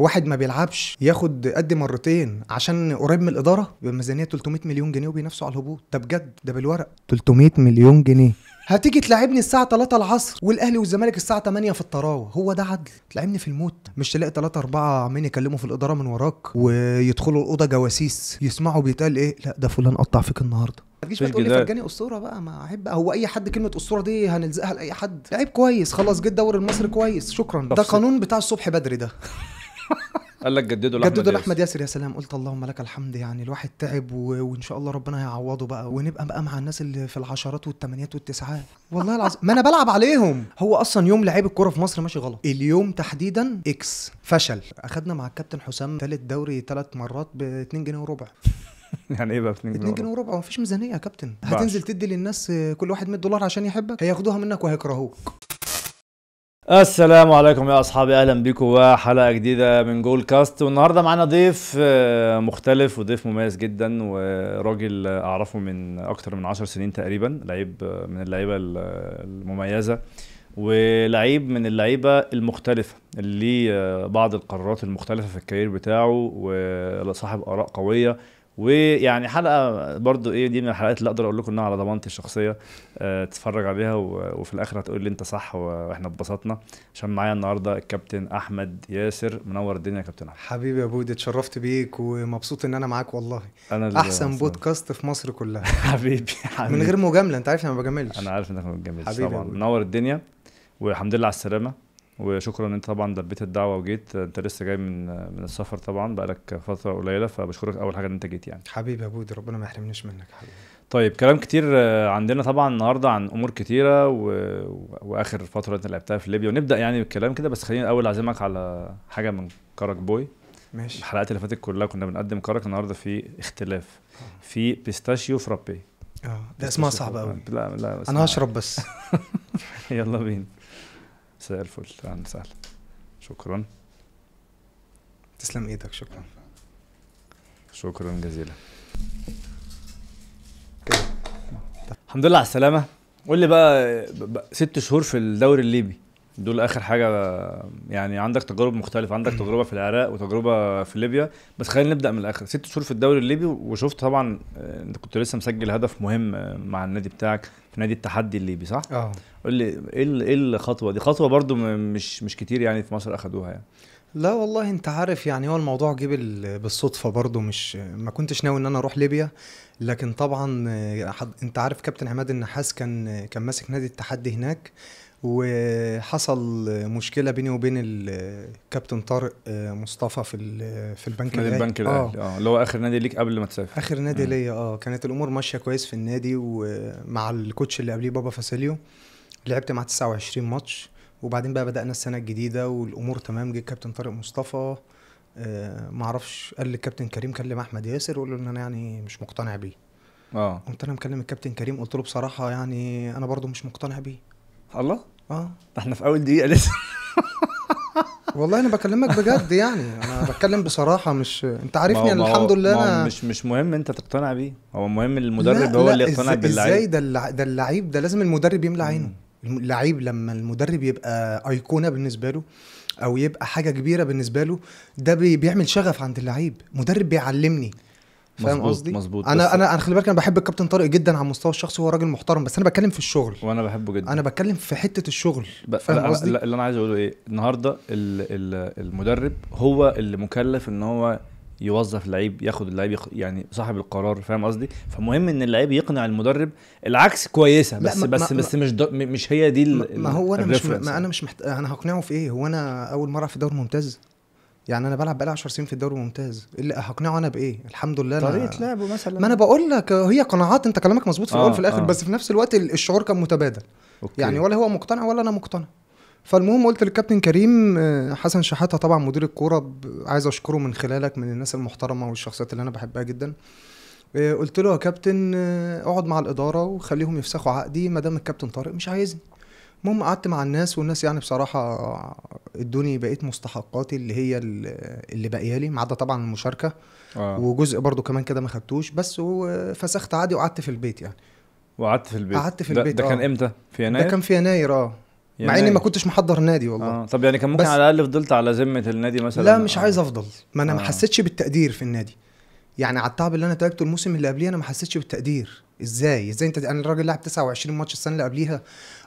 واحد ما بيلعبش ياخد قد مرتين عشان قريب من الاداره بميزانيه 300 مليون جنيه وبينافسوا على الهبوط ده بجد ده بالورق 300 مليون جنيه هتيجي تلاعبني الساعة 3 العصر والاهلي والزمالك الساعة 8 في الطراوة، هو ده عدل؟ تلاعبني في الموت، مش تلاقي 3 4 عمالين يكلموا في الإدارة من وراك ويدخلوا الأوضة جواسيس يسمعوا بيتقال إيه؟ لا ده فلان قطع فيك النهاردة، ما تجيش بتقول لي فرجاني اسطوره بقى ما عيب بقى هو اي حد كلمه اسطوره دي هنلزقها لاي حد لعيب كويس خلاص جه الدوري المصري كويس شكرا ده قانون بتاع الصبح بدري ده قال لك جددوا لاحمد جددوا لاحمد ياسر يا سلام قلت اللهم لك الحمد يعني الواحد تعب و... وان شاء الله ربنا هيعوضه بقى ونبقى بقى مع الناس اللي في العشرات والثمانيات والتسعات والله العظيم ما انا بلعب عليهم هو اصلا يوم لعيب الكوره في مصر ماشي غلط اليوم تحديدا اكس فشل اخذنا مع الكابتن حسام ثالث دوري ثلاث مرات ب 2 جنيه وربع يعني ايه بقى 2 جنيه 2 جنيه وربع مفيش ميزانيه يا كابتن هتنزل تدي للناس كل واحد 100 دولار عشان يحبك هياخدوها منك وهيكرهوك السلام عليكم يا اصحابي اهلا بيكم وحلقه جديده من جول كاست والنهارده معانا ضيف آه، مختلف وضيف مميز جدا وراجل اعرفه من اكتر من عشر سنين تقريبا لعيب آه، من اللعيبه المميزه ولعيب من اللعيبه المختلفه اللي آه، بعض القرارات المختلفه في الكارير بتاعه وصاحب اراء قويه ويعني حلقه برضو ايه دي من الحلقات اللي اقدر اقول لكم انها على ضمانتي الشخصيه أه تتفرج عليها وفي الاخر هتقول لي انت صح واحنا اتبسطنا عشان معايا النهارده الكابتن احمد ياسر منور الدنيا يا كابتن احمد حبيبي يا بود اتشرفت بيك ومبسوط ان انا معاك والله انا احسن بودكاست في مصر كلها حبيبي, حبيبي من غير مجامله انت عارف انا ما بجاملش انا عارف انك ما بتجاملش طبعا منور الدنيا والحمد لله على السلامه وشكرا ان انت طبعا لبيت الدعوه وجيت انت لسه جاي من من السفر طبعا بقالك فتره قليله فبشكرك اول حاجه ان انت جيت يعني حبيبي يا بودي ربنا ما يحرمنيش منك حبيبي طيب كلام كتير عندنا طبعا النهارده عن امور كتيره و... واخر فتره انت لعبتها في ليبيا ونبدا يعني بالكلام كده بس خليني الاول اعزمك على حاجه من كرك بوي ماشي الحلقات اللي فاتت كلها كنا بنقدم كرك النهارده في اختلاف آه. في بيستاشيو فرابي اه ده اسمها صعبه قوي لا لا انا هشرب بس يلا بينا مساء الفل اهلا وسهلا شكرا تسلم ايدك شكرا شكرا جزيلا كده الحمد لله على السلامه قول لي بقى, بقى ست شهور في الدوري الليبي دول اخر حاجه يعني عندك تجارب مختلفه عندك تجربه في العراق وتجربه في ليبيا بس خلينا نبدا من الاخر ست شهور في الدوري الليبي وشفت طبعا آه، انت كنت لسه مسجل هدف مهم آه، مع النادي بتاعك في نادي التحدي الليبي صح؟ اه قول لي ايه ايه الخطوه دي خطوه برده مش مش كتير يعني في مصر اخدوها يعني لا والله انت عارف يعني هو الموضوع جه بالصدفه برضو مش ما كنتش ناوي ان انا اروح ليبيا لكن طبعا آه، انت عارف كابتن عماد النحاس كان كان ماسك نادي التحدي هناك وحصل مشكله بيني وبين الكابتن طارق آه، مصطفى في في البنك الاهلي البنك الاهلي آه. اه اللي هو اخر نادي ليك قبل ما تسافر اخر نادي ليا اه كانت الامور ماشيه كويس في النادي ومع الكوتش اللي قبليه بابا فاسيليو لعبت مع 29 ماتش وبعدين بقى بدانا السنه الجديده والامور تمام جه الكابتن طارق مصطفى آه اعرفش قال للكابتن كريم كلم احمد ياسر وقال له ان انا يعني مش مقتنع بيه اه قمت انا مكلم الكابتن كريم قلت له بصراحه يعني انا برضو مش مقتنع بيه الله اه ده احنا في اول دقيقه لسه والله انا بكلمك بجد يعني انا بتكلم بصراحه مش انت عارفني انا الحمد لله انا مش مش مهم انت تقتنع بيه هو مهم المدرب هو اللي يقتنع باللعيب ازاي ده ده اللعيب ده لازم المدرب يملى عينه اللعيب لما المدرب يبقى ايقونه بالنسبه له او يبقى حاجه كبيره بالنسبه له ده بيعمل شغف عند اللعيب مدرب بيعلمني فاهم قصدي مظبوط انا انا انا خلي بالك انا بحب الكابتن طارق جدا على المستوى الشخصي هو راجل محترم بس انا بتكلم في الشغل وانا بحبه جدا انا بتكلم في حته الشغل فاهم قصدي اللي انا عايز اقوله ايه النهارده المدرب هو اللي مكلف ان هو يوظف اللعيب ياخد اللعيب يخ... يعني صاحب القرار فاهم قصدي فمهم ان اللعيب يقنع المدرب العكس كويسه بس ما بس ما بس مش مش هي دي ما هو انا مش ما انا مش محت... انا هقنعه في ايه هو انا اول مره في دوري ممتاز يعني انا بلعب بقالي 10 سنين في الدوري الممتاز اللي هقنعه انا بايه الحمد لله طريقه لعبه مثلا ما انا بقول لك هي قناعات انت كلامك مظبوط في آه الاول في الاخر آه. بس في نفس الوقت الشعور كان متبادل أوكي. يعني ولا هو مقتنع ولا انا مقتنع فالمهم قلت للكابتن كريم آه، حسن شحاته طبعا مدير الكوره عايز اشكره من خلالك من الناس المحترمه والشخصيات اللي انا بحبها جدا آه، قلت له يا كابتن آه، اقعد مع الاداره وخليهم يفسخوا عقدي ما دام الكابتن طارق مش عايزني المهم قعدت مع الناس والناس يعني بصراحه ادوني بقيه مستحقاتي اللي هي اللي باقيه لي ما عدا طبعا المشاركه آه. وجزء برضو كمان كده ما خدتوش بس وفسخت عادي وقعدت في البيت يعني وقعدت في البيت قعدت في البيت ده, ده كان آه. امتى في يناير ده كان في يناير اه مع اني ما كنتش محضر نادي والله آه. طب يعني كان ممكن على الاقل فضلت على ذمه النادي مثلا لا مش آه. عايز افضل ما انا آه. ما حسيتش بالتقدير في النادي يعني على التعب اللي انا تعبته الموسم اللي قبليه انا ما حسيتش بالتقدير ازاي ازاي انت انا الراجل لعب 29 ماتش السنه اللي قبليها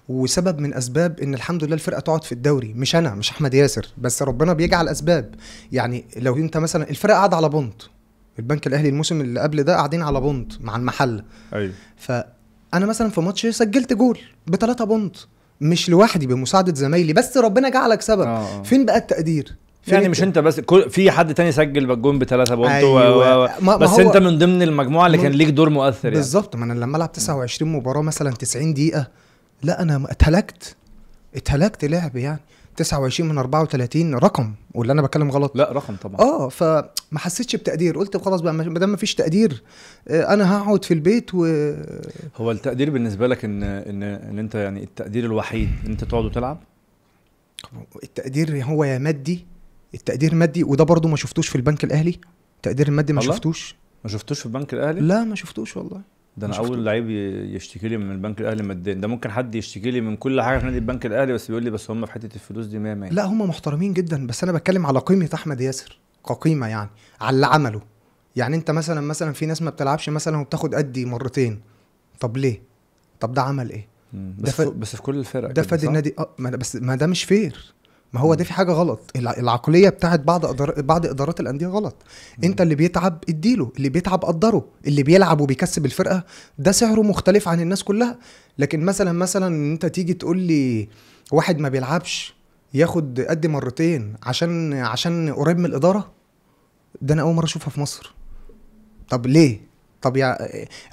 وسبب من اسباب ان الحمد لله الفرقه تقعد في الدوري مش انا مش احمد ياسر بس ربنا بيجعل اسباب يعني لو انت مثلا الفرقه قاعده على بونت البنك الاهلي الموسم اللي قبل ده قاعدين على بونت مع المحله ايوه فانا مثلا في ماتش سجلت جول بثلاثه بونت مش لوحدي بمساعده زمايلي بس ربنا جعلك سبب آه. فين بقى التقدير يعني مش انت بس كل في حد تاني سجل بالجون بثلاثه بونت أيوة. و... و... بس انت من ضمن المجموعه اللي م... كان ليك دور مؤثر يعني. بالظبط ما انا لما العب 29 مباراه مثلا 90 دقيقه لا انا اتهلكت اتهلكت لعب يعني 29 من 34 رقم ولا انا بتكلم غلط لا رقم طبعا اه فما حسيتش بتقدير قلت خلاص بقى ما دام ما فيش تقدير آه، انا هقعد في البيت و هو التقدير بالنسبه لك ان ان ان انت يعني التقدير الوحيد ان انت تقعد وتلعب التقدير هو يا مادي التقدير مادي وده برضو ما شفتوش في البنك الاهلي التقدير المادي ما شفتوش ما شفتوش في البنك الاهلي لا ما شفتوش والله ده انا اول لعيب يشتكي لي من البنك الاهلي ماديا ده ممكن حد يشتكي لي من كل حاجه في نادي البنك الاهلي بس بيقول لي بس هم في حته الفلوس دي 100 لا هم محترمين جدا بس انا بتكلم على قيمه احمد ياسر كقيمه يعني على اللي عمله يعني انت مثلا مثلا في ناس ما بتلعبش مثلا وبتاخد قدي مرتين طب ليه طب ده عمل ايه بس ده ف... بس في كل الفرق ده فاد النادي اه ما بس ما ده مش فير ما هو ده في حاجه غلط العقليه بتاعت بعض بعض ادارات الانديه غلط انت اللي بيتعب اديله اللي بيتعب قدره اللي بيلعب وبيكسب الفرقه ده سعره مختلف عن الناس كلها لكن مثلا مثلا ان انت تيجي تقول لي واحد ما بيلعبش ياخد قد مرتين عشان عشان قريب من الاداره ده انا اول مره اشوفها في مصر طب ليه طب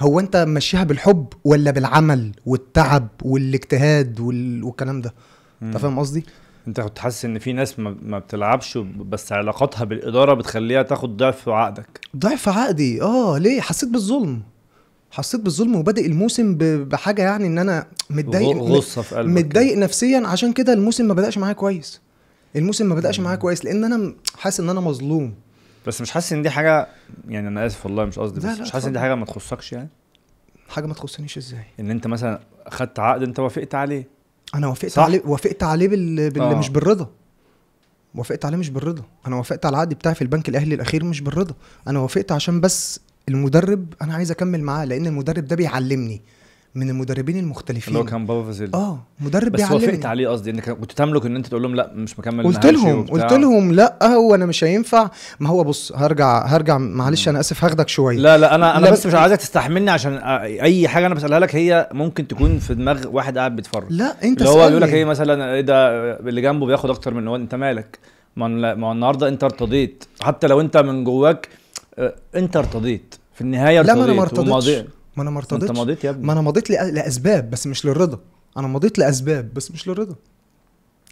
هو انت ماشيها بالحب ولا بالعمل والتعب والاجتهاد والكلام ده انت فاهم قصدي انت كنت حاسس ان في ناس ما بتلعبش بس علاقاتها بالاداره بتخليها تاخد ضعف عقدك ضعف عقدي اه ليه حسيت بالظلم حسيت بالظلم وبادئ الموسم بحاجه يعني ان انا متضايق غصه في قلبك متضايق يعني. نفسيا عشان كده الموسم ما بداش معايا كويس الموسم ما بداش معايا كويس لان انا حاسس ان انا مظلوم بس مش حاسس ان دي حاجه يعني انا اسف والله مش قصدي بس لا لا مش حاسس ان دي حاجه ما تخصكش يعني حاجه ما تخصنيش ازاي ان انت مثلا خدت عقد انت وافقت عليه انا وافقت عليه وافقت عليه بال... بال... آه. مش بالرضا وافقت عليه مش بالرضا انا وافقت على العقد بتاعي في البنك الاهلي الاخير مش بالرضا انا وافقت عشان بس المدرب انا عايز اكمل معاه لان المدرب ده بيعلمني من المدربين المختلفين اللي هو كان بابا فازيل اه مدرب بس وافقت عليه قصدي انك كنت تملك ان انت تقول لهم لا مش مكمل قلت لهم قلت لهم لا هو انا مش هينفع ما هو بص هرجع هرجع معلش انا اسف هاخدك شويه لا لا انا انا بس مش عايزك تستحملني عشان اي حاجه انا بسالها لك هي ممكن تكون في دماغ واحد قاعد بيتفرج لا انت اللي هو بيقول لك ايه مثلا ايه ده اللي جنبه بياخد اكتر من هو انت مالك ما النهارده انت ارتضيت حتى لو انت من جواك انت ارتضيت في النهايه ارتضيت لا ما انا ما ارتضيتش ما انا ما ارتضيتش انت مضيت يا ابني ما انا مضيت لاسباب بس مش للرضا انا مضيت لاسباب بس مش للرضا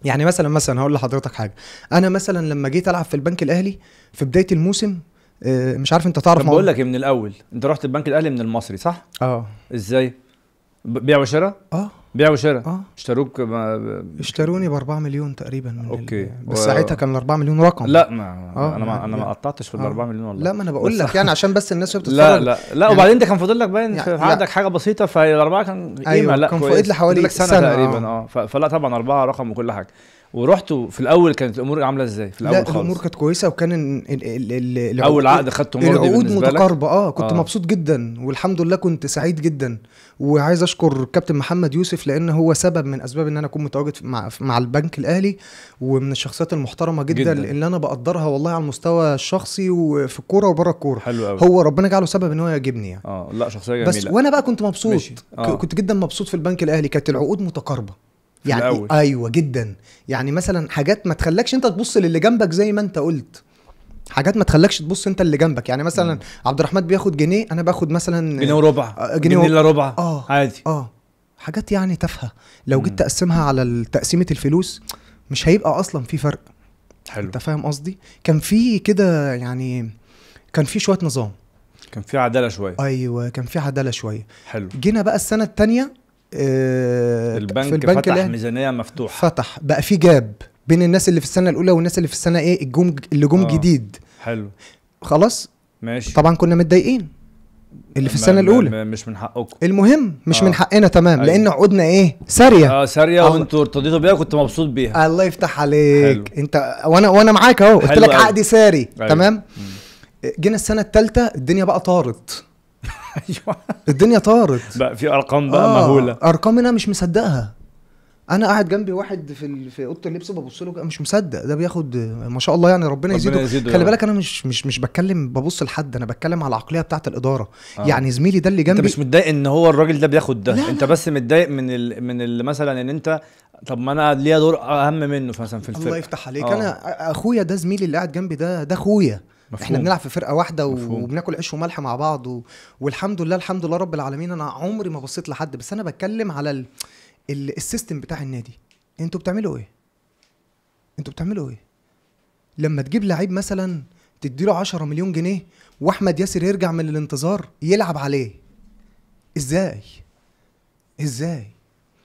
يعني مثلا مثلا هقول لحضرتك حاجه انا مثلا لما جيت العب في البنك الاهلي في بدايه الموسم آه، مش عارف انت تعرف بقول لك إيه، من الاول انت رحت البنك الاهلي من المصري صح اه ازاي بيع وشراء اه بيع وشراء اه اشتروك ب... اشتروني ب 4 مليون تقريبا من اوكي ال... بس و... ساعتها كان ال 4 مليون رقم لا ما آه. انا ما انا ما قطعتش في آه. ال 4 مليون والله لا ما انا بقول لك يعني عشان بس الناس بتتفرج لا لا لا يعني... وبعدين انت كان فاضل لك باين يعني... عندك حاجه بسيطه فالاربعه كان قيمه أيوة. لا كان فاضل لي حوالي سنه, سنة تقريبا اه, آه. فلا طبعا اربعه رقم وكل حاجه ورحت في الاول كانت الامور عامله ازاي في الاول لا خالص الامور كانت كويسه وكان الـ الـ الـ اول عقد خدته العقود متقاربه اه كنت آه. مبسوط جدا والحمد لله كنت سعيد جدا وعايز اشكر كابتن محمد يوسف لان هو سبب من اسباب ان انا اكون متواجد مع, مع البنك الاهلي ومن الشخصيات المحترمه جدا, جداً. اللي انا بقدرها والله على المستوى الشخصي وفي الكوره وبره الكوره حلو قوي. هو ربنا جعله سبب ان هو يعجبني يعني اه لا شخصيه جميله بس وانا بقى كنت مبسوط آه. كنت جدا مبسوط في البنك الاهلي كانت العقود متقاربه يعني الأول. ايوه جدا يعني مثلا حاجات ما تخلكش انت تبص للي جنبك زي ما انت قلت حاجات ما تخلكش تبص انت اللي جنبك يعني مثلا مم. عبد الرحمن بياخد جنيه انا باخد مثلا جنيه وربع آه، آه، جنيه, جنيه الا ربع اه عادي اه حاجات يعني تافهه لو جيت تقسمها على تقسيمه الفلوس مش هيبقى اصلا في فرق حلو انت فاهم قصدي كان في كده يعني كان في شويه نظام كان في عداله شويه ايوه كان في عداله شويه حلو جينا بقى السنه الثانيه آه البنك, في البنك فتح ميزانيه مفتوحه فتح بقى في جاب بين الناس اللي في السنه الاولى والناس اللي في السنه ايه الجوم اللي جوم آه. جديد حلو خلاص ماشي طبعا كنا متضايقين اللي في السنه الاولى مش من حقكم المهم مش آه. من حقنا تمام أيوه. لان عقودنا ايه ساريه اه ساريه وانتوا ارتضيتوا بيها كنت مبسوط بيها الله يفتح عليك حلو. انت وانا وانا معاك اهو قلت لك عقدي ساري أيوه. تمام جينا السنه الثالثه الدنيا بقى طارت ايوه الدنيا طارت بقى في ارقام بقى آه. مهوله ارقام انا مش مصدقها انا قاعد جنبي واحد في في اوضه اللبس ببص له مش مصدق ده بياخد ما شاء الله يعني ربنا يزيده, ربنا يزيده خلي بالك انا مش مش مش بتكلم ببص لحد انا بتكلم على العقليه بتاعه الاداره آه. يعني زميلي ده اللي جنبي انت مش متضايق ان هو الراجل ده بياخد ده لا انت بس متضايق من ال... من اللي مثلا ان انت طب ما انا ليا دور اهم منه مثلا في الفرقه الله يفتح عليك آه. انا اخويا ده زميلي اللي قاعد جنبي ده ده اخويا مفهوم. احنا بنلعب في فرقه واحده مفهوم. وبناكل عيش وملح مع بعض و... والحمد لله الحمد لله رب العالمين انا عمري ما بصيت لحد بس انا بتكلم على ال... السيستم بتاع النادي انتوا بتعملوا ايه انتوا بتعملوا ايه لما تجيب لعيب مثلا تديله 10 مليون جنيه واحمد ياسر يرجع من الانتظار يلعب عليه ازاي ازاي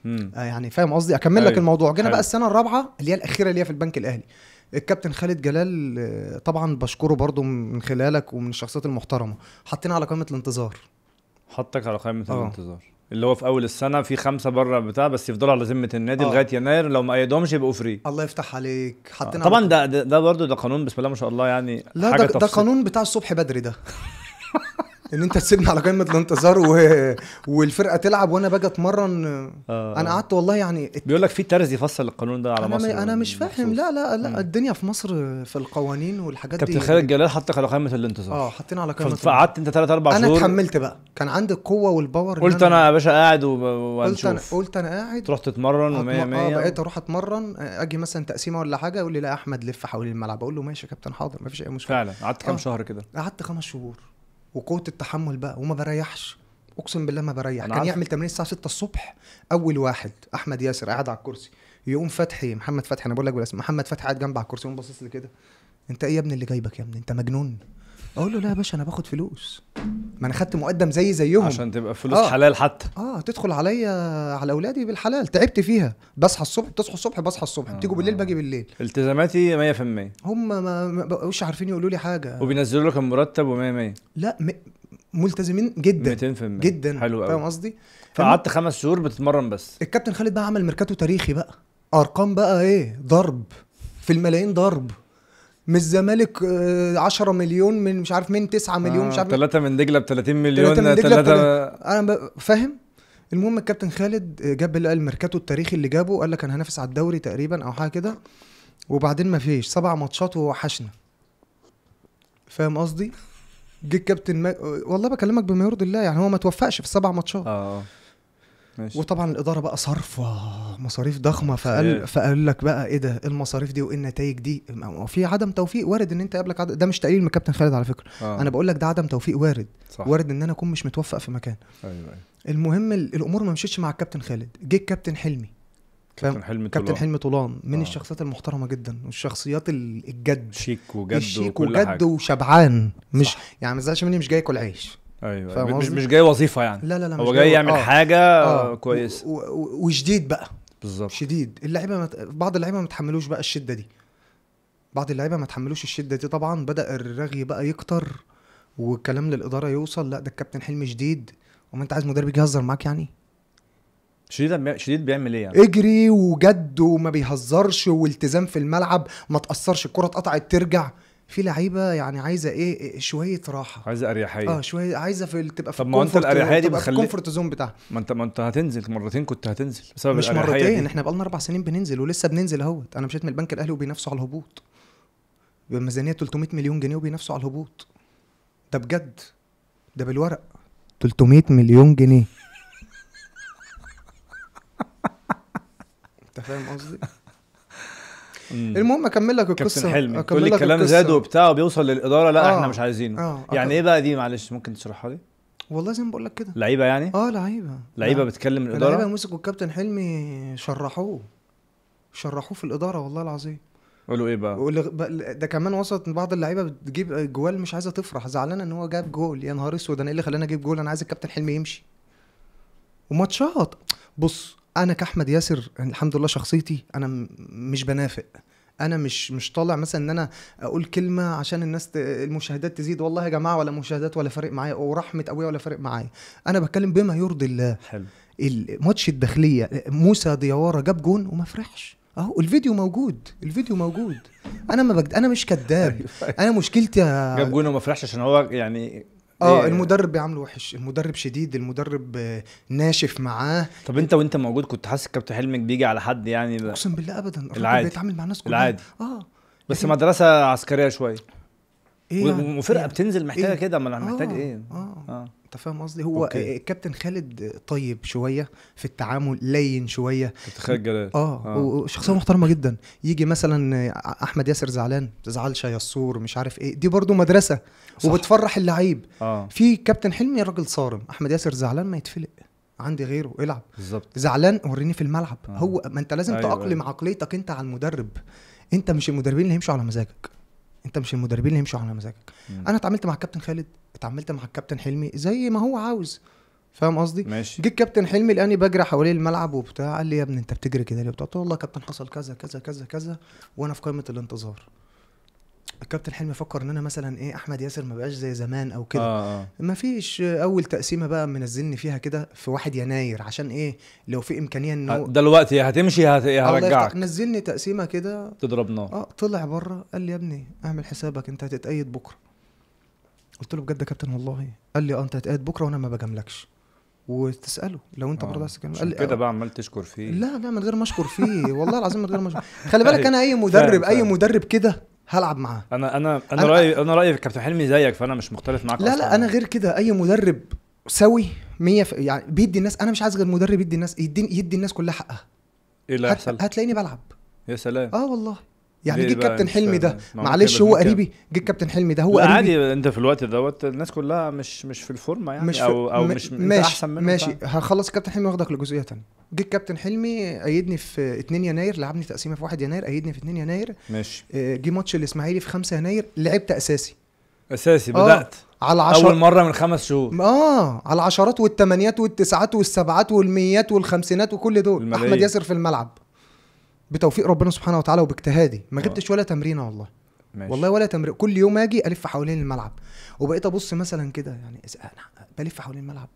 آه يعني فاهم قصدي اكمل أيوه. لك الموضوع جينا أيوه. بقى السنه الرابعه اللي هي الاخيره اللي هي في البنك الاهلي الكابتن خالد جلال آه، طبعا بشكره برضو من خلالك ومن الشخصيات المحترمه حطينا على قائمه الانتظار حطك على قائمه آه. الانتظار اللي هو في اول السنه في خمسه بره بتاع بس يفضلوا على ذمه النادي آه. لغايه يناير لو ما ايدهمش يبقوا فري الله يفتح عليك حطينا آه. طبعا ده ده, برضه ده قانون بسم الله ما شاء الله يعني لا حاجة ده, ده قانون بتاع الصبح بدري ده ان انت تسيبني على قمه الانتظار و... والفرقه تلعب وانا باجي اتمرن آه. انا قعدت والله يعني بيقول لك في ترز يفصل القانون ده على أنا مصر انا مش فاهم لا لا لا م. الدنيا في مصر في القوانين والحاجات كابتن دي كابتن خالد جلال حطك على قمه الانتظار اه حطينا على الانتظار فقعدت انت ثلاث اربع شهور انا اتحملت بقى كان عندي القوه والباور قلت انا يا باشا قاعد وهنشوف قلت انا قلت انا قاعد تروح تتمرن و100 100 اه بقيت اروح اتمرن اجي مثلا تقسيمه ولا حاجه يقول لي لا احمد لف حوالين الملعب اقول له ماشي يا كابتن حاضر مفيش اي مشكله فعلا قعدت كام آه. شهر كده قعدت خمس شهور وقوه التحمل بقى وما بريحش اقسم بالله ما بريح كان عارف. يعمل تمرين الساعه 6 الصبح اول واحد احمد ياسر قاعد على الكرسي يقوم فتحي إيه؟ محمد فتحي انا بقول لك بالاسم محمد فتحي قاعد جنب على الكرسي يقوم باصص لي كده انت ايه يا ابني اللي جايبك يا ابني انت مجنون اقول له لا يا باشا انا باخد فلوس ما انا خدت مقدم زي زيهم عشان تبقى فلوس آه. حلال حتى اه تدخل عليا على اولادي بالحلال تعبت فيها بصحى الصبح بتصحى الصبح بصحى الصبح آه. بتيجوا بالليل باجي بالليل التزاماتي 100% هم ما بقوش عارفين يقولوا لي حاجه وبينزلوا لك المرتب و100 100 لا م... ملتزمين جدا 200% جدا حلو قوي فاهم قصدي فقعدت خمس شهور بتتمرن بس الكابتن خالد بقى عمل ميركاتو تاريخي بقى ارقام بقى ايه ضرب في الملايين ضرب من الزمالك 10 آه، مليون من مش عارف مين 9 مليون آه مش عارف 3 من دجله ب 30 مليون 3 من دجله 3 انا فاهم المهم الكابتن خالد آه، جاب الميركاتو التاريخي اللي جابه قال لك انا هنافس على الدوري تقريبا او حاجه كده وبعدين ما فيش سبع ماتشات ووحشنا فاهم قصدي؟ جه الكابتن ما... آه، والله بكلمك بما يرضي الله يعني هو ما توفقش في السبع ماتشات اه ماشي. وطبعا الاداره بقى صارفه مصاريف ضخمه فقال فقال لك بقى ايه ده إيه المصاريف دي وايه النتائج دي في عدم توفيق وارد ان انت قابلك عد... ده مش تقليل من كابتن خالد على فكره آه. انا بقول لك ده عدم توفيق وارد صح. وارد ان انا اكون مش متوفق في مكان ايوه ايوه المهم الامور ما مشيتش مع الكابتن خالد جه الكابتن حلمي كابتن حلمي طولان كابتن حلمي طولان من آه. الشخصيات المحترمه جدا والشخصيات الجد شيك وجد الشيك وكل وجد حاجة. وشبعان مش صح. يعني ما تزعلش مني مش جاي اكل عيش ايوه مش مش جاي وظيفه يعني لا لا لا هو جاي, جاي يعمل آه. حاجه آه. كويسه وجديد بقى بالظبط شديد اللعيبه مت... بعض اللعيبه ما تحملوش بقى الشده دي بعض اللعيبه ما تحملوش الشده دي طبعا بدا الرغي بقى يكتر والكلام للاداره يوصل لا ده الكابتن حلمي شديد وما انت عايز مدرب يجي يهزر معاك يعني شديد شديد بيعمل ايه يعني؟ اجري وجد وما بيهزرش والتزام في الملعب ما تاثرش الكره اتقطعت ترجع في لعيبه يعني عايزه إيه،, ايه شويه راحه عايزه اريحيه اه شويه عايزه في تبقى في طب ما انت الاريحيه دي بتخلي الكومفورت زون بتاعها ما انت ما انت هتنزل مرتين كنت هتنزل بسبب مش مرتين دي. احنا بقالنا اربع سنين بننزل ولسه بننزل اهوت انا مشيت من البنك الاهلي وبينافسوا على الهبوط بميزانيه 300 مليون جنيه وبينافسوا على الهبوط ده بجد ده بالورق 300 مليون جنيه انت فاهم قصدي مم. المهم اكمل لك القصه كابتن حلمي كل الكلام زاد وبتاع وبيوصل للاداره لا آه. احنا مش عايزينه آه. يعني آه. ايه بقى دي معلش ممكن تشرحها لي والله زي ما بقول لك كده لعيبه يعني اه لعيبه لعيبه بتكلم الاداره لعيبه مسكوا الكابتن حلمي شرحوه شرحوه في الاداره والله العظيم قالوا ايه بقى؟ ده كمان وسط بعض اللعيبه بتجيب جوال مش عايزه تفرح زعلانه ان هو جاب جول يا نهار اسود انا ايه اللي خلاني اجيب جول انا عايز الكابتن حلمي يمشي وماتشات بص انا كاحمد ياسر يعني الحمد لله شخصيتي انا مش بنافق انا مش مش طالع مثلا ان انا اقول كلمه عشان الناس المشاهدات تزيد والله يا جماعه ولا مشاهدات ولا فارق معايا ورحمه ابويا ولا فارق معايا انا بتكلم بما يرضي الله حلو الماتش الداخليه موسى ديواره جاب جون وما فرحش اهو الفيديو موجود الفيديو موجود انا ما بجد انا مش كذاب أيوة. انا مشكلتي جاب جون وما فرحش عشان هو يعني آه،, اه المدرب بيعامله وحش المدرب شديد المدرب آه، ناشف معاه طب انت وانت موجود كنت حاسس كابتن حلمك بيجي على حد يعني اقسم بالله ابدا العادي بيتعامل مع الناس كلها العادي اه بس مدرسه عسكريه شويه ايه يعني؟ وفرقه إيه؟ بتنزل محتاجه إيه؟ كده ما انا محتاج آه ايه اه, آه. انت فاهم قصدي هو أوكي. الكابتن خالد طيب شويه في التعامل لين شويه كابتن خالد جلال اه, آه. وشخصيه محترمه جدا يجي مثلا احمد ياسر زعلان تزعلش يا الصور مش عارف ايه دي برضو مدرسه صح. وبتفرح اللعيب آه. في كابتن حلمي راجل صارم احمد ياسر زعلان ما يتفلق عندي غيره العب بالظبط زعلان وريني في الملعب آه. هو ما انت لازم أيوة تاقلم أيوة. عقليتك انت على المدرب انت مش المدربين اللي هيمشوا على مزاجك انت مش المدربين اللي يمشوا على مزاجك انا اتعاملت مع الكابتن خالد اتعاملت مع الكابتن حلمي زي ما هو عاوز فاهم قصدي؟ ماشي جه الكابتن حلمي لاني بجري حوالين الملعب وبتاع قال لي يا ابني انت بتجري كده ليه؟ قلت له والله يا كابتن حصل كذا كذا كذا كذا وانا في قائمه الانتظار كابتن حلمي فكر ان انا مثلا ايه احمد ياسر ما بقاش زي زمان او كده آه. آه. ما فيش اول تقسيمه بقى منزلني فيها كده في 1 يناير عشان ايه لو في امكانيه انه آه، دلوقتي هتمشي هت... هرجعك نزلني تقسيمه كده تضرب نار اه طلع بره قال لي يا ابني اعمل حسابك انت هتتقيد بكره قلت له بجد يا كابتن والله قال لي اه انت هتقيد بكره وانا ما بجاملكش وتساله لو انت آه، برضه عايز تتكلم كده بقى عمال تشكر فيه لا لا من غير ما اشكر فيه والله العظيم من غير ما اشكر خلي بالك طيب. انا اي مدرب اي مدرب كده هلعب معاه انا انا انا, أنا رايي انا رايي كابتن حلمي زيك فانا مش مختلف معاك لا أصلاً. لا انا غير كده اي مدرب سوي 100 ف... يعني بيدي الناس انا مش عايز غير مدرب يدي الناس يدي, يدي الناس كلها حقها ايه اللي هيحصل؟ هتلاقيني بلعب يا سلام اه والله يعني جه كابتن حلمي ده معلش هو قريبي جه كابتن حلمي ده هو قريبي عادي انت في الوقت دوت الناس كلها مش مش في الفورمه يعني مش او او مش ماشي احسن منه ماشي هخلص كابتن حلمي واخدك لجزئيه ثانيه جه الكابتن حلمي ايدني في 2 يناير لعبني تقسيمه في 1 يناير ايدني في 2 يناير ماشي آه، جه ماتش الاسماعيلي في 5 يناير لعبت اساسي اساسي آه، بدات على عشر... اول مره من خمس شهور اه على العشرات والثمانيات والتسعات والسبعات والميات والخمسينات وكل دول الملايين. احمد ياسر في الملعب بتوفيق ربنا سبحانه وتعالى وباجتهادي ما جبتش آه. ولا تمرينه والله ماشي. والله ولا تمرين كل يوم اجي الف حوالين الملعب وبقيت ابص مثلا كده يعني انا بلف حوالين الملعب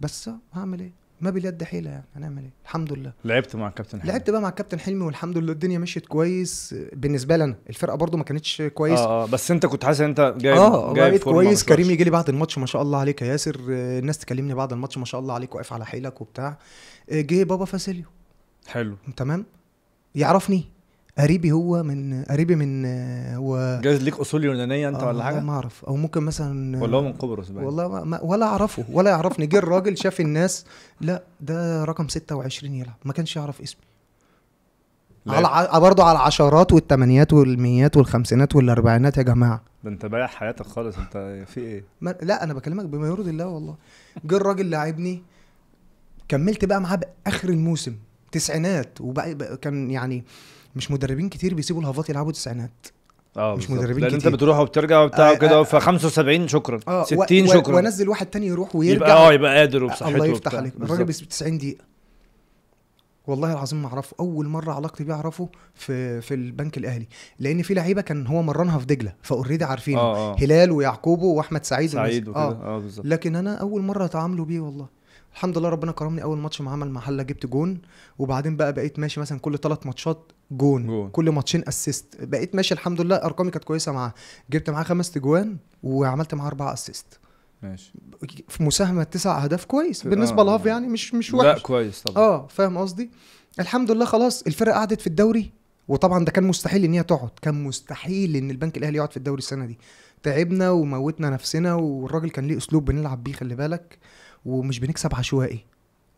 بس هعمل ايه ما باليد حيله يعني هنعمل ايه الحمد لله لعبت مع الكابتن حلمي لعبت بقى مع الكابتن حلمي والحمد لله الدنيا مشيت كويس بالنسبه لنا الفرقه برده ما كانتش كويس اه, آه بس انت كنت حاسس ان انت جايب اه جايب كويس كريم يجي لي بعد الماتش ما شاء الله عليك يا ياسر الناس تكلمني بعد الماتش ما شاء الله عليك واقف على حيلك وبتاع آه، جه بابا فاسيليو حلو تمام يعرفني قريبي هو من قريبي من هو جايز ليك اصول يونانيه انت ولا آه، حاجه؟ ما اعرف او ممكن مثلا ولا هو من قبرص بقى والله ما, ما ولا اعرفه ولا يعرفني جه الراجل شاف الناس لا ده رقم 26 يلعب ما كانش يعرف اسمي على ع... برضه على العشرات والثمانيات والميات والخمسينات والاربعينات يا جماعه ده انت بايع حياتك خالص انت في ايه؟ ما... لا انا بكلمك بما يرضي الله والله جه الراجل لاعبني كملت بقى معاه باخر الموسم تسعينات وكان يعني مش مدربين كتير بيسيبوا الهافات يلعبوا تسعينات اه مش مدربين كتير. انت بتروح وبترجع وبتاع آه آه ف 75 شكرا آه 60 و شكرا وانزل واحد تاني يروح ويرجع يبقى اه يبقى قادر آه، وبصحته الله يفتح عليك الراجل بيسيب 90 دقيقه والله العظيم ما اعرفه اول مره علاقتي بيه اعرفه في في البنك الاهلي لان في لعيبه كان هو مرنها في دجله فاوريدي عارفينه آه آه. هلال ويعقوبه واحمد سعيد سعيد وكده اه, آه بالظبط لكن انا اول مره اتعاملوا بيه والله الحمد لله ربنا كرمني اول ماتش مع عمل محله جبت جون وبعدين بقى بقيت ماشي مثلا كل ثلاث ماتشات جون, جون كل ماتشين اسيست بقيت ماشي الحمد لله ارقامي كانت كويسه معاه جبت معاه خمس تجوان وعملت معاه اربعه اسيست ماشي في مساهمه تسع اهداف كويس آه. بالنسبه آه. لهاف يعني مش مش وحش لا كويس طبعا اه فاهم قصدي الحمد لله خلاص الفرقه قعدت في الدوري وطبعا ده كان مستحيل ان هي تقعد كان مستحيل ان البنك الاهلي يقعد في الدوري السنه دي تعبنا وموتنا نفسنا والراجل كان ليه اسلوب بنلعب بيه خلي بالك ومش بنكسب عشوائي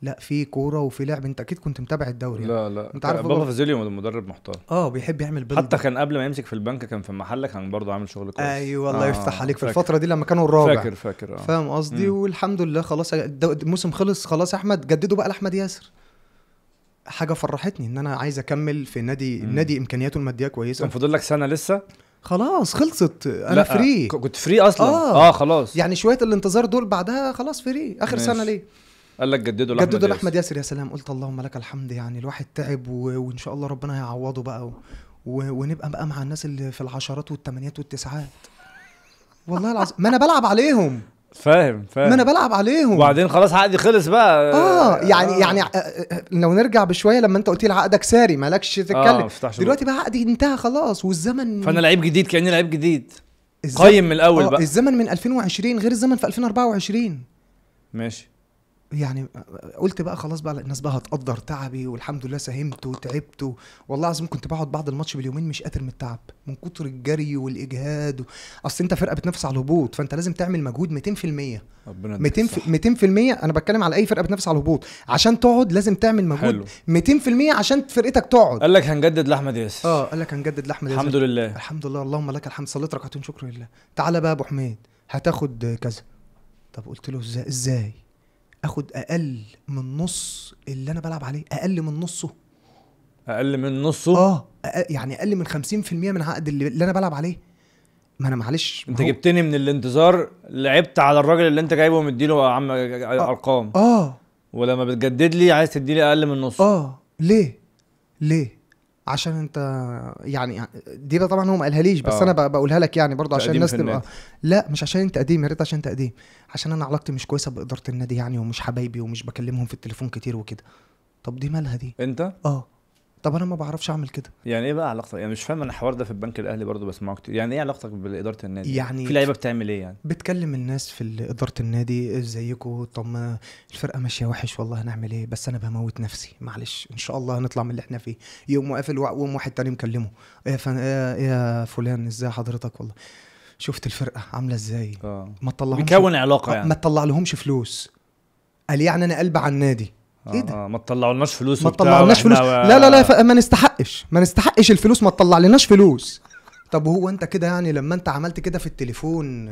لا في كوره وفي لعب انت اكيد كنت متابع الدوري يعني. لا لا انت عارف بابا فازيليو مدرب محترم اه بيحب يعمل بلد. حتى كان قبل ما يمسك في البنك كان في محله كان برضه عامل شغل كويس ايوه الله آه يفتح عليك فاكر. في الفتره دي لما كانوا الرابع فاكر فاكر اه فاهم قصدي والحمد لله خلاص الموسم خلص خلاص يا احمد جددوا بقى لاحمد ياسر حاجه فرحتني ان انا عايز اكمل في النادي مم. النادي امكانياته الماديه كويسه كان فاضل لك سنه لسه خلاص خلصت انا لا. فري كنت فري اصلا اه, آه خلاص يعني شويه الانتظار دول بعدها خلاص فري اخر ماشي. سنه ليه قال لك جددوا لاحمد جددوا لاحمد ياسر يا سلام قلت اللهم لك الحمد يعني الواحد تعب و... وان شاء الله ربنا هيعوضه بقى و... و... ونبقى بقى مع الناس اللي في العشرات والثمانيات والتسعات والله العظيم ما انا بلعب عليهم فاهم فاهم ما انا بلعب عليهم وبعدين خلاص عقدي خلص بقى اه يعني, يعني، آه. يعني لو نرجع بشويه لما انت قلت لي عقدك ساري مالكش تتكلم آه دلوقتي بقى عقدي انتهى خلاص والزمن فانا لعيب جديد كاني لعيب جديد قيم من الاول آه بقى الزمن من 2020 غير الزمن في 2024 ماشي يعني قلت بقى خلاص بقى الناس بقى هتقدر تعبي والحمد لله ساهمت وتعبت والله العظيم كنت بقعد بعد الماتش باليومين مش قادر من التعب من كتر الجري والاجهاد و... اصل انت فرقه بتنافس على الهبوط فانت لازم تعمل مجهود 200% ربنا 200 200% انا بتكلم على اي فرقه بتنافس على الهبوط عشان تقعد لازم تعمل مجهود حلو. 200% عشان فرقتك تقعد قال لك هنجدد لاحمد ياسر اه قال لك هنجدد لاحمد ياسر الحمد لله الحمد لله اللهم لك الحمد صليت ركعتين شكر لله تعالى بقى يا ابو حميد هتاخد كذا طب قلت له ازاي اخد اقل من نص اللي انا بلعب عليه اقل من نصه اقل من نصه اه أقل يعني اقل من 50% من عقد اللي, اللي انا بلعب عليه ما انا معلش ما انت جبتني من الانتظار لعبت على الراجل اللي انت جايبه ومديله يا عم آه، ارقام اه ولما بتجدد لي عايز تدي لي اقل من نصه اه ليه ليه عشان انت يعني دي طبعا هو ما قالها ليش بس أوه. انا بقولها لك يعني برضه عشان الناس تبقى لا مش عشان انت قديم يا ريت عشان انت قديم عشان انا علاقتي مش كويسه باداره النادي يعني ومش حبايبي ومش بكلمهم في التليفون كتير وكده طب دي مالها دي انت اه طب انا ما بعرفش اعمل كده يعني ايه بقى علاقتك يعني مش فاهم انا الحوار ده في البنك الاهلي برضه بسمعه كتير يعني ايه علاقتك باداره النادي يعني في لعيبه بتعمل ايه يعني بتكلم الناس في اداره النادي ازيكم طب ما الفرقه ماشيه وحش والله هنعمل ايه بس انا بموت نفسي معلش ان شاء الله هنطلع من اللي احنا فيه يوم وقافل يوم واحد تاني مكلمه إيه يا فن... إيه إيه يا فلان ازاي حضرتك والله شفت الفرقه عامله ازاي آه. ما تطلعهمش بيكون علاقه يعني ما تطلع لهمش فلوس قال يعني انا قلب على النادي ايه آه، ده؟ آه، ما تطلعولناش فلوس ما تطلعولناش فلوس لا لا لا ما نستحقش ما نستحقش الفلوس ما تطلعلناش فلوس طب هو انت كده يعني لما انت عملت كده في التليفون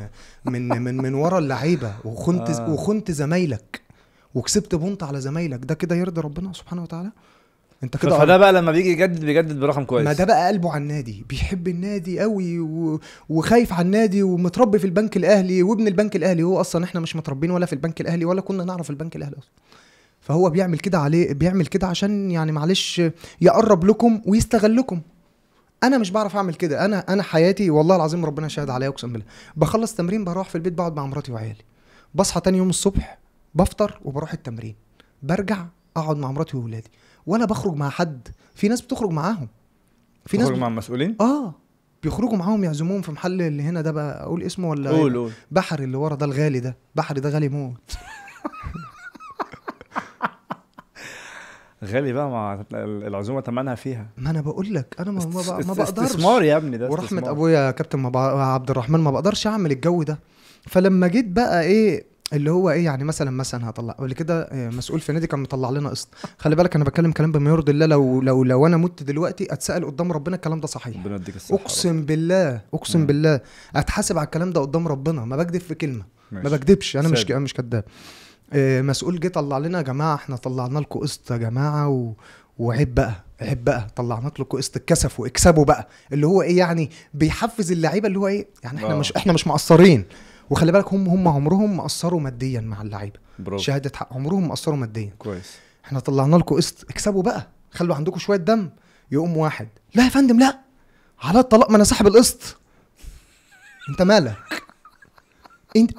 من من من ورا اللعيبه وخنت آه. وخنت زمايلك وكسبت بونط على زمايلك ده كده يرضي ربنا سبحانه وتعالى انت كده فده بقى لما بيجي يجدد بيجدد برقم كويس ما ده بقى قلبه على النادي بيحب النادي قوي و... وخايف على النادي ومتربي في البنك الاهلي وابن البنك الاهلي هو اصلا احنا مش متربين ولا في البنك الاهلي ولا كنا نعرف البنك الاهلي اصلا فهو بيعمل كده عليه بيعمل كده عشان يعني معلش يقرب لكم ويستغلكم انا مش بعرف اعمل كده انا انا حياتي والله العظيم ربنا شاهد عليا اقسم بالله بخلص تمرين بروح في البيت بقعد مع مراتي وعيالي بصحى تاني يوم الصبح بفطر وبروح التمرين برجع اقعد مع مراتي واولادي ولا بخرج مع حد في ناس بتخرج معاهم في ناس بتخرج مع المسؤولين اه بيخرجوا معاهم يعزموهم في محل اللي هنا ده بقى اقول اسمه ولا قول إيه؟ قول بحر اللي ورا ده الغالي ده بحر ده غالي موت غالي بقى مع العزومه تمنها فيها ما انا بقول لك انا ما, ما, ما بقدرش استثمار يا ابني ده ورحمه استثمار. ابويا كابتن ما عبد الرحمن ما بقدرش اعمل الجو ده فلما جيت بقى ايه اللي هو ايه يعني مثلا مثلا هطلع قبل كده آه، مسؤول في نادي كان مطلع لنا قسط خلي بالك انا بتكلم كلام بما يرضي الله لو لو لو انا مت دلوقتي اتسال قدام ربنا الكلام ده صحيح ربنا يديك الصحه اقسم بالله اقسم مم. بالله اتحاسب على الكلام ده قدام ربنا ما بكذب في كلمه ماشي. ما بكذبش انا سادي. مش مش كذاب آه، مسؤول جه طلع لنا يا جماعه احنا طلعنا لكم قسط يا جماعه و... وعيب بقى عيب بقى طلعنا لكم قسط الكسف واكسبوا بقى اللي هو ايه يعني بيحفز اللعيبه اللي هو ايه يعني احنا آه. مش احنا مش مقصرين وخلي بالك هم هم عمرهم ما قصروا ماديا مع اللعيبه شهاده حق عمرهم ما قصروا ماديا كويس احنا طلعنا لكم قسط اكسبوا بقى خلوا عندكم شويه دم يقوم واحد لا يا فندم لا على الطلاق ما انا صاحب القسط انت مالك انت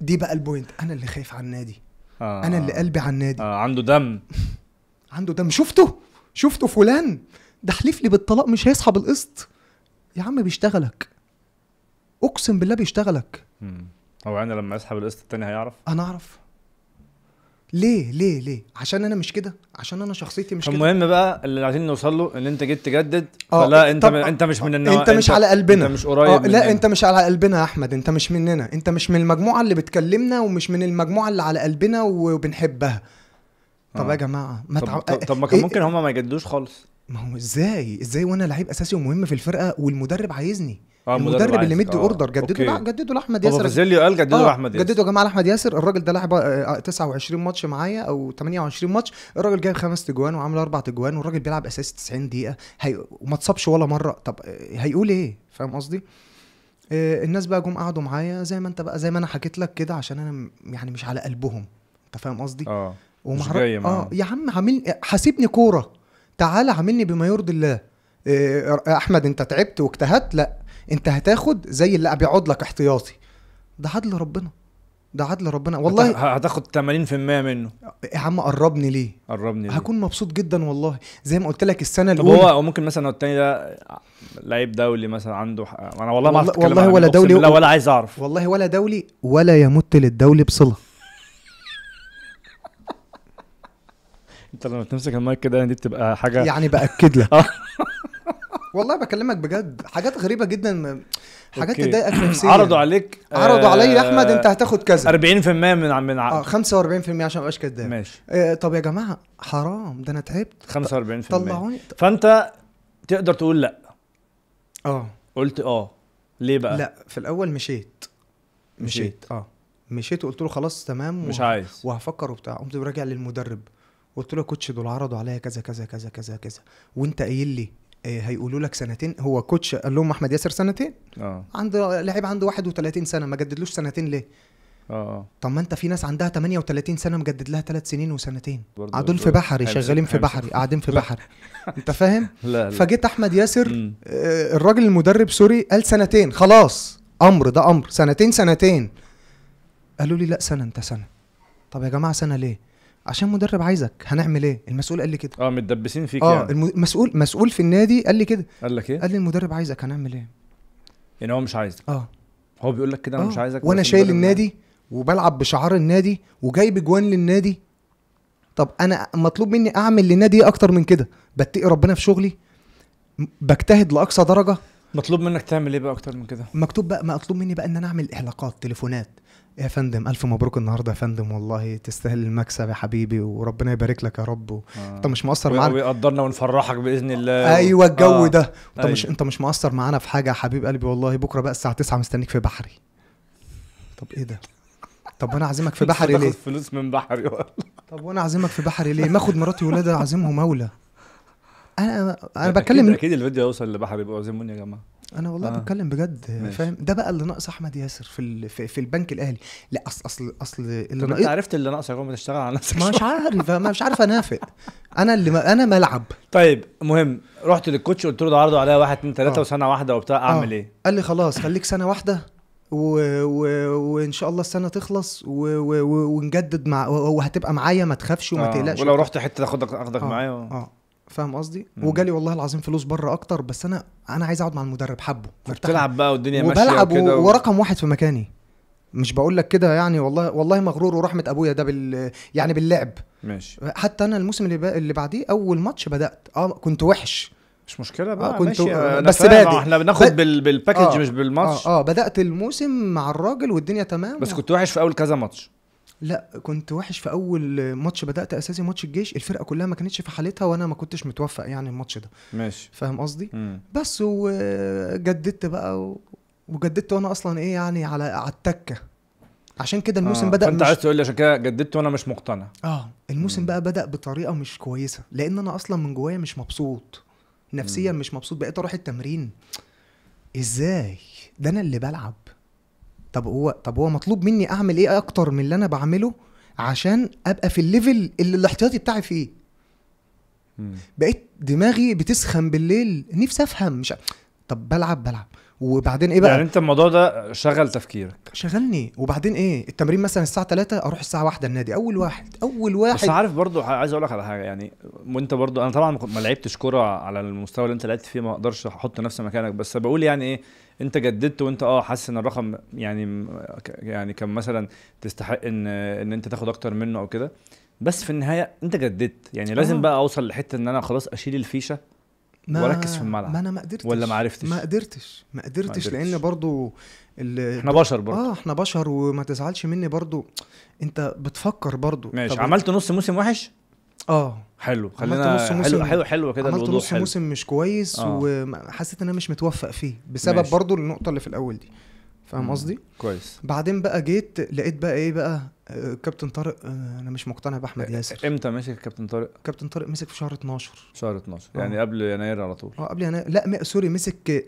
دي بقى البوينت انا اللي خايف على النادي آه. انا اللي آه. قلبي على النادي آه. عنده دم عنده دم شفته شفته فلان ده حليف لي بالطلاق مش هيسحب القسط يا عم بيشتغلك اقسم بالله بيشتغلك هو انا لما يسحب القسط التاني هيعرف انا اعرف ليه ليه ليه عشان انا مش كده عشان انا شخصيتي مش كده المهم بقى اللي عايزين نوصل له ان انت جيت تجدد آه، فلا انت م... انت مش من النوع انت مش على قلبنا انت مش قريب آه، لا انت مش على قلبنا يا احمد انت مش مننا انت مش من المجموعه اللي بتكلمنا ومش من المجموعه اللي على قلبنا وبنحبها طب آه. يا جماعه ما طب, طب, طب ما كان إيه؟ ممكن هما ما يجددوش خالص ما هو ازاي ازاي وانا لعيب اساسي ومهم في الفرقه والمدرب عايزني آه المدرب اللي مدي اوردر آه، جددوا لا جددوا لاحمد ياسر فازيليو قال جددوا آه، لاحمد ياسر جددوا يا جماعه لاحمد ياسر الراجل ده لعب 29 آه، ماتش معايا او 28 ماتش الراجل جايب خمس تجوان وعامل اربع تجوان والراجل بيلعب اساسي 90 دقيقه هي... وما اتصابش ولا مره طب هيقول ايه فاهم قصدي؟ الناس بقى جم قعدوا معايا زي ما انت بقى زي ما انا حكيت لك كده عشان انا يعني مش على قلبهم انت فاهم قصدي؟ اه ومحر... مش جاي اه يا عم عامل حاسبني كوره تعالى عاملني بما يرضي الله احمد انت تعبت واجتهدت لا انت هتاخد زي اللي بيعود لك احتياطي ده عدل ربنا ده عدل ربنا والله هتاخد 80% منه يا عم قربني ليه قربني ليه هكون مبسوط جدا والله زي ما قلت لك السنه طب الاولى طب هو ممكن مثلا التاني ده لعيب دولي مثلا عنده حق. انا والله ما اعرف والله ولا دولي لا ولا عايز اعرف والله ولا دولي ولا يمت للدولي بصله انت لما تمسك المايك كده يعني دي بتبقى حاجه يعني باكد لك والله بكلمك بجد حاجات غريبه جدا حاجات تضايقك نفسيا عرضوا عليك عرضوا عليا يا آه، احمد انت هتاخد كذا 40% من من عقد اه 45% عشان ما ابقاش كذاب ماشي آه طب يا جماعه حرام ده انا تعبت 45% طلعوني فانت تقدر تقول لا اه قلت اه ليه بقى؟ لا في الاول مشيت مشيت, مشيت. اه مشيت وقلت له خلاص تمام مش عايز وهفكر وبتاع قمت راجع للمدرب قلت له يا كوتش دول عرضوا عليا كذا كذا كذا كذا كذا وانت قايل لي آه، هيقولوا لك سنتين هو كوتش قال لهم احمد ياسر سنتين اه عنده لعيب عنده 31 سنه ما جددلوش سنتين ليه؟ آه،, اه طب ما انت في ناس عندها 38 سنه مجدد لها ثلاث سنين وسنتين قاعدين في بحري شغالين في بحري قاعدين في بحري انت فاهم؟ لا, لا فجيت احمد ياسر آه الراجل المدرب سوري قال سنتين خلاص امر ده امر سنتين سنتين قالوا لي لا سنه انت سنه طب يا جماعه سنه ليه؟ عشان مدرب عايزك هنعمل ايه المسؤول قال لي كده اه متدبسين فيك اه يعني. المسؤول مسؤول في النادي قال لي كده قال لك ايه قال لي المدرب عايزك هنعمل ايه يعني هو مش عايزك اه هو بيقول لك كده انا آه. مش عايزك وانا شايل النادي وبلعب بشعار النادي وجايب جوان للنادي طب انا مطلوب مني اعمل للنادي إيه اكتر من كده بتقي ربنا في شغلي بجتهد لاقصى درجه مطلوب منك تعمل ايه بقى اكتر من كده مكتوب بقى مطلوب مني بقى ان انا اعمل علاقات تليفونات يا فندم الف مبروك النهارده يا فندم والله تستاهل المكسب يا حبيبي وربنا يبارك لك يا رب و... آه. انت مش مقصر معانا ويقدرنا ونفرحك باذن الله ايوه الجو آه. ده انت أيوة. مش انت مش مقصر معانا في حاجه يا حبيب قلبي والله بكره بقى الساعه 9 مستنيك في بحري طب ايه ده طب وانا اعزمك في بحري ليه فلوس من بحري والله طب وانا اعزمك في بحري ليه ما اخد مراتي وولادي اعزمهم اولى انا انا بتكلم اكيد, أكيد الفيديو هيوصل لبحري بيبقوا عازموني يا جماعه انا والله آه. بتكلم بجد فاهم ده بقى اللي ناقص احمد ياسر في في, البنك الاهلي لا اصل اصل اصل اللي ناقص انت عرفت اللي ناقصك يا تشتغل على نفسك مش عارف ما مش عارف انافق انا اللي ما... انا ملعب طيب مهم رحت للكوتش قلت له ده عرضوا عليا واحد اتنين تلاته آه. وسنه واحده وبتاع آه. اعمل آه. ايه؟ قال لي خلاص خليك سنه واحده و... و... وان شاء الله السنه تخلص و... و... ونجدد مع وهتبقى معايا ما تخافش وما آه. تقلقش ولو رحت حته اخدك اخدك آه. معايا و... اه فاهم قصدي وجالي والله العظيم فلوس بره اكتر بس انا انا عايز اقعد مع المدرب حبه بتلعب بقى والدنيا ماشيه وبلعب و... ورقم واحد في مكاني مش بقول لك كده يعني والله والله مغرور ورحمه ابويا ده بال يعني باللعب ماشي حتى انا الموسم اللي, ب... اللي بعديه اول ماتش بدات اه كنت وحش مش مشكله بقى آه كنت ماشي آه بس بادئ آه، احنا بناخد ب... بالباكج آه مش بالماتش آه, اه بدات الموسم مع الراجل والدنيا تمام بس كنت وحش في اول كذا ماتش لا كنت وحش في اول ماتش بدات اساسي ماتش الجيش الفرقه كلها ما كانتش في حالتها وانا ما كنتش متوفق يعني الماتش ده ماشي فاهم قصدي بس وجددت بقى وجددت وانا اصلا ايه يعني على على التكه عشان كده الموسم آه. بدا انت مش... عايز تقول لي عشان كده جددت وانا مش مقتنع اه الموسم مم. بقى بدا بطريقه مش كويسه لان انا اصلا من جوايا مش مبسوط نفسيا مم. مش مبسوط بقيت اروح التمرين ازاي ده انا اللي بلعب طب هو طب هو مطلوب مني اعمل ايه اكتر من اللي انا بعمله عشان ابقى في الليفل اللي الاحتياطي بتاعي فيه بقيت دماغي بتسخن بالليل نفسي افهم مش طب بلعب بلعب وبعدين ايه بقى يعني انت الموضوع ده شغل تفكيرك شغلني وبعدين ايه التمرين مثلا الساعه 3 اروح الساعه 1 النادي اول واحد اول واحد بس عارف برضو عايز اقول لك على حاجه يعني وانت برضو انا طبعا ما لعبتش كوره على المستوى اللي انت لعبت فيه ما اقدرش احط نفسي مكانك بس بقول يعني ايه انت جددت وانت اه حاسس ان الرقم يعني يعني كان مثلا تستحق ان ان انت تاخد اكتر منه او كده بس في النهايه انت جددت يعني لازم آه. بقى اوصل لحته ان انا خلاص اشيل الفيشه واركز في الملعب ما انا ما قدرتش ولا ما عرفتش ما قدرتش ما قدرتش, ما قدرتش. لان برضو احنا بشر برضو اه احنا بشر وما تزعلش مني برضو انت بتفكر برضو ماشي عملت نص موسم وحش اه حلو خلينا حلو حلو حلو كده عملت نص موسم مش كويس آه. وحسيت ان انا مش متوفق فيه بسبب ماشي. برضو النقطه اللي في الاول دي فاهم قصدي كويس بعدين بقى جيت لقيت بقى ايه بقى آه، كابتن طارق آه، انا مش مقتنع باحمد آه، ياسر امتى مسك كابتن طارق كابتن طارق مسك في شهر 12 شهر 12 أوه. يعني قبل يناير على طول اه قبل يناير لا سوري مسك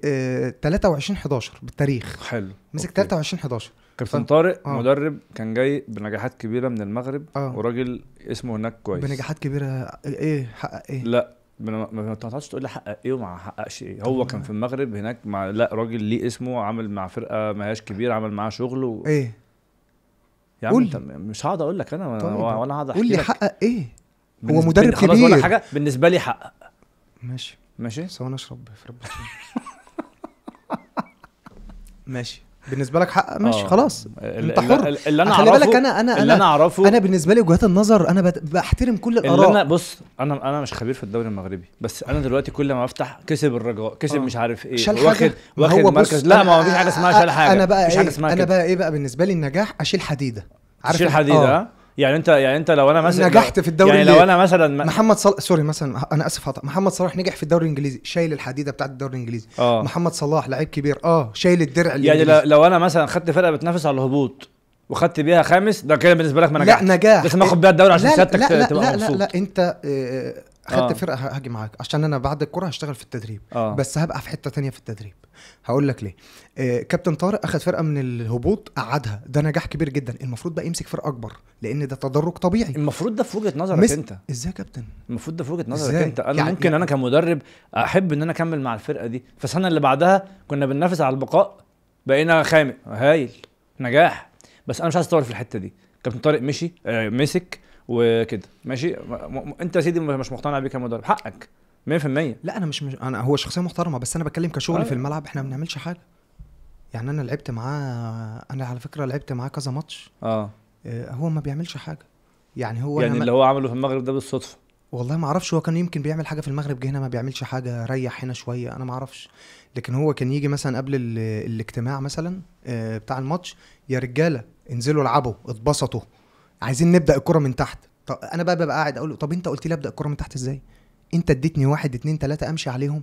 23 11 بالتاريخ حلو مسك 23 11 كابتن طارق آه. مدرب كان جاي بنجاحات كبيره من المغرب آه. وراجل اسمه هناك كويس بنجاحات كبيره ايه, إيه، حقق ايه لا ما تقعدش تقول لي حقق ايه وما حققش ايه هو كان آه. في المغرب هناك مع لا راجل ليه اسمه عمل مع فرقه ما هياش كبيره عمل معاه شغل و... ايه يا عم انت مش هقعد اقول لك انا طيب. ولا هقعد احكي قول لي حقق ايه هو مدرب كبير خلاص ولا حاجه بالنسبه لي حقق ماشي ماشي سواء اشرب في ربنا ماشي بالنسبه لك حق ماشي آه. خلاص انت حر اللي انا خلي بالك انا انا اللي انا اعرفه انا بالنسبه لي وجهات النظر انا بحترم كل الاراء اللي انا بص انا انا مش خبير في الدوري المغربي بس انا دلوقتي كل ما افتح كسب الرجاء كسب آه. مش عارف ايه شال واخد واخد مركز لا ما فيش حاجه اسمها شال حاجه انا بقى مفيش حاجه إيه، اسمها انا بقى ايه بقى بالنسبه لي النجاح اشيل حديده عارف شيل حديده يعني انت يعني انت لو انا مثلا نجحت في الدوري يعني لو انا مثلا م... محمد صلاح سوري مثلا انا اسف خطا محمد صلاح نجح في الدوري الانجليزي شايل الحديده بتاعت الدوري الانجليزي آه. محمد صلاح لعيب كبير اه شايل الدرع يعني لو, لو انا مثلا خدت فرقه بتنافس على الهبوط وخدت بيها خامس ده كده بالنسبه لك ما نجحتش لا نجاح بس ما اخد بيها الدوري عشان سيادتك تبقى لا لا, لا لا انت اه اخدت آه. فرقه هاجي معاك عشان انا بعد الكوره هشتغل في التدريب آه. بس هبقى في حته تانية في التدريب هقول لك ليه آه كابتن طارق اخد فرقه من الهبوط قعدها ده نجاح كبير جدا المفروض بقى يمسك فرقه اكبر لان ده تدرج طبيعي المفروض ده في وجهه نظرك مس... انت ازاي يا كابتن المفروض ده في وجهه نظرك إزاي؟ انت انا يعني... ممكن يعني انا كمدرب احب ان انا اكمل مع الفرقه دي فالسنه اللي بعدها كنا بننافس على البقاء بقينا خامق هايل نجاح بس انا مش عايز اطول في الحته دي كابتن طارق مشي آه مسك وكده ماشي م... انت سيدي مش مقتنع بيه كمدرب حقك 100% لا انا مش, مش انا هو شخصيه محترمه بس انا بتكلم كشغل آه. في الملعب احنا ما بنعملش حاجه يعني انا لعبت معاه انا على فكره لعبت معاه كذا ماتش اه, آه، هو ما بيعملش حاجه يعني هو يعني اللي ما... هو عمله في المغرب ده بالصدفه والله ما اعرفش هو كان يمكن بيعمل حاجه في المغرب جه هنا ما بيعملش حاجه ريح هنا شويه انا ما اعرفش لكن هو كان يجي مثلا قبل الاجتماع مثلا آه، بتاع الماتش يا رجاله انزلوا العبوا اتبسطوا عايزين نبدا الكره من تحت طب انا بقى ببقى قاعد اقول طب انت قلت لي ابدا الكره من تحت ازاي انت اديتني واحد اتنين تلاته امشي عليهم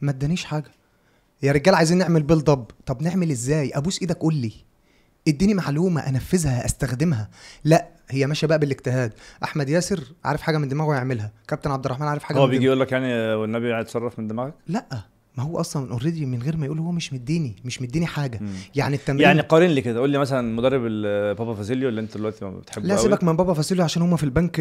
ما ادانيش حاجه يا رجال عايزين نعمل بيلد اب طب نعمل ازاي ابوس ايدك قول لي اديني معلومه انفذها استخدمها لا هي ماشيه بقى بالاجتهاد احمد ياسر عارف حاجه من دماغه يعملها كابتن عبد الرحمن عارف حاجه هو بيجي يقول لك يعني والنبي هيتصرف من دماغك لا ما هو اصلا اوريدي من غير ما يقول هو مش مديني مش مديني حاجه مم. يعني التمرين يعني قارن لي كده قول لي مثلا مدرب بابا فاسيليو اللي انت دلوقتي بتحبه لا سيبك من بابا فاسيليو عشان هم في البنك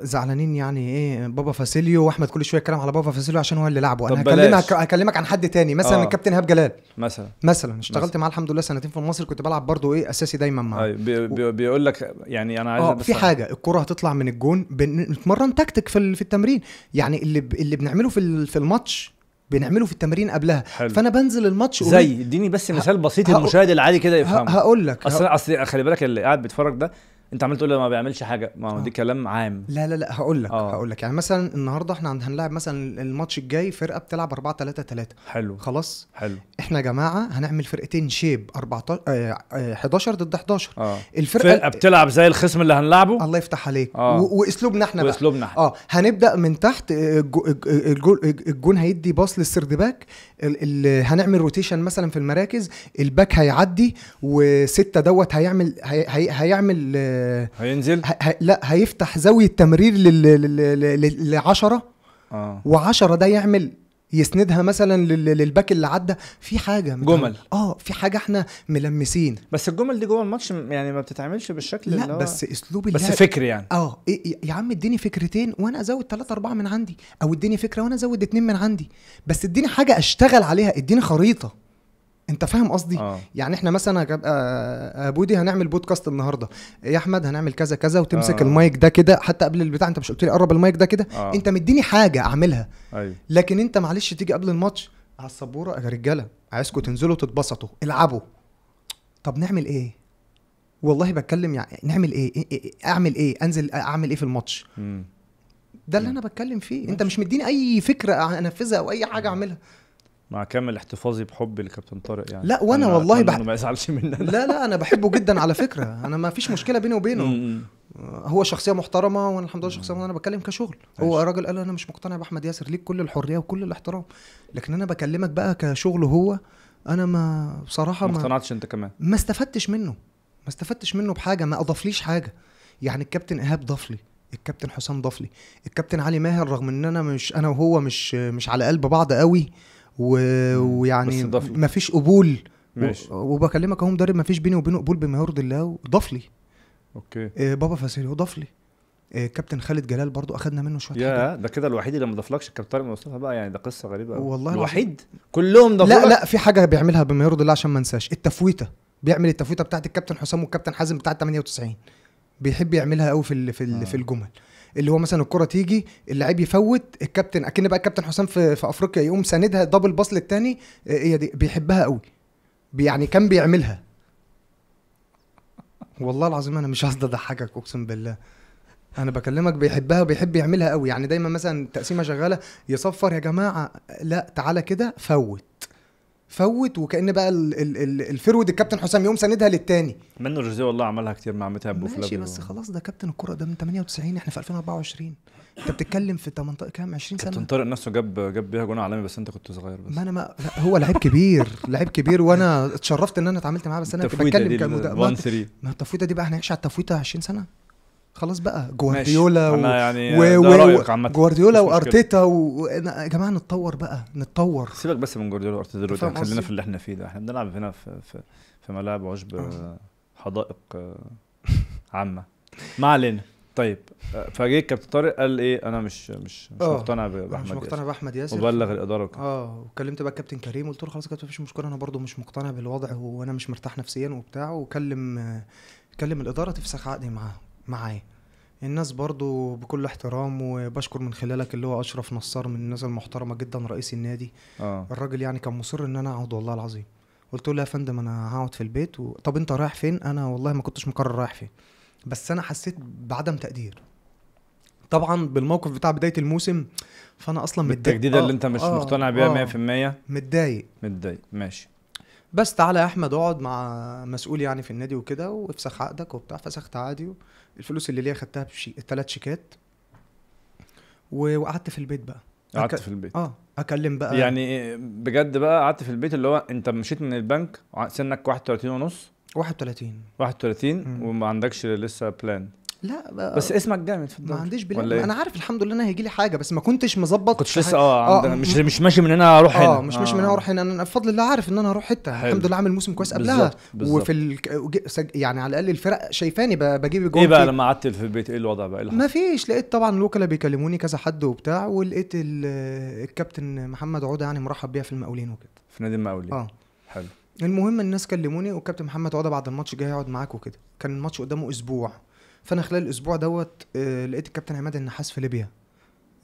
زعلانين يعني ايه بابا فاسيليو واحمد كل شويه يتكلم على بابا فاسيليو عشان هو اللي لعبه انا هكلمك هكلمك عن حد تاني مثلا آه. الكابتن ايهاب جلال مثلا مثلا اشتغلت معاه الحمد لله سنتين في مصر كنت بلعب برضه ايه اساسي دايما معاه أيوة. بي بي بيقول لك يعني انا عايز اه في حاجه الكره هتطلع من الجون بنتمرن تكتيك في, في التمرين يعني اللي اللي بنعمله في في الماتش بنعمله في التمرين قبلها حلو. فانا بنزل الماتش زي اديني بس مثال بسيط المشاهد العادي كده يفهمه هقول لك اصل اصل خلي بالك اللي قاعد بيتفرج ده انت عمال تقول ما بيعملش حاجه ما هو دي آه. كلام عام لا لا لا هقول لك آه. هقول لك يعني مثلا النهارده احنا هنلاعب مثلا الماتش الجاي فرقه بتلعب 4 3 3 حلو خلاص حلو احنا يا جماعه هنعمل فرقتين شيب 14 11 آه، ضد 11 أوه. الفرقه فرقه بتلعب زي الخصم اللي هنلعبه الله يفتح عليك واسلوبنا احنا بقى واسلوبنا احنا اه هنبدا من تحت الجون, هيدي باص للسرد باك هنعمل روتيشن مثلا في المراكز الباك هيعدي وسته دوت هيعمل هي هيعمل هينزل ه... لا هيفتح زاويه تمرير لل... لل... لل... لعشرة اه وعشرة ده يعمل يسندها مثلا للباك اللي عدى في حاجه جمل اه في حاجه احنا ملمسين بس الجمل دي جوه الماتش يعني ما بتتعملش بالشكل لا اللي هو... بس اسلوب اللعب بس فكر يعني اه إيه،, إيه يا عم اديني فكرتين وانا ازود ثلاثة أربعة من عندي او اديني فكره وانا ازود اتنين من عندي بس اديني حاجه اشتغل عليها اديني خريطه انت فاهم قصدي آه. يعني احنا مثلا آه، آه، يا بودي هنعمل بودكاست النهارده يا احمد هنعمل كذا كذا وتمسك آه. المايك ده كده حتى قبل البتاع انت مش قلت لي قرب المايك ده كده آه. انت مديني حاجه اعملها أيوه. لكن انت معلش تيجي قبل الماتش على السبوره يا رجاله عايزكم تنزلوا تتبسطوا العبوا طب نعمل ايه والله بتكلم يعني نعمل إيه؟, ايه, إيه, إيه اعمل ايه انزل اعمل ايه في الماتش ده اللي م. انا بتكلم فيه ماشي. انت مش مديني اي فكره انفذها او اي حاجه آه. اعملها مع كامل احتفاظي بحبي لكابتن طارق يعني لا وانا والله بح... ما يزعلش مننا لا لا انا بحبه جدا على فكره انا ما فيش مشكله بيني وبينه آه، هو شخصيه محترمه وانا الحمد لله شخصيه انا بتكلم كشغل هو راجل قال انا مش مقتنع باحمد ياسر ليك كل الحريه وكل الاحترام لكن انا بكلمك بقى كشغل هو انا ما بصراحه ما اقتنعتش انت كمان ما استفدتش منه ما استفدتش منه بحاجه ما اضافليش حاجه يعني الكابتن ايهاب ضاف لي الكابتن حسام ضاف لي الكابتن علي ماهر رغم ان انا مش انا وهو مش مش على قلب بعض قوي و... ويعني ما فيش قبول ماشي و... وبكلمك اهو مدرب ما فيش بيني وبينه قبول بما يرضي الله ضاف لي اوكي آه بابا فاسيليو ضاف لي آه كابتن خالد جلال برضو اخدنا منه شويه يا ده كده الوحيد اللي ما ضافلكش الكابتن طارق مصطفى بقى يعني ده قصه غريبه قوي والله الوحيد كلهم ضافوا لا لا في حاجه بيعملها بما يرضي الله عشان ما انساش التفويته بيعمل التفويته بتاعت الكابتن حسام والكابتن حازم بتاعت 98 بيحب يعملها قوي في في, آه. في الجمل اللي هو مثلا الكره تيجي اللاعب يفوت الكابتن اكن بقى الكابتن حسام في, في افريقيا يقوم ساندها دبل باص للتاني آه، هي دي بيحبها قوي يعني كان بيعملها والله العظيم انا مش قصدي اضحكك اقسم بالله انا بكلمك بيحبها وبيحب يعملها قوي يعني دايما مثلا تقسيمه شغاله يصفر يا جماعه لا تعالى كده فوت فوت وكان بقى الـ الـ الـ الفرود الكابتن حسام يوم ساندها للتاني منه جوزيه والله عملها كتير مع متعب بوفلافيو ماشي بس خلاص ده كابتن الكره ده من 98 احنا في 2024 انت بتتكلم في 18 كام 20 سنه كابتن طارق نفسه جاب جاب بيها جون عالمي بس انت كنت صغير بس ما انا ما لا هو لعيب كبير لعيب كبير وانا اتشرفت ان انا اتعاملت معاه بس انا بتكلم كمدرب ما التفويته دي بقى هنعيش على التفويته 20 سنه خلاص بقى جوارديولا و... يعني و... و... جوارديولا وارتيتا يا جماعه نتطور بقى نتطور سيبك بس من جوارديولا وارتيتا دلوقتي خلينا في اللي احنا فيه ده احنا بنلعب هنا في في, في ملاعب عشب آه. حدائق آه، عامه ما علينا طيب آه، فجيه كابتن طارق قال ايه انا مش مش مش مقتنع باحمد مش مقتنع باحمد ياسر وبلغ الاداره وكده اه وكلمت بقى الكابتن كريم قلت له خلاص كابتن مفيش مشكله انا برضو مش مقتنع بالوضع وانا مش مرتاح نفسيا وبتاع وكلم كلم الاداره تفسخ عقدي معاهم معايا الناس برضو بكل احترام وبشكر من خلالك اللي هو اشرف نصار من الناس المحترمه جدا رئيس النادي آه. الراجل يعني كان مصر ان انا اقعد والله العظيم قلت له يا فندم انا هقعد في البيت و... طب انت رايح فين انا والله ما كنتش مقرر رايح فين بس انا حسيت بعدم تقدير طبعا بالموقف بتاع بدايه الموسم فانا اصلا متضايق التجديده آه اللي انت مش آه مقتنع بيها آه 100% متضايق متضايق ماشي بس تعالى يا احمد اقعد مع مسؤول يعني في النادي وكده وافسخ عقدك وبتاع فسخت عادي و... الفلوس اللي ليا خدتها بشي ثلاث شيكات وقعدت في البيت بقى قعدت في البيت اه اكلم بقى يعني بجد بقى قعدت في البيت اللي هو انت مشيت من البنك سنك 31 ونص 31 31 وما عندكش لسه بلان لا بس آه، اسمك جامد في الدوري ما عنديش بلا... إيه؟ انا عارف الحمد لله انا هيجي لي حاجه بس ما كنتش مظبط كنتش لسه اه عند... آه، مش مش ماشي من آه، هنا اروح هنا اه مش ماشي من هنا اروح هنا انا بفضل الله عارف ان انا هروح حته حلو. الحمد لله عامل موسم كويس قبلها وفي ال... يعني على الاقل الفرق شايفاني بجيب جول ايه بقى لما قعدت في البيت ايه الوضع بقى إيه ما فيش لقيت طبعا الوكلاء بيكلموني كذا حد وبتاع ولقيت الكابتن محمد عوده يعني مرحب بيها في المقاولين وكده في نادي المقاولين اه حلو المهم الناس كلموني وكابتن محمد عوده بعد الماتش جاي يقعد معاك وكده كان الماتش قدامه اسبوع فانا خلال الاسبوع دوت آه، لقيت الكابتن عماد النحاس في ليبيا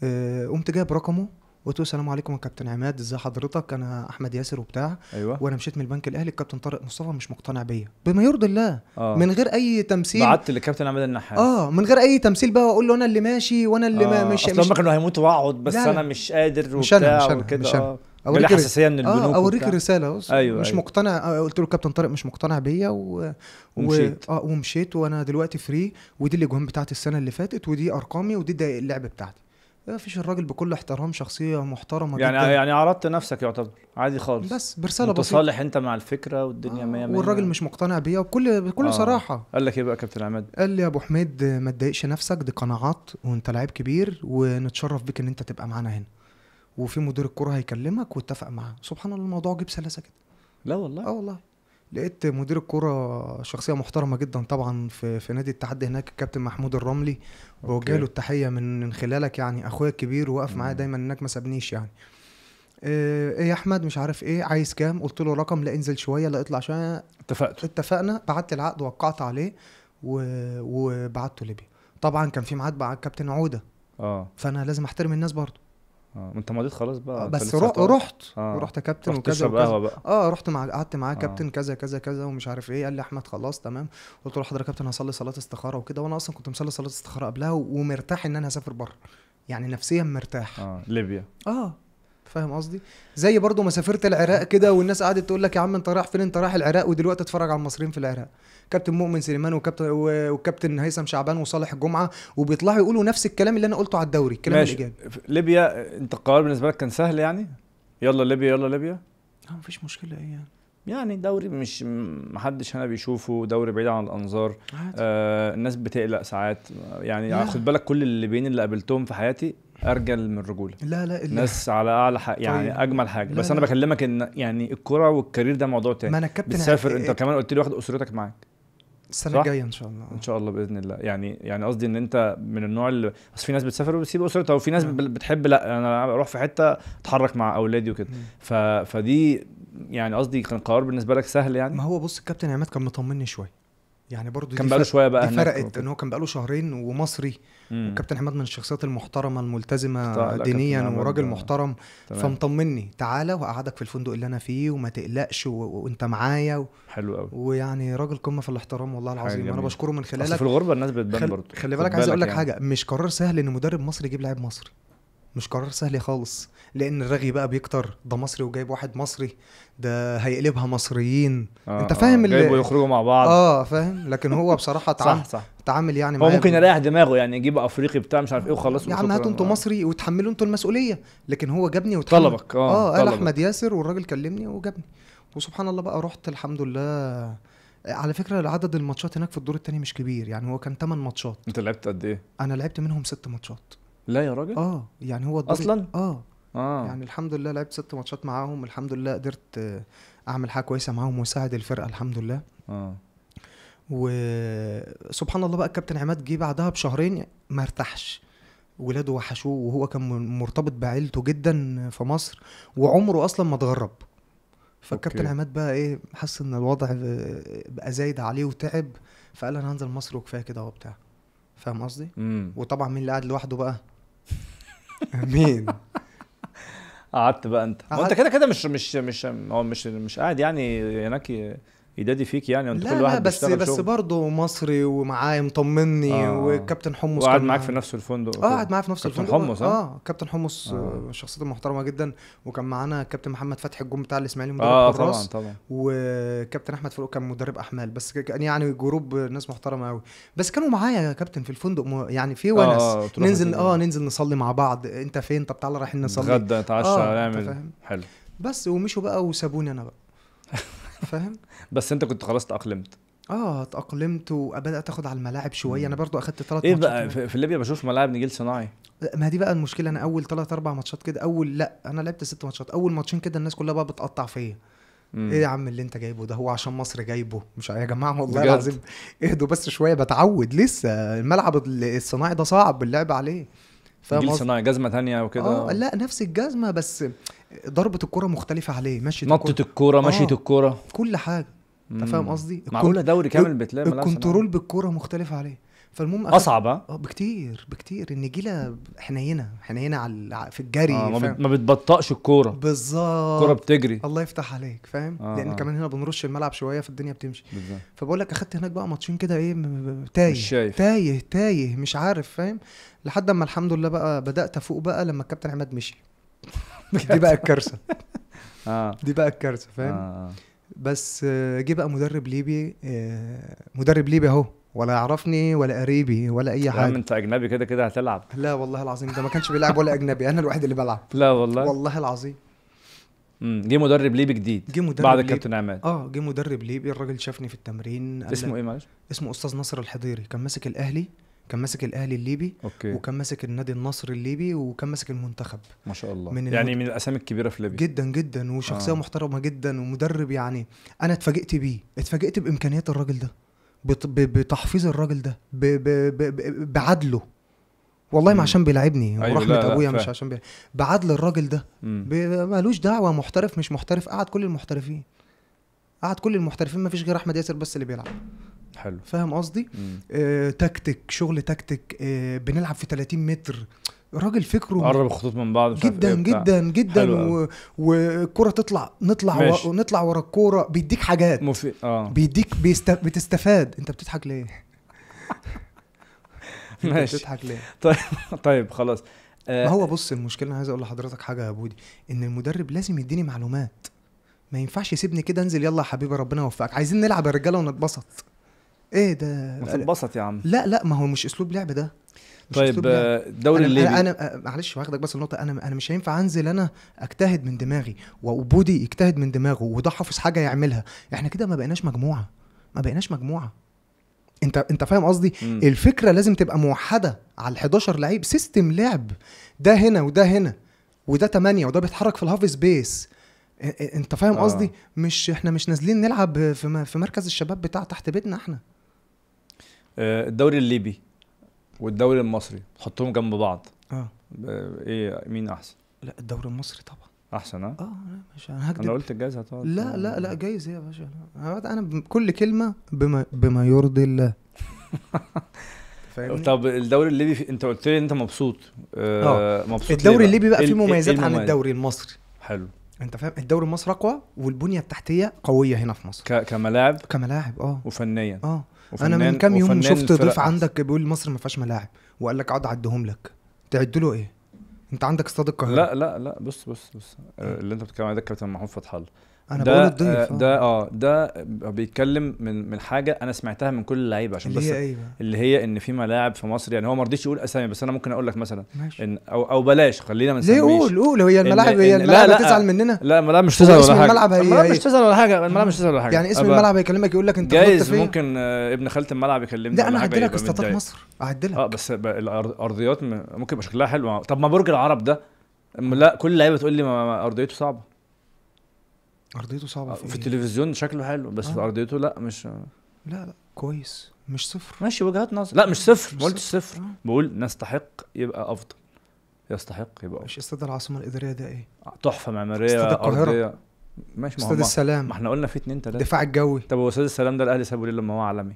آه، قمت جايب رقمه قلت له السلام عليكم يا كابتن عماد ازي حضرتك انا احمد ياسر وبتاع ايوه وانا مشيت من البنك الاهلي الكابتن طارق مصطفى مش مقتنع بيا بما يرضي الله أوه. من غير اي تمثيل بعت للكابتن عماد النحاس اه من غير اي تمثيل بقى واقول له انا اللي ماشي وانا اللي ما آه. مش اصلا مش... كانوا هيموتوا واقعد بس لا انا مش قادر وبتاع مش أنا مش أنا وكده مش أنا. اوريك حساسيه من البنوك اه اوريك الرساله أيوة مش أيوة. مقتنع آه، قلت له كابتن طارق مش مقتنع بيا و... ومشيت و... اه ومشيت وانا دلوقتي فري ودي الاجوان بتاعت السنه اللي فاتت ودي ارقامي ودي دقائق اللعب بتاعتي فيش الراجل بكل احترام شخصيه محترمه يعني جدا. يعني عرضت نفسك يعتبر عادي خالص بس برساله بسيطه متصالح انت مع الفكره والدنيا 100 آه مية والراجل مش مقتنع بيا وبكل بكل آه. صراحه قال لك ايه بقى يا كابتن عماد قال لي يا ابو حميد ما تضايقش نفسك دي قناعات وانت لعيب كبير ونتشرف بك ان انت تبقى معانا هنا وفي مدير الكوره هيكلمك واتفق معاه سبحان الله الموضوع جه بسلاسه كده لا والله اه والله لقيت مدير الكوره شخصيه محترمه جدا طبعا في في نادي التحدي هناك الكابتن محمود الرملي بوجه له التحيه من خلالك يعني اخويا الكبير واقف معايا دايما هناك ما سابنيش يعني آه، ايه يا احمد مش عارف ايه عايز كام قلت له رقم لا انزل شويه لا اطلع عشان اتفقت اتفقنا بعت العقد وقعت عليه و... وبعته ليبيا طبعا كان في ميعاد مع الكابتن عوده اه فانا لازم احترم الناس برضه اه انت مضيت خلاص بقى آه، بس رحت رحت, آه. رحت كابتن رحت وكذا, وكذا. اه رحت مع قعدت معاه كابتن آه. كذا كذا كذا ومش عارف ايه قال لي احمد خلاص تمام قلت له حضرتك كابتن هصلي صلاه استخاره وكده وانا اصلا كنت مصلي صلاه استخاره قبلها ومرتاح ان انا هسافر بره يعني نفسيا مرتاح اه ليبيا اه فاهم قصدي زي برضو ما سافرت العراق كده والناس قعدت تقول لك يا عم انت رايح فين انت رايح العراق ودلوقتي اتفرج على المصريين في العراق كابتن مؤمن سليمان وكابتن وكابتن هيثم شعبان وصالح الجمعه وبيطلعوا يقولوا نفس الكلام اللي انا قلته على الدوري الكلام ماشي. الايجابي ليبيا انت القرار بالنسبه لك كان سهل يعني يلا ليبيا يلا ليبيا لا مفيش مشكله ايه يعني يعني دوري مش محدش هنا بيشوفه دوري بعيد عن الانظار آه الناس بتقلق ساعات يعني خد بالك كل الليبيين اللي قابلتهم في حياتي ارجل من الرجوله لا لا اللي ناس على اعلى حق يعني طيب. اجمل حاجه لا بس انا لا. بكلمك ان يعني الكوره والكارير ده موضوع تاني ما انا كابتن بتسافر إيه انت كمان قلت لي واخد اسرتك معاك السنه الجايه ان شاء الله ان شاء الله باذن الله يعني يعني قصدي ان انت من النوع اللي اصل في ناس بتسافر وبتسيب اسرتها وفي ناس نعم. بتحب لا انا اروح في حته اتحرك مع اولادي وكده ف... فدي يعني قصدي كان قرار بالنسبه لك سهل يعني ما هو بص الكابتن عماد كان مطمني شويه يعني برضه كان بقاله شويه بقى دي فرقت ان هو كان بقاله شهرين ومصري وكابتن حماد من الشخصيات المحترمه الملتزمه دينيا وراجل محترم تمام. فمطمني تعالى واقعدك في الفندق اللي انا فيه وما تقلقش و... وانت معايا و... حلو قوي ويعني راجل قمه في الاحترام والله العظيم انا بشكره من خلالك في الغربه الناس بتبان خل... برضه خلي بالك عايز اقول لك يعني. حاجه مش قرار سهل ان مدرب مصري يجيب لاعب مصري مش قرار سهل خالص لان الرغي بقى بيكتر ده مصري وجايب واحد مصري ده هيقلبها مصريين آه انت آه، فاهم آه اللي يخرجوا مع بعض اه فاهم لكن هو بصراحه تعامل صح صح تعامل يعني هو ممكن يريح دماغه يعني يجيب افريقي بتاع مش عارف ايه وخلاص يا عم هاتوا انتوا آه. مصري وتحملوا انتوا المسؤوليه لكن هو جابني وتحمل طلبك اه, آه قال طلبك. احمد ياسر والراجل كلمني وجابني وسبحان الله بقى رحت الحمد لله على فكره عدد الماتشات هناك في الدور الثاني مش كبير يعني هو كان 8 ماتشات انت لعبت قد ايه انا لعبت منهم 6 ماتشات لا يا راجل اه يعني هو اصلا اه اه يعني الحمد لله لعبت ست ماتشات معاهم الحمد لله قدرت آه، اعمل حاجه كويسه معاهم واساعد الفرقه الحمد لله اه وسبحان الله بقى الكابتن عماد جه بعدها بشهرين ما ارتاحش ولاده وحشوه وهو كان مرتبط بعيلته جدا في مصر وعمره اصلا ما اتغرب فالكابتن عماد بقى ايه حس ان الوضع آه، بقى زايد عليه وتعب فقال انا هنزل مصر وكفايه كده وبتاع فاهم قصدي وطبعا مين اللي قاعد لوحده بقى مين؟ قعدت بقى انت ما انت كده كده مش مش مش هو مش مش قاعد يعني هناك يدادي فيك يعني انت كل واحد بس بس شغل. برضه مصري ومعاي مطمني آه. وكابتن حمص وقعد معاك في نفس الفندق اه قعد معايا في نفس الفندق حمص اه كابتن حمص آه. شخصيته محترمه جدا وكان معانا كابتن محمد فتحي الجون بتاع الاسماعيلي مدرب آه طبعا طبعا وكابتن احمد فاروق كان مدرب احمال بس كان يعني جروب ناس محترمه قوي بس كانوا معايا يا كابتن في الفندق يعني في آه، ونس آه ننزل اه ننزل نصلي مع بعض انت فين طب تعالى رايحين نصلي نتغدى نتعشى آه نعمل حلو بس ومشوا بقى وسابوني انا بقى فاهم بس انت كنت خلاص تاقلمت اه اتاقلمت وبدات اخد على الملاعب شويه انا برضو اخدت ثلاث ايه بقى في, في ليبيا بشوف ملاعب نجيل صناعي ما دي بقى المشكله انا اول ثلاث اربع ماتشات كده اول لا انا لعبت ست ماتشات اول ماتشين كده الناس كلها بقى بتقطع فيا ايه يا عم اللي انت جايبه ده هو عشان مصر جايبه مش يا جماعه والله العظيم اهدوا بس شويه بتعود لسه الملعب الصناعي ده صعب اللعب عليه فاهم صناعي جزمه تانية وكده آه لا نفس الجزمه بس ضربه الكره مختلفه عليه نطت الكوره الكره الكوره آه الكره كل حاجه انت فاهم قصدي معقوله دوري كامل بتلاقي الكنترول بالكوره مختلف عليه فالمهم اصعب اه بكتير بكتير النجيله حنينه حنينه على في الجري آه ما, ما بتبطئش الكوره بالظبط الكوره بتجري الله يفتح عليك فاهم آه لان آه. كمان هنا بنرش الملعب شويه فالدنيا بتمشي بالظبط فبقول لك اخدت هناك بقى ماتشين كده ايه تايه مش شايف. تايه تايه مش عارف فاهم لحد اما الحمد لله بقى بدات افوق بقى لما الكابتن عماد مشي دي بقى الكارثه اه دي بقى الكارثه فاهم آه. آه. بس آه، جه بقى مدرب ليبي آه، مدرب ليبي اهو ولا يعرفني ولا قريبي ولا اي حاجه انت اجنبي كده كده هتلعب لا والله العظيم ده ما كانش بيلعب ولا اجنبي انا الوحيد اللي بلعب لا والله والله العظيم امم جه مدرب ليبي جديد جه مدرب بعد كابتن عماد اه جه مدرب ليبي الراجل شافني في التمرين اسمه ايه معلش اسمه استاذ نصر الحضيري كان ماسك الاهلي كان ماسك الاهلي الليبي أوكي. وكان ماسك النادي النصر الليبي وكان ماسك المنتخب ما شاء الله من يعني من الاسامي الكبيره في ليبيا جدا جدا وشخصيه آه. محترمه جدا ومدرب يعني انا اتفاجئت بيه اتفاجئت بامكانيات الراجل ده بتحفيظ الراجل ده ب... ب... ب... بعدله والله ما عشان بيلعبني أيوة ورحمه ابويا مش عشان بيلعب. بعدل الراجل ده مالوش دعوه محترف مش محترف قعد كل المحترفين قعد كل المحترفين ما فيش غير احمد ياسر بس اللي بيلعب حلو فاهم قصدي آه تكتيك شغل تكتيك آه بنلعب في 30 متر الراجل فكره قرب الخطوط من بعض جدا إيه جدا جدا والكره و... تطلع نطلع و... نطلع ورا الكوره بيديك حاجات مفي... آه. بيديك بيست... بتستفاد انت بتضحك ليه ماشي بتضحك ليه طيب طيب خلاص آه. ما هو بص المشكله انا عايز اقول لحضرتك حاجه يا بودي ان المدرب لازم يديني معلومات ما ينفعش يسيبني كده انزل يلا يا حبيبي ربنا يوفقك عايزين نلعب يا رجاله ونتبسط ايه ده اتبسط يا عم لا لا ما هو مش اسلوب لعب ده مش طيب الدوري آه، الليبي انا, أنا آه، معلش واخدك بس النقطه انا انا مش هينفع انزل انا اجتهد من دماغي وبودي يجتهد من دماغه وده حافظ حاجه يعملها احنا كده ما بقيناش مجموعه ما بقيناش مجموعه انت انت فاهم قصدي الفكره لازم تبقى موحده على ال11 لعيب سيستم لعب ده هنا وده هنا وده 8 وده بيتحرك في الهاف سبيس انت فاهم آه. قصدي آه. مش احنا مش نازلين نلعب في مركز الشباب بتاع تحت بيتنا احنا آه، الدوري الليبي والدوري المصري حطهم جنب بعض اه ايه مين احسن لا الدوري المصري طبعا احسن اه اه مش انا هكدب انا قلت الجايز هتقعد لا لا لا ايه يا باشا انا كل كلمه بما بما يرضي الله فاهمني طب الدوري الليبي انت قلت لي انت مبسوط آه, آه. مبسوط الدوري الليبي بقى, بقى فيه إيه، إيه مميزات عن الدوري المصري حلو انت فاهم الدوري المصري اقوى والبنيه التحتيه قويه هنا في مصر كملاعب كملاعب اه وفنيا اه انا من كام يوم شفت ضيف عندك بيقول مصر ما فيهاش ملاعب وقال لك اقعد عدهم لك تعد له ايه؟ انت عندك استاد القاهره لا لا لا بص بص بص آه، إيه؟ اللي انت بتتكلم عليه ده كابتن محمود فتح الله انا ده بقول الضيف آه، آه. ده اه ده بيتكلم من من حاجه انا سمعتها من كل اللعيبه عشان اللي بس هي أيوة. اللي هي ان في ملاعب في مصر يعني هو ما رضيش يقول اسامي بس انا ممكن اقول لك مثلا ماشي. إن او او بلاش خلينا ما نسميش ليه قول قول هي الملاعب هي الملاعب هتزعل مننا لا الملاعب مش تزعل ولا حاجه الملعب هي الملاعب مش تزعل ولا حاجه الملاعب مش تزعل ولا حاجه يعني اسم الملعب هيكلمك يقول لك انت جايز ممكن آه، ابن خاله الملعب يكلمني لا انا هعدي لك استاد مصر هعدي لك اه بس الارضيات ممكن يبقى شكلها حلو طب ما برج العرب ده لا كل لعيبه تقول لي ارضيته صعبه ارضيته صعبه في, في إيه؟ التلفزيون شكله حلو بس آه. في ارضيته لا مش لا لا كويس مش صفر ماشي وجهات نظر لا مش صفر ما قلتش صفر آه. بقول نستحق يبقى افضل يستحق يبقى افضل مش استاد العاصمه الاداريه ده ايه آه، تحفه معماريه استاد القاهره ماشي استاد السلام ما احنا قلنا في اتنين تلاته الدفاع الجوي طب هو استاد السلام ده الاهلي سابه ليه لما هو عالمي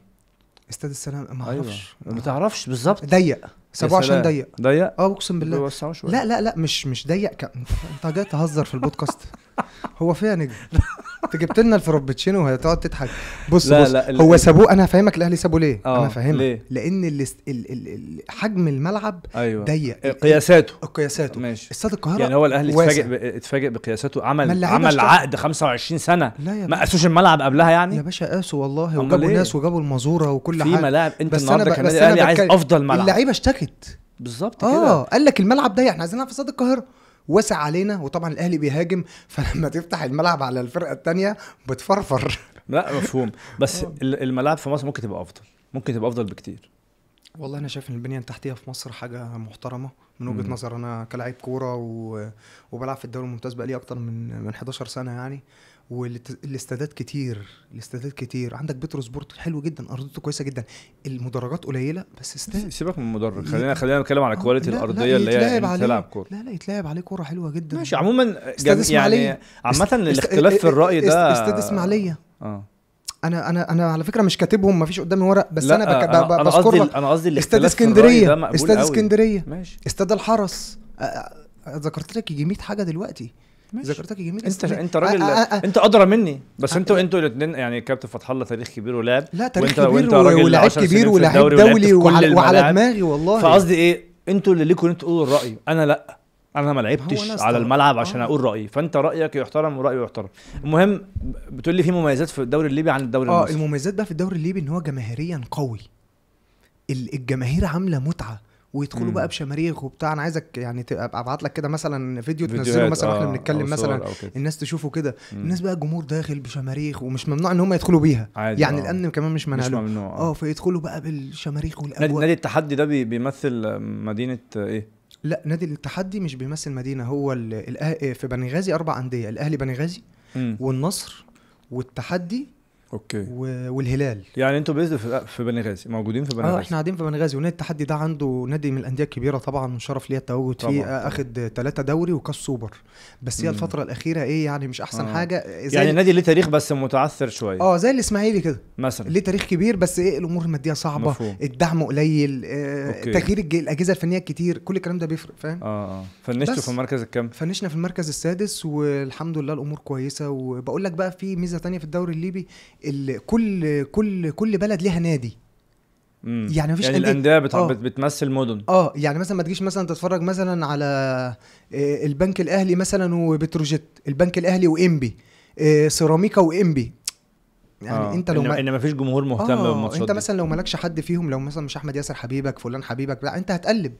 استاد السلام ما أيوة. اعرفش أيوة. ما تعرفش بالظبط ضيق 27 ضيق ضيق اه اقسم بالله شويه لا لا لا مش مش ضيق ك... انت جاي تهزر في البودكاست هو فيها نجم انت جبت لنا الفروبتشينو وهتقعد تضحك بص لا بص لا هو سابوه انا هفهمك الاهلي سابوه ليه انا آه، فاهمك لان الاست... ال... ال... ال... حجم الملعب أيوة. ضيق قياساته قياساته ماشي استاد القاهره يعني هو الاهلي اتفاجئ ب... اتفاجئ بقياساته عمل عمل شتاق. عقد 25 سنه لا يا ما قاسوش الملعب قبلها يعني يا باشا قاسوا والله وجابوا إيه؟ ناس وجابوا المازوره وكل حاجه في ملاعب انت النهارده كان الاهلي عايز افضل ملعب اللعيبه اتنفخت بالظبط آه، كده اه قال لك الملعب ده احنا عايزين نلعب في استاد القاهره واسع علينا وطبعا الاهلي بيهاجم فلما تفتح الملعب على الفرقه الثانيه بتفرفر لا مفهوم بس آه. الملاعب في مصر ممكن تبقى افضل ممكن تبقى افضل بكتير والله انا شايف ان البنيه التحتيه في مصر حاجه محترمه من وجهه نظر انا كلاعب كوره و... وبلعب في الدوري الممتاز بقالي اكتر من من 11 سنه يعني والاستادات كتير الاستادات كتير عندك سبورت حلو جدا ارضيته كويسه جدا المدرجات قليله بس استاد سيبك من المدرج خلينا خلينا نتكلم على الكواليتي آه، الارضيه اللي هي تلعب كوره لا لا يتلعب عليه كوره حلوه جدا ماشي عموما يعني عامه الاختلاف في الراي ده استاد اسماعيليه اه انا انا انا على فكره مش كاتبهم مفيش قدامي ورق بس انا بك آه، انا قصدي انا قصدي استاد اسكندريه استاد اسكندريه ماشي استاد الحرس ذكرت لك يجي 100 حاجه دلوقتي ذاكرتك جميله انت اسمي. انت راجل آآ آه، آآ آه، آه. انت ادرى مني بس انتوا انتوا الاثنين يعني كابتن فتح الله تاريخ كبير ولعب لا تاريخ وانت كبير وانت راجل ولاعب كبير ولاعب دولي وعلى, وعلى دماغي والله فقصدي ايه انتوا اللي ليكم انتوا تقولوا الراي انا لا انا ما لعبتش على الملعب عشان اقول رايي فانت رايك يحترم ورايي يحترم المهم بتقول لي في مميزات في الدوري الليبي عن الدوري المصري اه المميزات بقى في الدوري الليبي ان هو جماهيريا قوي الجماهير عامله متعه ويدخلوا بقى بشماريخ وبتاع انا عايزك يعني تبقى ابعت لك كده مثلا فيديو تنزله مثلا واحنا آه بنتكلم مثلا الناس تشوفه كده الناس بقى الجمهور داخل بشماريخ ومش ممنوع ان هم يدخلوا بيها عادي يعني آه. الامن كمان مش منع مش ممنوع آه. اه فيدخلوا بقى بالشماريخ والاجواء نادي التحدي ده بيمثل مدينه ايه لا نادي التحدي مش بيمثل مدينه هو في بنغازي اربع انديه الاهلي بنغازي والنصر والتحدي اوكي والهلال يعني انتوا بيزد في بنغازي موجودين في بنغازي اه احنا قاعدين في بنغازي ونادي التحدي ده عنده نادي من الانديه الكبيره طبعا وشرف ليا التواجد فيه اخد ثلاثه دوري وكاس سوبر بس هي الفتره الاخيره ايه يعني مش احسن آه. حاجه يعني زي يعني النادي ليه تاريخ بس متعثر شويه اه زي الاسماعيلي كده مثلا ليه تاريخ كبير بس ايه الامور الماديه صعبه مفهوم. الدعم قليل آه أوكي. تغيير الاجهزه الفنيه كتير كل الكلام ده بيفرق فاهم اه اه فنشتوا في المركز الكام فنشنا في المركز السادس والحمد لله الامور كويسه وبقول لك بقى في ميزه ثانيه في الدوري الليبي كل كل كل بلد ليها نادي مم. يعني مفيش يعني الانديه آه. بتمثل مدن اه يعني مثلا ما تجيش مثلا تتفرج مثلا على آه، البنك الاهلي مثلا وبتروجيت البنك الاهلي وامبي آه، سيراميكا وامبي يعني آه. انت لو ما... ان مفيش جمهور مهتم آه. بالماتشات انت مثلا لو مالكش حد فيهم لو مثلا مش احمد ياسر حبيبك فلان حبيبك لا انت هتقلب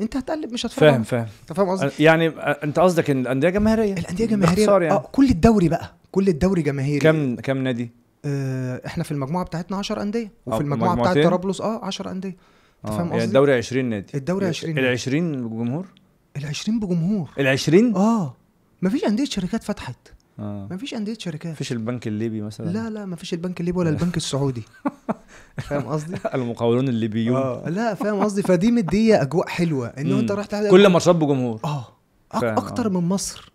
انت هتقلب مش هتفرج فاهم فاهم انت فاهم قصدي يعني انت قصدك ان الانديه جماهيريه الانديه جماهيريه يعني. اه كل الدوري بقى كل الدوري جماهيري كم كم نادي؟ آه احنا في المجموعه بتاعتنا 10 انديه وفي المجموعه بتاعت طرابلس اه 10 انديه آه، تفهم فاهم يعني قصدي؟ الدوري 20 نادي الدوري 20 ال 20 بجمهور؟ ال 20 بجمهور ال 20 اه مفيش انديه شركات فتحت آه. مفيش انديه شركات مفيش البنك الليبي مثلا لا لا مفيش البنك الليبي ولا البنك السعودي فاهم قصدي المقاولون الليبيون آه. لا فاهم قصدي فدي مديه اجواء حلوه ان انت رحت كل ماتشات بجمهور آه،, اه اكتر من مصر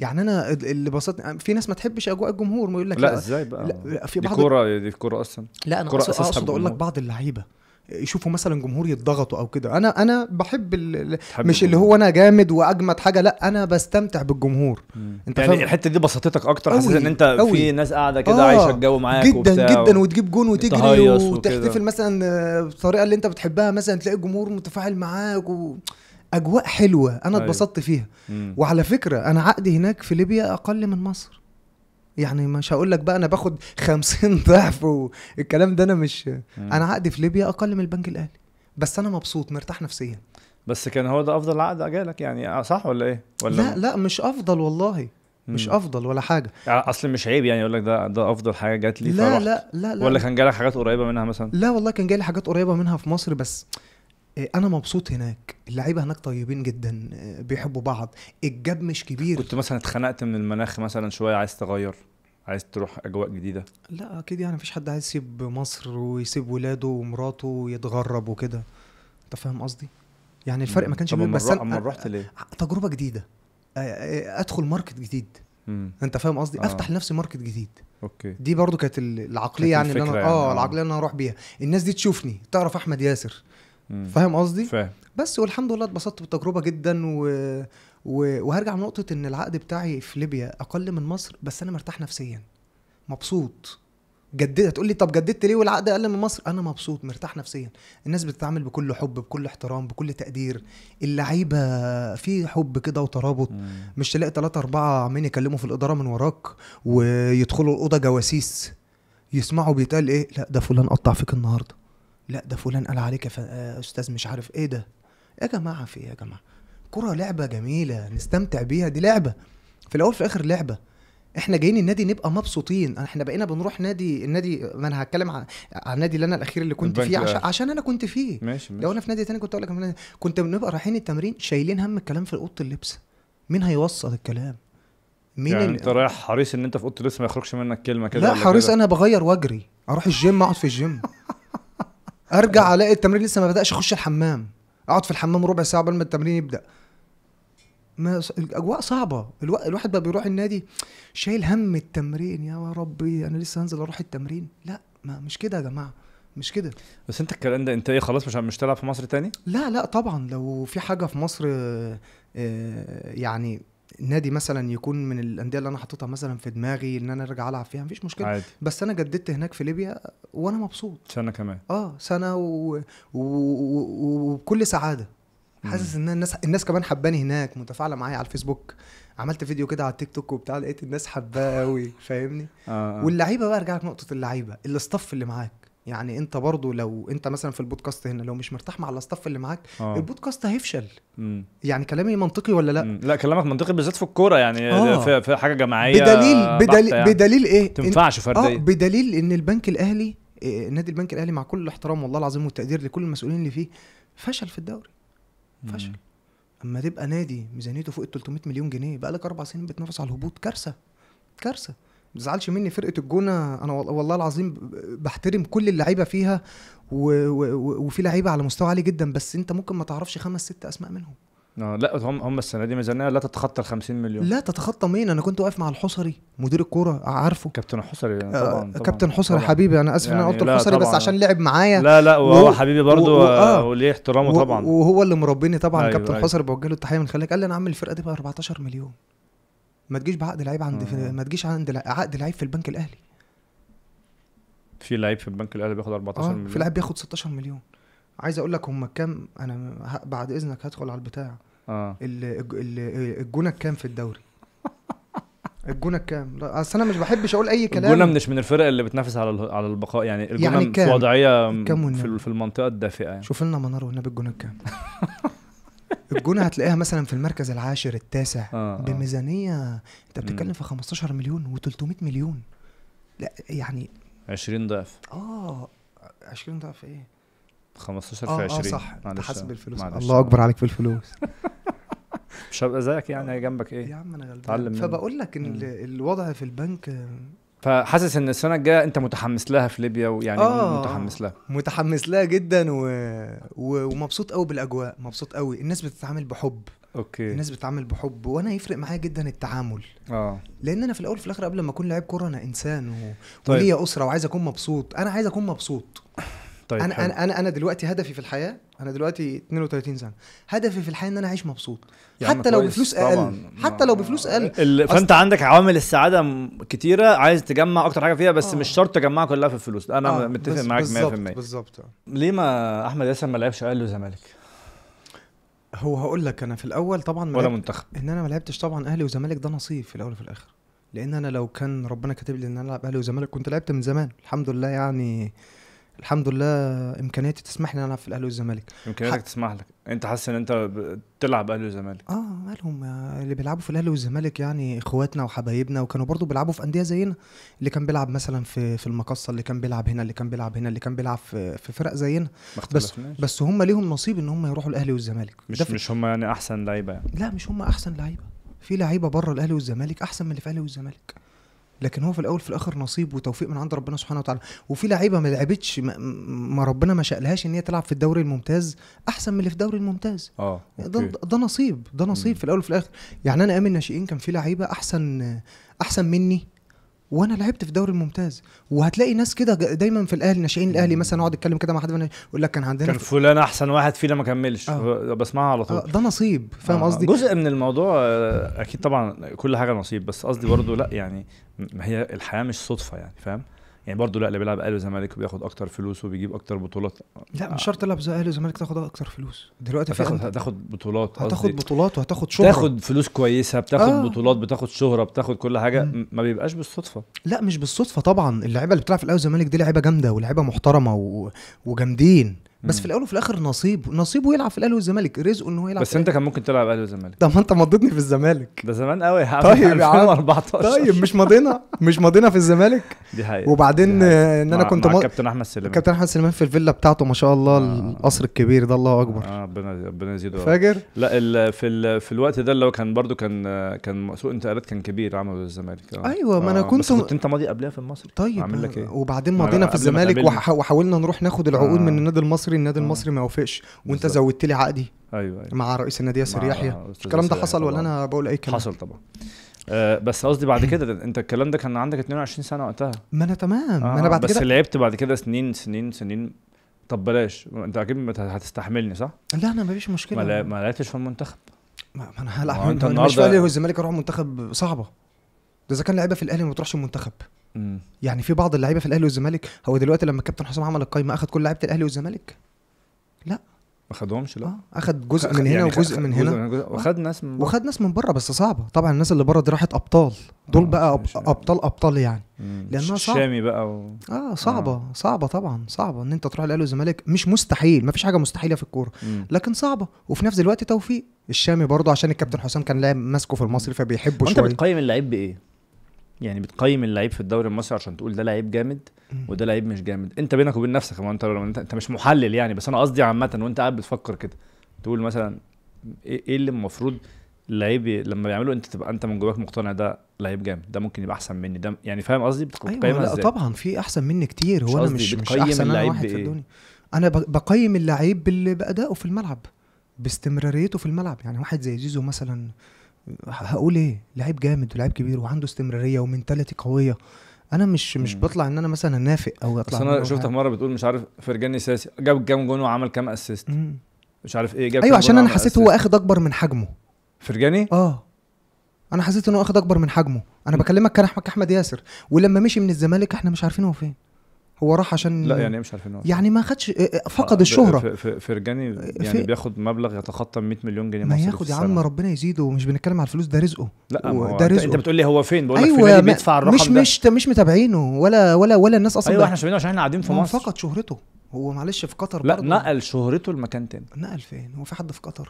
يعني انا اللي بسطني في ناس ما تحبش اجواء الجمهور ما يقول لك لا, لا ازاي بقى لا في بعض دي كوره دي كوره اصلا لا انا أصلاً أقصد اقول لك بعض اللعيبه يشوفوا مثلا جمهور يتضغطوا او كده انا انا بحب ال... مش اللي هو انا جامد واجمد حاجه لا انا بستمتع بالجمهور مم. انت يعني الحته دي بسطتك اكتر حاسس ان انت أوي. في ناس قاعده كده آه. عايشه الجو معاك جدا جدا و... وتجيب جون وتجري وتحتفل مثلا آه، بالطريقه اللي انت بتحبها مثلا تلاقي الجمهور متفاعل معاك و... اجواء حلوه انا أيوة. اتبسطت فيها مم. وعلى فكره انا عقدي هناك في ليبيا اقل من مصر يعني مش هقول لك بقى انا باخد 50 ضعف والكلام ده انا مش مم. انا عقدي في ليبيا اقل من البنك الاهلي بس انا مبسوط مرتاح نفسيا بس كان هو ده افضل عقد جالك يعني آه، صح ولا ايه ولا لا لا مش افضل والله مش افضل ولا حاجه يعني اصل مش عيب يعني يقول لك ده ده افضل حاجه جات لي لا, لا لا لا ولا كان جالك حاجات قريبه منها مثلا لا والله كان جالي حاجات قريبه منها في مصر بس آه، انا مبسوط هناك اللعيبه هناك طيبين جدا آه، بيحبوا بعض الجاب مش كبير كنت مثلا اتخنقت من المناخ مثلا شويه عايز تغير عايز تروح اجواء جديده لا اكيد يعني مفيش حد عايز يسيب مصر ويسيب ولاده ومراته ويتغرب وكده انت فاهم قصدي يعني الفرق ما كانش بين بس انا رحت ليه آه، تجربه جديده ادخل ماركت جديد مم. انت فاهم قصدي آه. افتح لنفسي ماركت جديد اوكي دي برضو كانت العقليه يعني اللي انا يعني. اه يعني. العقليه اللي انا اروح بيها الناس دي تشوفني تعرف احمد ياسر فاهم قصدي؟ فاهم بس والحمد لله اتبسطت بالتجربه جدا و... و... وهرجع لنقطه ان العقد بتاعي في ليبيا اقل من مصر بس انا مرتاح نفسيا مبسوط جددت هتقول لي طب جددت ليه والعقد اقل من مصر انا مبسوط مرتاح نفسيا الناس بتتعامل بكل حب بكل احترام بكل تقدير اللعيبه في حب كده وترابط مم. مش تلاقي ثلاثة أربعة عمالين يكلموا في الإدارة من وراك ويدخلوا الأوضة جواسيس يسمعوا بيتقال إيه لا ده فلان قطع فيك النهارده لا ده فلان قال عليك يا آه، استاذ مش عارف ايه ده يا جماعه في ايه يا جماعه كرة لعبة جميلة نستمتع بيها دي لعبة في الأول في الآخر لعبة احنا جايين النادي نبقى مبسوطين احنا بقينا بنروح نادي النادي ما انا هتكلم عن النادي اللي انا الاخير اللي كنت فيه عشان, عشان انا كنت فيه ماشي ماشي لو انا في نادي تاني كنت اقول لك كنت بنبقى رايحين التمرين شايلين هم الكلام في اوضه اللبس مين هيوصل الكلام مين يعني انت رايح حريص ان انت في اوضه اللبس ما يخرجش منك كلمه كده لا حريص انا بغير واجري اروح الجيم اقعد في الجيم ارجع الاقي التمرين لسه ما بداش اخش الحمام اقعد في الحمام ربع ساعه قبل ما التمرين يبدا ما الاجواء صعبه الو... الواحد بقى بيروح النادي شايل هم التمرين يا ربي انا لسه هنزل اروح التمرين لا ما مش كده يا جماعه مش كده بس انت الكلام ده انت ايه خلاص مش مش تلعب في مصر تاني لا لا طبعا لو في حاجه في مصر آه، يعني نادي مثلا يكون من الانديه اللي انا حاططها مثلا في دماغي ان انا ارجع العب فيها مفيش مشكله عادي. بس انا جددت هناك في ليبيا وانا مبسوط سنه كمان اه سنه وبكل و... و... سعاده حاسس ان الناس الناس كمان حباني هناك متفاعله معايا على الفيسبوك عملت فيديو كده على التيك توك وبتاع لقيت الناس حباه قوي فاهمني آه،, آه. واللعيبه بقى ارجع لك نقطه اللعيبه الاستاف اللي معاك يعني انت برضو لو انت مثلا في البودكاست هنا لو مش مرتاح مع الاستاف اللي معاك أوه. البودكاست هيفشل مم. يعني كلامي منطقي ولا لا مم. لا كلامك منطقي بالذات في الكوره يعني آه. في, في حاجه جماعيه بدليل بدليل يعني. بدليل ايه تنفعش فرديه آه بدليل ان البنك الاهلي إيه، نادي البنك الاهلي مع كل الاحترام والله العظيم والتقدير لكل المسؤولين اللي فيه فشل في الدوري فشل مم. اما تبقى نادي ميزانيته فوق ال 300 مليون جنيه بقى لك اربع سنين بتنافس على الهبوط كارثه كارثه ما تزعلش مني فرقه الجونه انا والله العظيم بحترم كل اللعيبه فيها و... و... وفي لعيبه على مستوى عالي جدا بس انت ممكن ما تعرفش خمس ست اسماء منهم آه لا هم هم السنه دي ميزانيه لا تتخطى ال 50 مليون لا تتخطى مين انا كنت واقف مع الحصري مدير الكوره عارفه كابتن يعني طبعا, طبعا كابتن حصري حبيبي انا اسف يعني ان انا يعني قلت الحصري بس عشان لعب معايا لا لا وهو حبيبي برضه آه. آه، وليه احترامه طبعا وهو اللي مربيني طبعا أيوه كابتن أيوه حصري بوجه له التحيه من خلالك قال لي انا عامل الفرقه دي ب 14 مليون ما تجيش بعقد لعيب عند في... ما تجيش عند عقد لعيب في البنك الاهلي في لعيب في البنك الاهلي بياخد 14 آه مليون في لعيب بياخد 16 مليون عايز اقول لك هم كام انا بعد اذنك هدخل على البتاع اه الجونه كام في الدوري الجونه كام؟ اصل انا مش بحبش اقول اي كلام الجونه مش من الفرق اللي بتنافس على على البقاء يعني الجونه يعني في وضعيه كام في, في المنطقه الدافئه يعني شوف لنا منار والنبي الجونه كام الجونه هتلاقيها مثلا في المركز العاشر التاسع آه, آه. بميزانيه انت بتتكلم في 15 مليون و300 مليون لا يعني 20 ضعف اه 20 ضعف ايه 15 آه، في 20 اه صح حسب حاسب الفلوس الله اكبر عليك في الفلوس مش هبقى زيك يعني جنبك ايه يا عم انا غلبان فبقول لك ان الوضع في البنك فحاسس ان السنه الجايه انت متحمس لها في ليبيا ويعني آه متحمس لها متحمس لها جدا و... و... ومبسوط قوي بالاجواء مبسوط قوي الناس بتتعامل بحب اوكي الناس بتتعامل بحب وانا يفرق معايا جدا التعامل اه لان انا في الاول وفي الاخر قبل ما اكون لعيب كوره انا انسان و... طيب. وليا اسره وعايز اكون مبسوط انا عايز اكون مبسوط طيب انا حلو. انا انا دلوقتي هدفي في الحياه انا دلوقتي 32 سنه هدفي في الحياه ان انا اعيش مبسوط حتى لو بفلوس اقل حتى لو بفلوس اقل ال... فانت أص... عندك عوامل السعاده كتيره عايز تجمع اكتر حاجه فيها بس آه. مش شرط تجمعها كلها في الفلوس انا آه. متفق معاك 100% بالظبط ليه ما احمد ياسر ما لعبش اهلي وزمالك هو هقول لك انا في الاول طبعا ولا منتخب ان انا ما لعبتش طبعا اهلي وزمالك ده نصيب في الاول وفي الاخر لان انا لو كان ربنا كاتب لي ان انا العب اهلي وزمالك كنت لعبت من زمان الحمد لله يعني الحمد لله امكانياتي تسمح لي العب في الاهلي والزمالك امكانياتك تسمح لك انت حاسس ان انت بتلعب اهلي وزمالك اه مالهم اللي بيلعبوا في الاهلي والزمالك يعني اخواتنا وحبايبنا وكانوا برضو بيلعبوا في انديه زينا اللي كان بيلعب مثلا في في المقصه اللي كان بيلعب هنا اللي كان بيلعب هنا اللي كان بيلعب في, في فرق زينا بس بس هم ليهم نصيب ان هم يروحوا الاهلي والزمالك مش مش هم يعني احسن لعيبه يعني. لا مش هم احسن لعيبه في لعيبه بره الاهلي والزمالك احسن من اللي في الاهلي والزمالك لكن هو في الاول في الاخر نصيب وتوفيق من عند ربنا سبحانه وتعالى وفي لعيبه ما لعبتش ما ربنا ما شالهاش ان هي تلعب في الدوري الممتاز احسن من اللي في الدوري الممتاز اه ده, ده نصيب ده نصيب م. في الاول وفي الاخر يعني انا امن ناشئين كان في لعيبه احسن احسن مني وانا لعبت في الدوري الممتاز وهتلاقي ناس كده دايما في الاهلي ناشئين الاهلي مثلا اقعد اتكلم كده مع حد يقول لك كان عندنا كان فلان احسن واحد فينا ما كملش آه. بسمعها على طول آه ده نصيب فاهم آه، قصدي آه. جزء من الموضوع آه، اكيد طبعا كل حاجه نصيب بس قصدي برضه لا يعني ما هي الحياه مش صدفه يعني فاهم يعني برضه لا اللي بيلعب اهلي وزمالك بياخد اكتر فلوس وبيجيب اكتر بطولات لا مش آه. شرط تلعب زي اهلي وزمالك تاخد اكتر فلوس دلوقتي في هتاخد, هتاخد بطولات هتاخد بطولات وهتاخد شهره تاخد فلوس كويسه بتاخد آه. بطولات بتاخد شهره بتاخد كل حاجه م. ما بيبقاش بالصدفه لا مش بالصدفه طبعا اللعيبه اللي بتلعب في الاهلي والزمالك دي لعيبه جامده ولعيبه محترمه و... وجامدين بس في الاول وفي الاخر نصيب نصيبه يلعب في الاهلي والزمالك رزقه ان هو يلعب بس انت كان ممكن تلعب الاهلي والزمالك طب ما انت مضيتني في الزمالك ده زمان قوي يا عم طيب يا عم 2014 طيب مش ماضينا مش ماضينا في الزمالك دي حقيقة وبعدين دي حقيقة. ان انا كنت مع كابتن احمد سليمان كابتن احمد سليمان في الفيلا بتاعته ما شاء الله آه. القصر الكبير ده الله اكبر اه ربنا ربنا يزيده فاجر لا ال في في الوقت ده اللي هو كان برده كان كان سوق انتقالات كان كبير عمله الزمالك آه. ايوه ما انا آه، كنت بس كنت انت ماضي قبلها في المصري طيب عامل لك ايه وبعدين ماضينا في الزمالك وحاولنا نروح ناخد العقود آه. من النادي المصري المصري النادي آه. المصري ما وافقش وانت زودت لي عقدي ايوه ايوه مع رئيس النادي ياسر يحيى الكلام ده حصل ولا انا بقول اي كلام حصل طبعا أه بس قصدي بعد كده انت الكلام ده كان عندك 22 سنه وقتها ما انا تمام آه ما انا آه، بعد بس كده بس لعبت بعد كده سنين سنين سنين طب بلاش انت اكيد هتستحملني صح؟ لا انا مفيش مشكله ما, ما لعبتش في المنتخب ما, ما انا هلعب انت النهارده مش الاهلي والزمالك اروح منتخب صعبه ده اذا كان لعيبه في الاهلي ما بتروحش المنتخب يعني في بعض اللعيبه في الاهلي والزمالك هو دلوقتي لما الكابتن حسام عمل القايمه اخد كل لعيبه الاهلي والزمالك لا ما خدهمش لا آه اخد جزء من هنا يعني وجزء من هنا آه. وخد ناس من وخد ناس من بره بس صعبه طبعا الناس اللي بره دي راحت ابطال دول بقى أب... يعني. ابطال ابطال يعني مم. لانها صعبه شامي بقى و... اه صعبه آه. صعبه طبعا صعبه ان انت تروح الاهلي والزمالك مش مستحيل ما فيش حاجه مستحيله في الكوره لكن صعبه وفي نفس الوقت توفيق الشامي برضه عشان الكابتن حسام كان لاعب ماسكه في المصري فبيحبه شويه انت بتقيم اللعيب بايه يعني بتقيم اللعيب في الدوري المصري عشان تقول ده لعيب جامد وده لعيب مش جامد انت بينك وبين نفسك ما انت انت مش محلل يعني بس انا قصدي عامه وانت قاعد بتفكر كده تقول مثلا ايه, ايه اللي المفروض اللعيب لما بيعملوا انت تبقى انت من جواك مقتنع ده لعيب جامد ده ممكن يبقى احسن مني ده يعني فاهم قصدي أيوة، بتقيمها أيوة لا ازاي طبعا في احسن مني كتير هو انا مش مش احسن واحد في الدنيا انا بقيم اللعيب بادائه في الملعب باستمراريته في الملعب يعني واحد زي زيزو مثلا هقول ايه لعيب جامد ولعيب كبير وعنده استمراريه ومنتاليتي قويه انا مش مش بطلع ان انا مثلا انافق او اطلع بس انا شفتك مره بتقول مش عارف فرجاني ساسي جاب كام جون وعمل كام اسيست مش عارف ايه جاب ايوه عشان انا حسيت هو اخد اكبر من حجمه فرجاني اه انا حسيت ان هو اخد اكبر من حجمه انا بكلمك كان احمد احمد ياسر ولما مشي من الزمالك احنا مش عارفين هو فين هو راح عشان لا يعني مش عارفين يعني ما خدش آه، آه، فقد آه، الشهره فرجاني يعني بياخد مبلغ يتخطى 100 مليون جنيه ما ياخد يا عم ربنا يزيده ومش بنتكلم على الفلوس ده رزقه لا ده رزقه انت بتقول لي هو فين بقول لك أيوة فين بيدفع الرقم مش ده مش مش متابعينه ولا ولا ولا الناس اصلا ايوه احنا شايفينه عشان احنا قاعدين في مصر فقد شهرته هو معلش في قطر لا برضه نقل شهرته لمكان تاني نقل فين هو في حد في قطر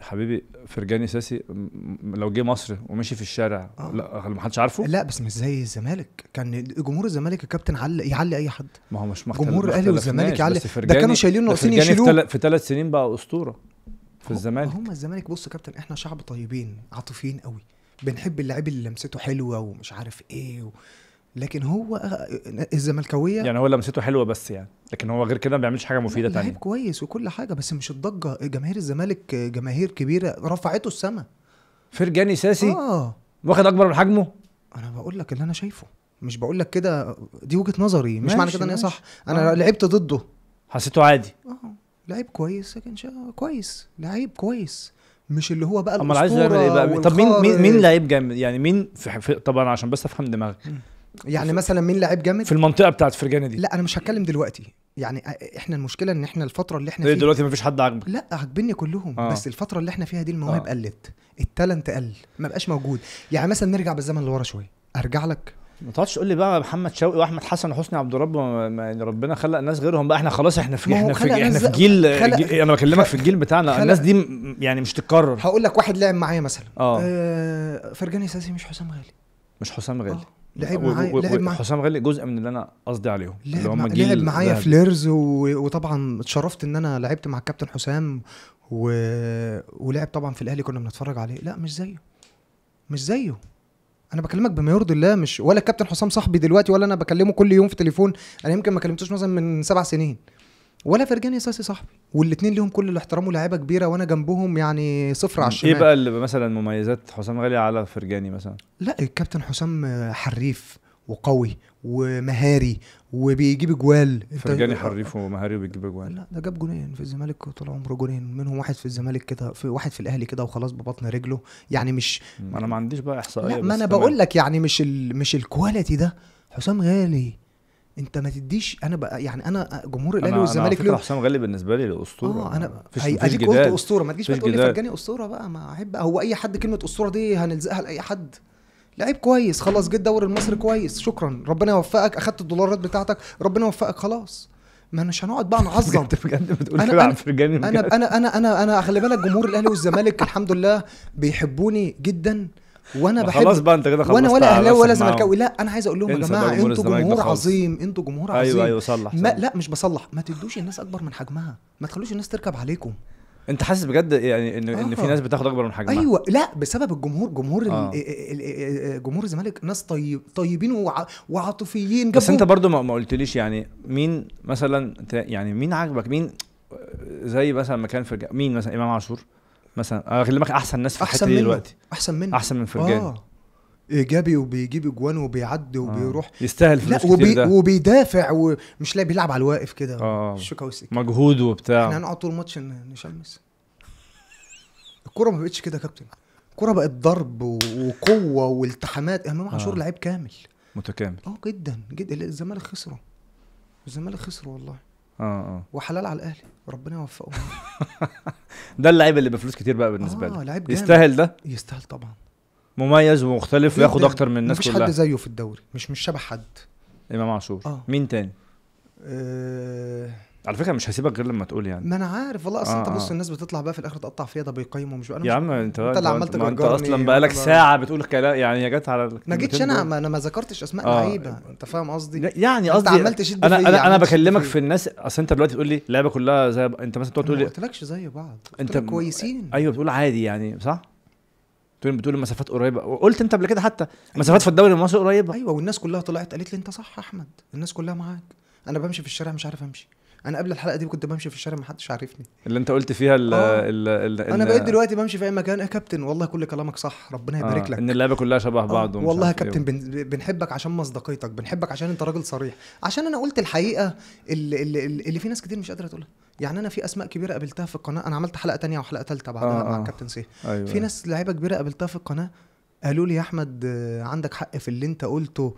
حبيبي فرجاني ساسي لو جه مصر ومشي في الشارع آه. لا ما حدش عارفه لا بس مش زي الزمالك كان جمهور الزمالك الكابتن علق يعلق اي حد ما هو مش مختلف جمهور الاهلي والزمالك يعلق ده كانوا شايلين ناقصين يشيلوه في ثلاث سنين بقى اسطوره في الزمالك هم الزمالك بص يا كابتن احنا شعب طيبين عاطفيين قوي بنحب اللعيب اللي لمسته حلوه ومش عارف ايه و... لكن هو الزملكاويه يعني هو لمسته حلوه بس يعني لكن هو غير كده ما بيعملش حاجه مفيده تانية لعيب كويس وكل حاجه بس مش الضجه جماهير الزمالك جماهير كبيره رفعته السما فرجاني ساسي اه واخد اكبر من حجمه انا بقول لك اللي انا شايفه مش بقول لك كده دي وجهه نظري مش معنى كده ان هي صح انا آه. لعبت ضده حسيته عادي اه لعيب كويس لكن كويس لعيب كويس مش اللي هو بقى الاسطوره عايز يعمل ايه بقى طب مين مين, مين لعيب جامد يعني مين في طبعا عشان بس افهم دماغك يعني مثلا مين لعيب جامد في المنطقه بتاعت فرجانه دي لا انا مش هتكلم دلوقتي يعني آه، احنا المشكله ان احنا الفتره اللي احنا إيه، فيها دلوقتي مفيش حد عاجبك لا عاجبني كلهم آه. بس الفتره اللي احنا فيها دي المواهب آه. قلت التالنت قل ما بقاش موجود يعني مثلا نرجع بالزمن لورا شويه ارجع لك ما تقعدش تقول لي بقى محمد شوقي واحمد حسن وحسني عبد الرب يعني ربنا خلق ناس غيرهم بقى احنا خلاص احنا في احنا في احنا في جيل, جيل انا بكلمك في الجيل بتاعنا الناس دي يعني مش تتكرر هقول لك واحد لعب معايا مثلا اه, آه فرجاني ساسي مش حسام غالي مش حسام غالي آه. لعب معايا لعب معايا حسام غالي جزء من اللي انا قصدي عليهم لعب, مع... لعب معايا فليرز و... وطبعا اتشرفت ان انا لعبت مع الكابتن حسام و... ولعب طبعا في الاهلي كنا بنتفرج عليه لا مش زيه مش زيه انا بكلمك بما يرضي الله مش ولا الكابتن حسام صاحبي دلوقتي ولا انا بكلمه كل يوم في تليفون انا يمكن ما كلمتوش مثلا من سبع سنين ولا فرجاني اساسي صاحبي والاثنين ليهم كل الاحترام ولاعيبه كبيره وانا جنبهم يعني صفر على الشمال ايه بقى اللي مثلا مميزات حسام غالي على فرجاني مثلا لا الكابتن حسام حريف وقوي ومهاري وبيجيب اجوال فرجاني آه، حريف ومهاري وبيجيب اجوال لا ده جاب جونين في الزمالك طول عمره جونين منهم واحد في الزمالك كده في واحد في الاهلي كده وخلاص ببطن رجله يعني مش ما انا ما عنديش بقى احصائيه لا ما انا بقول لك يعني مش ال... مش الكواليتي ده حسام غالي انت ما تديش انا بقى يعني انا جمهور الاهلي والزمالك ليه حسام غالي بالنسبه لي الاسطوره اه انا اديك قلت اسطوره ما تجيش بقى تقول لي فرجاني اسطوره بقى ما احب هو اي حد كلمه اسطوره دي هنلزقها لاي حد لعيب كويس خلاص جه الدوري المصري كويس شكرا ربنا يوفقك اخدت الدولارات بتاعتك ربنا يوفقك خلاص ما مش هنقعد بقى نعظم انت بجد بتقول كده عن فرجاني انا انا انا انا انا خلي بالك جمهور الاهلي والزمالك الحمد لله بيحبوني جدا وانا بحب خلاص بقى انت كده وانا ولا اهلاوي ولا زملكاوي لا انا عايز اقول لهم يا جماعه انتوا جمهور عظيم انتوا جمهور أيوة، عظيم ايوه ايوه صلح, صلح. ما لا مش بصلح ما تدوش الناس اكبر من حجمها ما تخلوش الناس تركب عليكم انت حاسس بجد يعني ان آه. ان في آه. ناس بتاخد اكبر من حجمها ايوه لا بسبب الجمهور جمهور آه. جمهور الزمالك ناس طيب طيبين وعاطفيين بس انت برضو ما قلتليش يعني مين مثلا يعني مين عاجبك مين زي مثلا مكان في مين مثلا امام عاشور مثلا غير آه، احسن ناس في الحته دي دلوقتي احسن منه احسن من فرجاني آه. ايجابي وبيجيب اجوان وبيعدي آه. وبيروح آه. يستاهل فلوس وبي... كتير ده. وبيدافع ومش لاقي بيلعب على الواقف كده آه. الشوكه مجهود وبتاع احنا هنقعد طول الماتش نشمس الكوره ما بقتش كده يا كابتن الكوره بقت ضرب وقوه والتحامات امام آه. عاشور لعيب كامل متكامل اه جدا جدا الزمالك خسروا الزمالك خسروا والله آه،, اه وحلال على الاهلي ربنا يوفقه ده اللعيب اللي بفلوس كتير بقى بالنسبه آه لي يستاهل ده يستاهل طبعا مميز ومختلف وياخد اكتر من الناس كلها مفيش حد زيه في الدوري مش مش شبه حد امام عاشور آه. مين تاني آه على فكره مش هسيبك غير لما تقول يعني ما انا عارف والله اصل آه انت بص آه. الناس بتطلع بقى في الاخر تقطع فيها ده بيقيموا مش انا يا عم انت انت اللي عملت ما انت اصلا بقالك ساعه بتقول كلام يعني يا جت على ما جيتش انا ما انا ما ذكرتش اسماء آه. لعيبه انت فاهم قصدي يعني قصدي انت عمال تشد انا انا, أنا بكلمك في الناس اصل انت دلوقتي تقول لي اللعيبه كلها زي انت مثلا تقعد تقول لي ما قلتلكش زي بعض انت كويسين ايوه بتقول عادي يعني صح؟ بتقول بتقول المسافات قريبه وقلت انت قبل كده حتى مسافات أيوة. في الدوري المصري قريبه ايوه والناس كلها طلعت قالت لي انت صح احمد الناس كلها معاك انا بمشي في الشارع مش عارف امشي انا قبل الحلقه دي كنت بمشي في الشارع ما حدش عارفني اللي انت قلت فيها الـ آه. الـ الـ انا بقيت دلوقتي بمشي في اي مكان إيه يا كابتن والله كل كلامك صح ربنا آه، يبارك لك ان اللعبه كلها شبه آه، بعض والله يا إيه كابتن بنحبك عشان مصداقيتك بنحبك عشان انت راجل صريح عشان انا قلت الحقيقه اللي, اللي, اللي في ناس كتير مش قادره تقولها يعني انا في اسماء كبيره قابلتها في القناه انا عملت حلقه تانية وحلقه ثالثه بعدها آه مع الكابتن سيه أيوة. في ناس لعيبه كبيره قابلتها في القناه قالوا لي يا احمد عندك حق في اللي انت قلته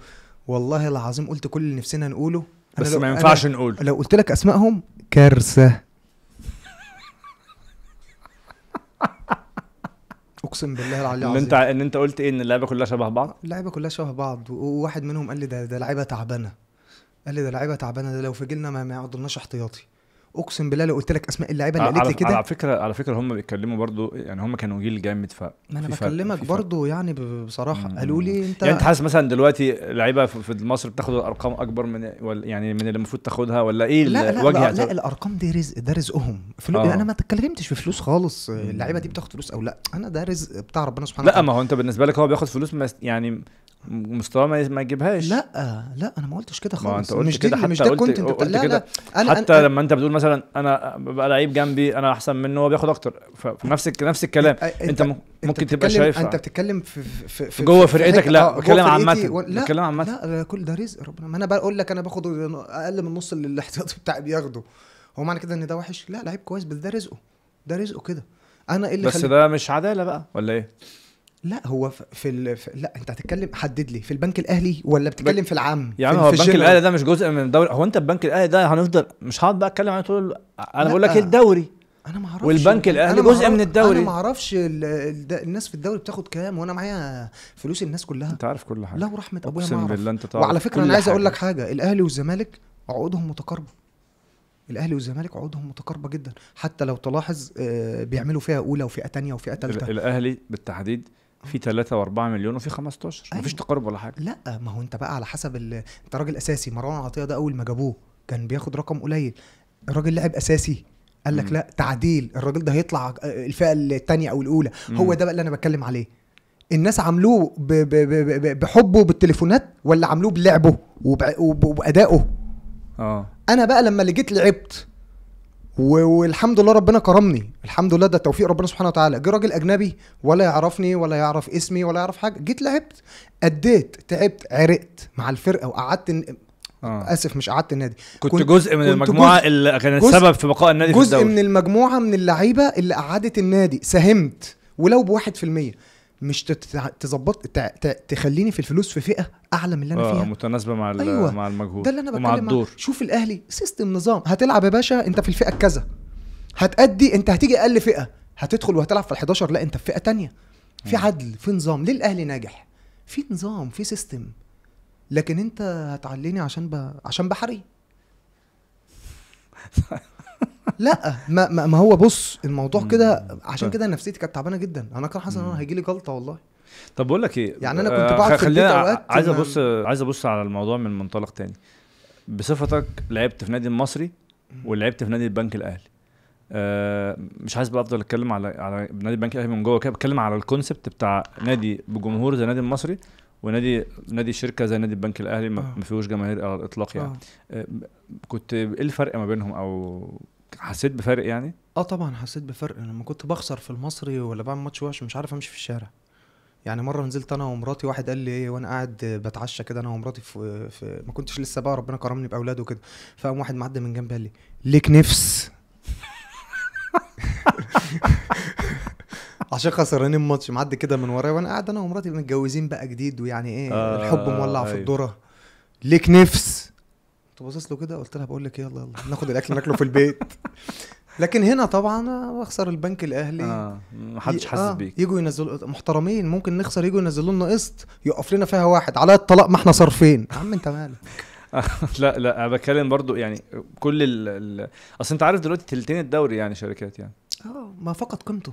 والله العظيم قلت كل اللي نفسنا نقوله بس ما ينفعش نقول لو قلت لك اسمائهم كارثه اقسم بالله العلي العظيم ان انت ان انت قلت ايه ان اللعيبه كلها شبه بعض اللعيبه كلها شبه بعض وواحد منهم قال لي ده ده لعيبه تعبانه قال لي ده لعيبه تعبانه ده لو في جيلنا ما, ما احتياطي اقسم بالله لو قلت لك اسماء اللعيبه اللي قالت لي كده على فكره على فكره هم بيتكلموا برضو يعني هم كانوا جيل جامد ف ما انا بكلمك برضو يعني بصراحه مم. قالوا لي انت يعني انت حاسس مثلا دلوقتي لعيبه في مصر بتاخد ارقام اكبر من يعني من اللي المفروض تاخدها ولا ايه لا لا, لا, يعني؟ لا الارقام دي رزق ده رزقهم فلو آه. انا ما اتكلمتش في فلوس خالص اللعيبه دي بتاخد فلوس او لا انا ده رزق بتاع ربنا سبحانه وتعالى لا ما هو انت بالنسبه لك هو بياخد فلوس يعني مستواه ما يجيبهاش لا لا انا ما قلتش كده خالص ما انت قلت مش كده حتى مش ده قلت كنت انت قلت لا لا حتى أنا لما انت بتقول مثلا انا ببقى لعيب جنبي انا احسن منه هو بياخد اكتر فنفس نفس الكلام انت, انت ممكن تبقى شايف انت بتتكلم في, في, في جوه فرقتك آه، لا بتكلم عامه بتكلم عامه لا كل ده رزق ربنا ما انا بقول لك انا باخد اقل من نص اللي الاحتياطي بتاعي بياخده هو معنى كده ان ده وحش لا لعيب كويس بس ده رزقه ده رزقه كده انا ايه اللي بس ده مش عداله بقى ولا ايه لا هو في ال... في لا انت هتتكلم حدد لي في البنك الاهلي ولا بتتكلم في العام يا عم هو البنك الاهلي ده مش جزء من الدوري هو انت البنك الاهلي ده هنفضل مش هقعد بقى اتكلم عليه طول انا بقول لك الدوري انا ما اعرفش والبنك الاهلي جزء من الدوري انا ما اعرفش الناس في الدوري بتاخد كام وانا معايا فلوس الناس كلها انت عارف كل حاجه لا ورحمه ابويا ما بالله انت تعرف وعلى فكره انا عايز اقول لك حاجه الاهلي والزمالك عقودهم متقاربه الاهلي والزمالك عقودهم متقاربه جدا حتى لو تلاحظ آه، بيعملوا فيها اولى وفئه تانية وفئه ثالثه الاهلي بالتحديد في 3 و4 مليون وفي 15 أيوة. مفيش تقارب ولا حاجه لا ما هو انت بقى على حسب ال... انت راجل اساسي مروان عطيه ده اول ما جابوه كان بياخد رقم قليل الراجل لعب اساسي قال لك لا تعديل الراجل ده هيطلع آه، الفئه الثانيه او الاولى مم. هو ده بقى اللي انا بتكلم عليه الناس عاملوه ب... ب... ب... بحبه بالتليفونات ولا عاملوه بلعبه وب... وب... وبادائه اه انا بقى لما اللي جيت لعبت والحمد لله ربنا كرمني الحمد لله ده توفيق ربنا سبحانه وتعالى جه راجل اجنبي ولا يعرفني ولا يعرف اسمي ولا يعرف حاجه جيت لعبت اديت تعبت عرقت مع الفرقه وقعدت آه. اسف مش قعدت النادي كنت, كنت جزء من كنت المجموعه جزء اللي كان السبب في بقاء النادي جزء في الدوري. من المجموعه من اللعيبه اللي قعدت النادي ساهمت ولو بواحد في المية مش تظبط تخليني في الفلوس في فئه اعلى من اللي انا آه، فيها متناسبه مع أيوة. مع المجهود ده اللي انا بتكلم ومع الدور مع... شوف الاهلي سيستم نظام هتلعب يا باشا انت في الفئه كذا هتأدي انت هتيجي اقل فئه هتدخل وهتلعب في ال11 لا انت في فئه تانية في عدل في نظام ليه الاهلي ناجح في نظام في سيستم لكن انت هتعليني عشان ب... عشان بحري لا ما, ما, ما هو بص الموضوع كده عشان طيب. كده نفسيتي كانت تعبانه جدا انا كان حاسس ان انا هيجي لي جلطه والله طب بقول لك ايه يعني انا كنت آه، بقعد في البيت اوقات عايز ابص عايز ابص على الموضوع من منطلق تاني بصفتك لعبت في نادي المصري ولعبت في نادي البنك الاهلي آه، مش عايز بقى افضل اتكلم على على نادي البنك الاهلي من جوه كده بتكلم على الكونسبت بتاع نادي بجمهور زي نادي المصري ونادي نادي شركه زي نادي البنك الاهلي ما آه. فيهوش جماهير على الاطلاق يعني كنت ايه الفرق ما بينهم او حسيت بفرق يعني؟ اه طبعا حسيت بفرق لما كنت بخسر في المصري ولا بعمل ماتش وحش مش عارف امشي في الشارع يعني مره نزلت انا ومراتي واحد قال لي ايه وانا قاعد بتعشى كده انا ومراتي في, في ما كنتش لسه بقى ربنا كرمني باولاد وكده فقام واحد معدي من جنبي قال لي ليك نفس عشان خسرانين الماتش معدي كده من ورايا وانا قاعد انا ومراتي متجوزين بقى جديد ويعني ايه آه الحب مولع آه في أيوه. الدره ليك نفس كنت باصص له كده قلت لها بقول لك إيه، يلا يلا ناخد الاكل ناكله في البيت لكن هنا طبعا بخسر البنك الاهلي اه محدش حاسس آه. بيك يجوا ينزلوا محترمين ممكن نخسر يجوا ينزلوا لنا قسط يقف لنا فيها واحد على الطلاق ما احنا صارفين يا عم انت مالك لا لا انا بتكلم برضو يعني كل ال... ال... اصل انت عارف دلوقتي تلتين الدوري يعني شركات يعني اه ما فقد قيمته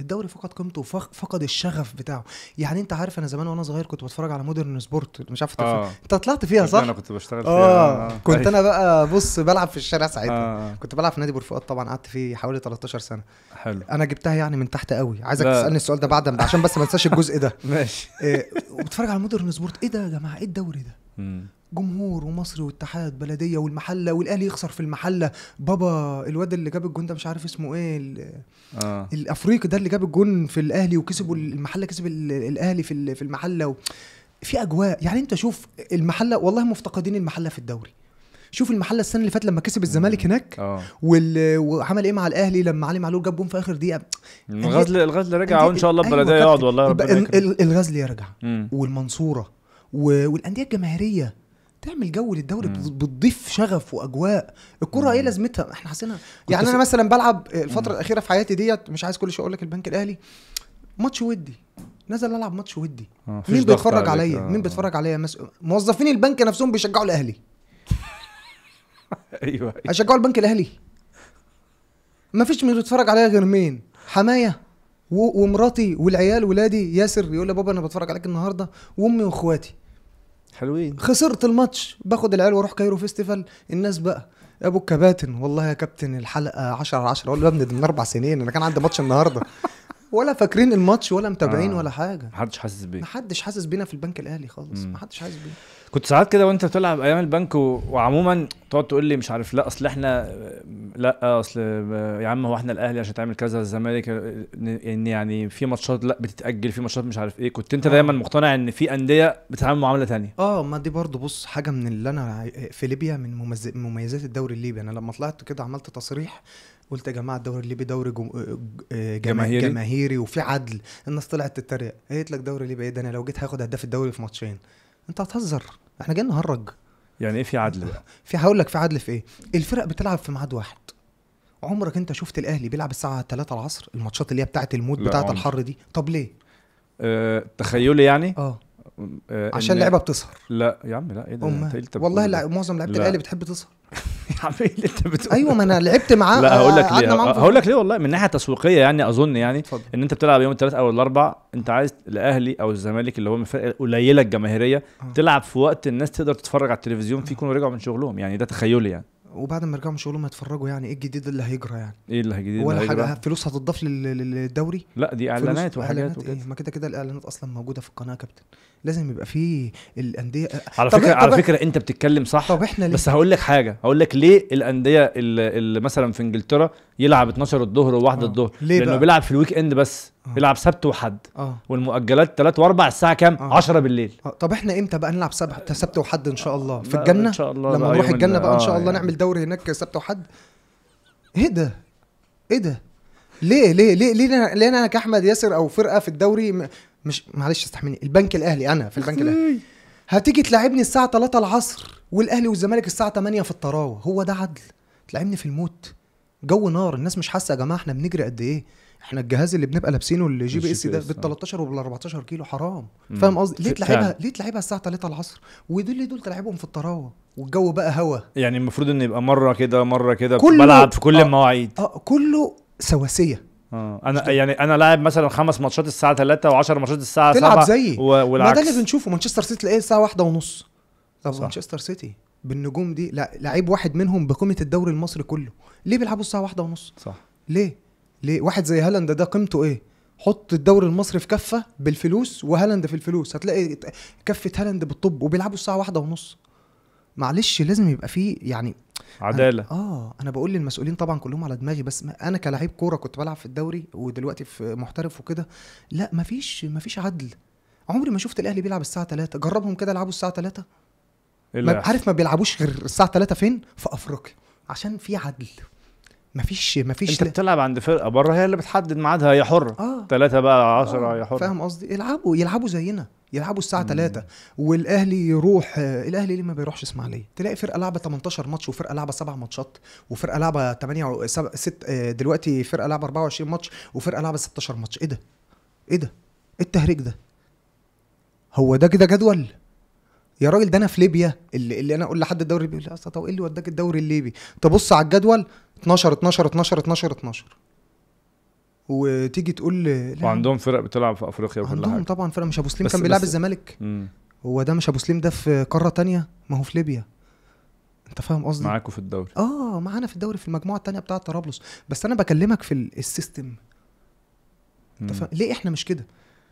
الدوري فقد قيمته فقد الشغف بتاعه يعني انت عارف انا زمان وانا صغير كنت بتفرج على مودرن سبورت مش عارف انت آه. طلعت فيها صح انا كنت بشتغل آه. فيها آه. آه. كنت انا أيوه. بقى بص بلعب في الشارع ساعتها آه،, آه. كنت بلعب في نادي بورفؤاد طبعا قعدت فيه حوالي 13 سنه حلو انا جبتها يعني من تحت قوي عايزك لا. تسالني السؤال ده بعد عشان بس ما انساش الجزء ده ماشي إيه وبتفرج على مودرن سبورت ايه ده يا جماعه ايه الدوري ده جمهور ومصري واتحاد بلديه والمحله والاهلي يخسر في المحله بابا الواد اللي جاب الجون ده مش عارف اسمه ايه آه. الافريقي ده اللي جاب الجون في الاهلي وكسبوا المحله كسب الاهلي في في المحله و... في اجواء يعني انت شوف المحله والله مفتقدين المحله في الدوري شوف المحله السنه اللي فاتت لما كسب الزمالك هناك آه. وال... وعمل ايه مع الاهلي لما علي معلول جاب جون في اخر دقيقه الغزل الغزل رجع وان شاء الله البلديه أيوة، يقعد والله ربنا الغزل يرجع والمنصوره والانديه الجماهيريه تعمل جو للدوري بتضيف شغف واجواء الكره ايه لازمتها احنا حاسينها يعني انا مثلا بلعب الفتره الاخيره في حياتي ديت مش عايز كل شيء اقول لك البنك الاهلي ماتش ودي نزل العب ماتش ودي آه مين بيتفرج عليا آه. مين بيتفرج عليا مس... موظفين البنك نفسهم بيشجعوا الاهلي أيوة،, ايوه هيشجعوا البنك الاهلي ما فيش مين بيتفرج عليا غير مين حمايه و... ومراتي والعيال ولادي ياسر يقول لي بابا انا بتفرج عليك النهارده وامي واخواتي حلوين خسرت الماتش باخد العيال واروح كايرو فيستيفال الناس بقى يا ابو الكباتن والله يا كابتن الحلقه 10 على 10 له يا ابني من اربع سنين انا كان عندي ماتش النهارده ولا فاكرين الماتش ولا متابعين آه. ولا حاجه محدش حاسس بيه محدش حاسس بينا في البنك الاهلي خالص محدش حاسس بينا كنت ساعات كده وانت بتلعب ايام البنك و... وعموما تقعد تقول لي مش عارف لا اصل احنا لا اصل يا عم هو احنا الاهلي عشان تعمل كذا الزمالك ان يعني في ماتشات لا بتتاجل في ماتشات مش عارف ايه كنت انت آه. دايما مقتنع ان في انديه بتتعامل معامله ثانيه اه ما دي برضو بص حاجه من اللي انا في ليبيا من مميزات الدوري الليبي انا لما طلعت كده عملت تصريح قلت يا جماعه الدوري الليبي دوري جم... آه، جماهيري جماهيري وفي عدل الناس طلعت تتريق قالت لك دوري الليبي ايه ده انا لو جيت هاخد هداف الدوري في ماتشين انت هتهزر احنا جايين نهرج يعني ايه في عدل في هقول لك في عدل في ايه الفرق بتلعب في ميعاد واحد عمرك انت شفت الاهلي بيلعب الساعه 3 العصر الماتشات اللي هي بتاعه الموت بتاعه الحر دي طب ليه أه تخيلي يعني اه آه، عشان اللعيبه بتسهر لا يا عم لا ايه ده إيه انت والله لا معظم لعيبه الاهلي بتحب تسهر يا عم ايه اللي انت بتقول ايوه ما انا لعبت معاه لا هقول لك ليه هقول لك ليه والله من ناحيه تسويقيه يعني اظن يعني فضل. ان انت بتلعب يوم الثلاث او الاربع انت عايز الاهلي او الزمالك اللي هو من الفرق قليله الجماهيريه آه. تلعب في وقت الناس تقدر تتفرج على التلفزيون فيه آه. يكونوا رجعوا من شغلهم يعني ده تخيلي يعني وبعد ما يرجعوا من شغلهم يتفرجوا يعني ايه الجديد اللي هيجرى يعني ايه اللي هيجرى؟ ولا حاجه فلوس هتضاف للدوري لا دي اعلانات وحاجات إيه؟ ما كده كده الاعلانات اصلا موجوده في القناه يا كابتن لازم يبقى فيه الانديه على فكره طب على فكره انت بتتكلم صح طب احنا ليه؟ بس هقول لك حاجه هقول لك ليه الانديه اللي مثلا في انجلترا يلعب 12 الظهر و1 آه. الظهر لانه بيلعب في الويك اند بس أوه. بيلعب سبت وحد أوه. والمؤجلات 3 و4 الساعه كام 10 آه. بالليل أوه. طب احنا امتى بقى نلعب سبت سبت وحد ان شاء الله في الجنه ان شاء الله لما نروح الجنه بقى ان شاء آه، الله يعني. نعمل دوري هناك سبت وحد ايه ده ايه ده ليه ليه ليه ليه ليه انا كاحمد ياسر او فرقه في الدوري مش معلش استحملني البنك الاهلي انا في البنك الاهلي هتيجي تلاعبني الساعه 3 العصر والاهلي والزمالك الساعه 8 في الطراوه هو ده عدل تلاعبني في الموت جو نار الناس مش حاسه يا جماعه احنا بنجري قد ايه احنا الجهاز اللي بنبقى لابسينه الجي بي اس ده بال 13 وبال 14 كيلو حرام فاهم قصدي ليه تلعبها ليه تلعبها الساعه 3 العصر ودول دول تلعبهم في الطراوه والجو بقى هوا يعني المفروض ان يبقى مره كده مره كده بلعب في كل آه. المواعيد اه كله سواسيه اه انا يعني انا لاعب مثلا خمس ماتشات الساعه 3 و10 ماتشات الساعه 7 تلعب زيي والعكس ما ده اللي بنشوفه مانشستر سيتي تلاقيه الساعه 1 ونص طب مانشستر سيتي بالنجوم دي لا لعيب واحد منهم بقيمه الدوري المصري كله ليه بيلعبوا الساعه 1:30 ونص صح ليه ليه واحد زي هالاند ده قيمته ايه حط الدوري المصري في كفه بالفلوس وهالاند في الفلوس هتلاقي كفه هالاند بالطب وبيلعبوا الساعه 1:30 ونص معلش لازم يبقى فيه يعني عداله أنا اه انا بقول للمسؤولين طبعا كلهم على دماغي بس ما انا كلاعب كوره كنت بلعب في الدوري ودلوقتي في محترف وكده لا مفيش مفيش عدل عمري ما شفت الاهلي بيلعب الساعه 3 جربهم كده يلعبوا الساعه 3 إيه ما عارف ما بيلعبوش غير الساعه 3 فين في افريقيا عشان في عدل مفيش مفيش انت ل... بتلعب عند فرقه بره هي اللي بتحدد ميعادها يا حر اه ثلاثه بقى 10 آه. يا حر فاهم قصدي يلعبوا يلعبوا زينا يلعبوا الساعه 3 والاهلي يروح الاهلي ليه ما بيروحش اسماعيليه تلاقي فرقه لعبه 18 ماتش وفرقه لعبه 7 ماتشات وفرقه لعبه 8 و 6 آه، دلوقتي فرقه لعبه 24 ماتش وفرقه لعبه 16 ماتش ايه ده ايه ده ايه التهريج ده هو ده كده جدول يا راجل ده انا في ليبيا اللي, اللي انا اقول لحد الدوري بيقول يقول لي طب ايه اللي وداك الدوري الليبي تبص على الجدول 12 12 12 12 12 وتيجي تقول لا. وعندهم فرق بتلعب في افريقيا وكل عندهم حاجه طبعا فرق مش ابو سليم كان بيلعب الزمالك هو ده مش ابو سليم ده في قاره تانية ما هو في ليبيا انت فاهم قصدي معاكوا في الدوري اه معانا في الدوري في المجموعه التانية بتاعه طرابلس بس انا بكلمك في السيستم انت فاهم ليه احنا مش كده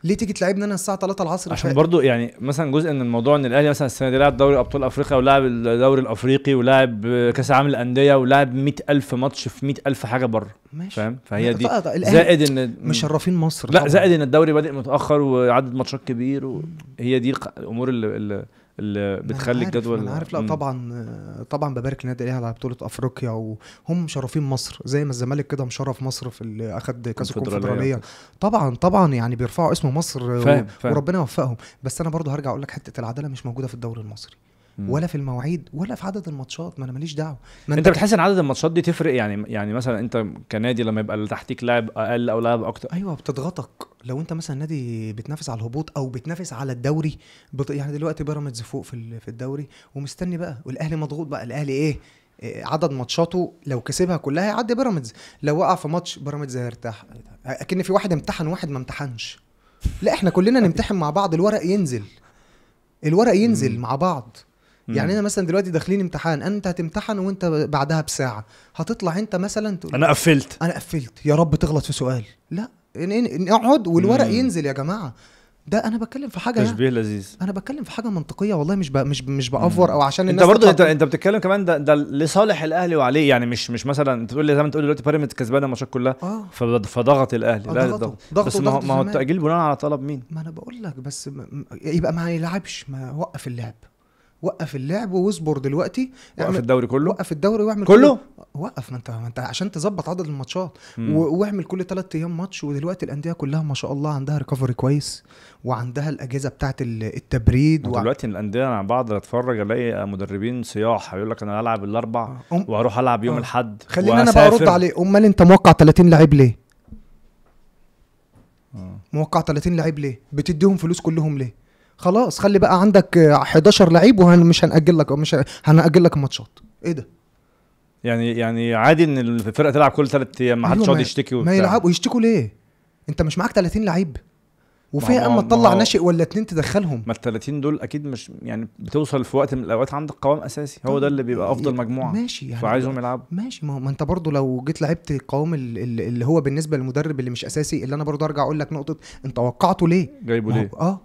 ليه تيجي تلعبني انا الساعه 3 العصر عشان برضو يعني مثلا جزء من الموضوع ان الاهلي مثلا السنه دي لعب دوري ابطال افريقيا ولاعب الدوري الافريقي ولاعب كاس العالم الانديه ولاعب 100000 ماتش في 100000 حاجه بره ماشي فاهم فهي دي آه، آه، زائد ان مشرفين مصر لا طبعا. زائد ان الدوري بادئ متاخر وعدد ماتشات كبير وهي دي الامور اللي, اللي اللي بتخلي الجدول انا عارف لا مم. طبعا طبعا ببارك النادي الاهلي على بطوله افريقيا وهم مشرفين مصر زي ما الزمالك كده مشرف مصر في اللي اخد كاس الكونفدراليه طبعا طبعا يعني بيرفعوا اسم مصر فهم فهم. وربنا يوفقهم بس انا برضو هرجع اقول لك حته العداله مش موجوده في الدوري المصري ولا في المواعيد ولا في عدد الماتشات ما انا ماليش دعوه ما انت, انت بتحس ان عدد الماتشات دي تفرق يعني يعني مثلا انت كنادي لما يبقى تحتيك لاعب اقل او لاعب اكتر ايوه بتضغطك لو انت مثلا نادي بتنافس على الهبوط او بتنافس على الدوري بط... يعني دلوقتي بيراميدز فوق في في الدوري ومستني بقى والاهلي مضغوط بقى الاهلي ايه آه، عدد ماتشاته لو كسبها كلها يعدي بيراميدز لو وقع في ماتش بيراميدز هيرتاح اكن في واحد امتحن واحد ما امتحنش لا احنا كلنا نمتحن مع بعض الورق ينزل الورق ينزل مع بعض يعني انا مثلا دلوقتي داخلين امتحان انت هتمتحن وانت بعدها بساعه هتطلع انت مثلا تقول انا قفلت انا قفلت يا رب تغلط في سؤال لا نقعد والورق مم. ينزل يا جماعه ده انا بتكلم في حاجه تشبيه يعني. لذيذ انا بتكلم في حاجه منطقيه والله مش بقى مش مش بافور او عشان الناس انت برضه انت انت بتتكلم كمان ده, ده لصالح الاهلي وعليه يعني مش مش مثلا انت تقول لي زي ما انت تقول دلوقتي بيراميدز كسبانه الماتشات كلها آه. فضغط الاهلي آه الاهلي ضغط بس ما هو ما هو التاجيل بناء على طلب مين ما انا بقول لك بس يبقى ما يلعبش ما وقف اللعب وقف اللعب واصبر دلوقتي وقف الدوري كله وقف الدوري واعمل كله, كله. وقف ما انت ما انت عشان تظبط عدد الماتشات واعمل كل ثلاث ايام ماتش ودلوقتي الانديه كلها ما شاء الله عندها ريكفري كويس وعندها الاجهزه بتاعه التبريد و... دلوقتي الانديه انا بقعد اتفرج الاقي مدربين صياح يقول لك انا هلعب الاربع أم... واروح العب يوم أم... آه. الاحد خليني انا بقى ارد عليه امال انت موقع 30 لعيب ليه؟ آه. موقع 30 لعيب ليه؟ بتديهم فلوس كلهم ليه؟ خلاص خلي بقى عندك 11 لعيب ومش هنأجل لك مش هنأجل لك الماتشات ايه ده يعني يعني عادي ان الفرقه تلعب كل ثلاث ايام ما أيوة، حدش يقعد يشتكي وبتاع ما يلعبوا يشتكوا ليه انت مش معاك 30 لعيب وفيها اما تطلع ناشئ ولا اتنين تدخلهم ما ال 30 دول اكيد مش يعني بتوصل في وقت من الاوقات عندك قوام اساسي هو ده اللي بيبقى افضل مجموعه ماشي يعني فعايزهم يلعبوا ماشي ما, ما انت برضو لو جيت لعبت القوام اللي هو بالنسبه للمدرب اللي مش اساسي اللي انا برضو ارجع اقول لك نقطه انت وقعته ليه؟ جايبه ليه؟ اه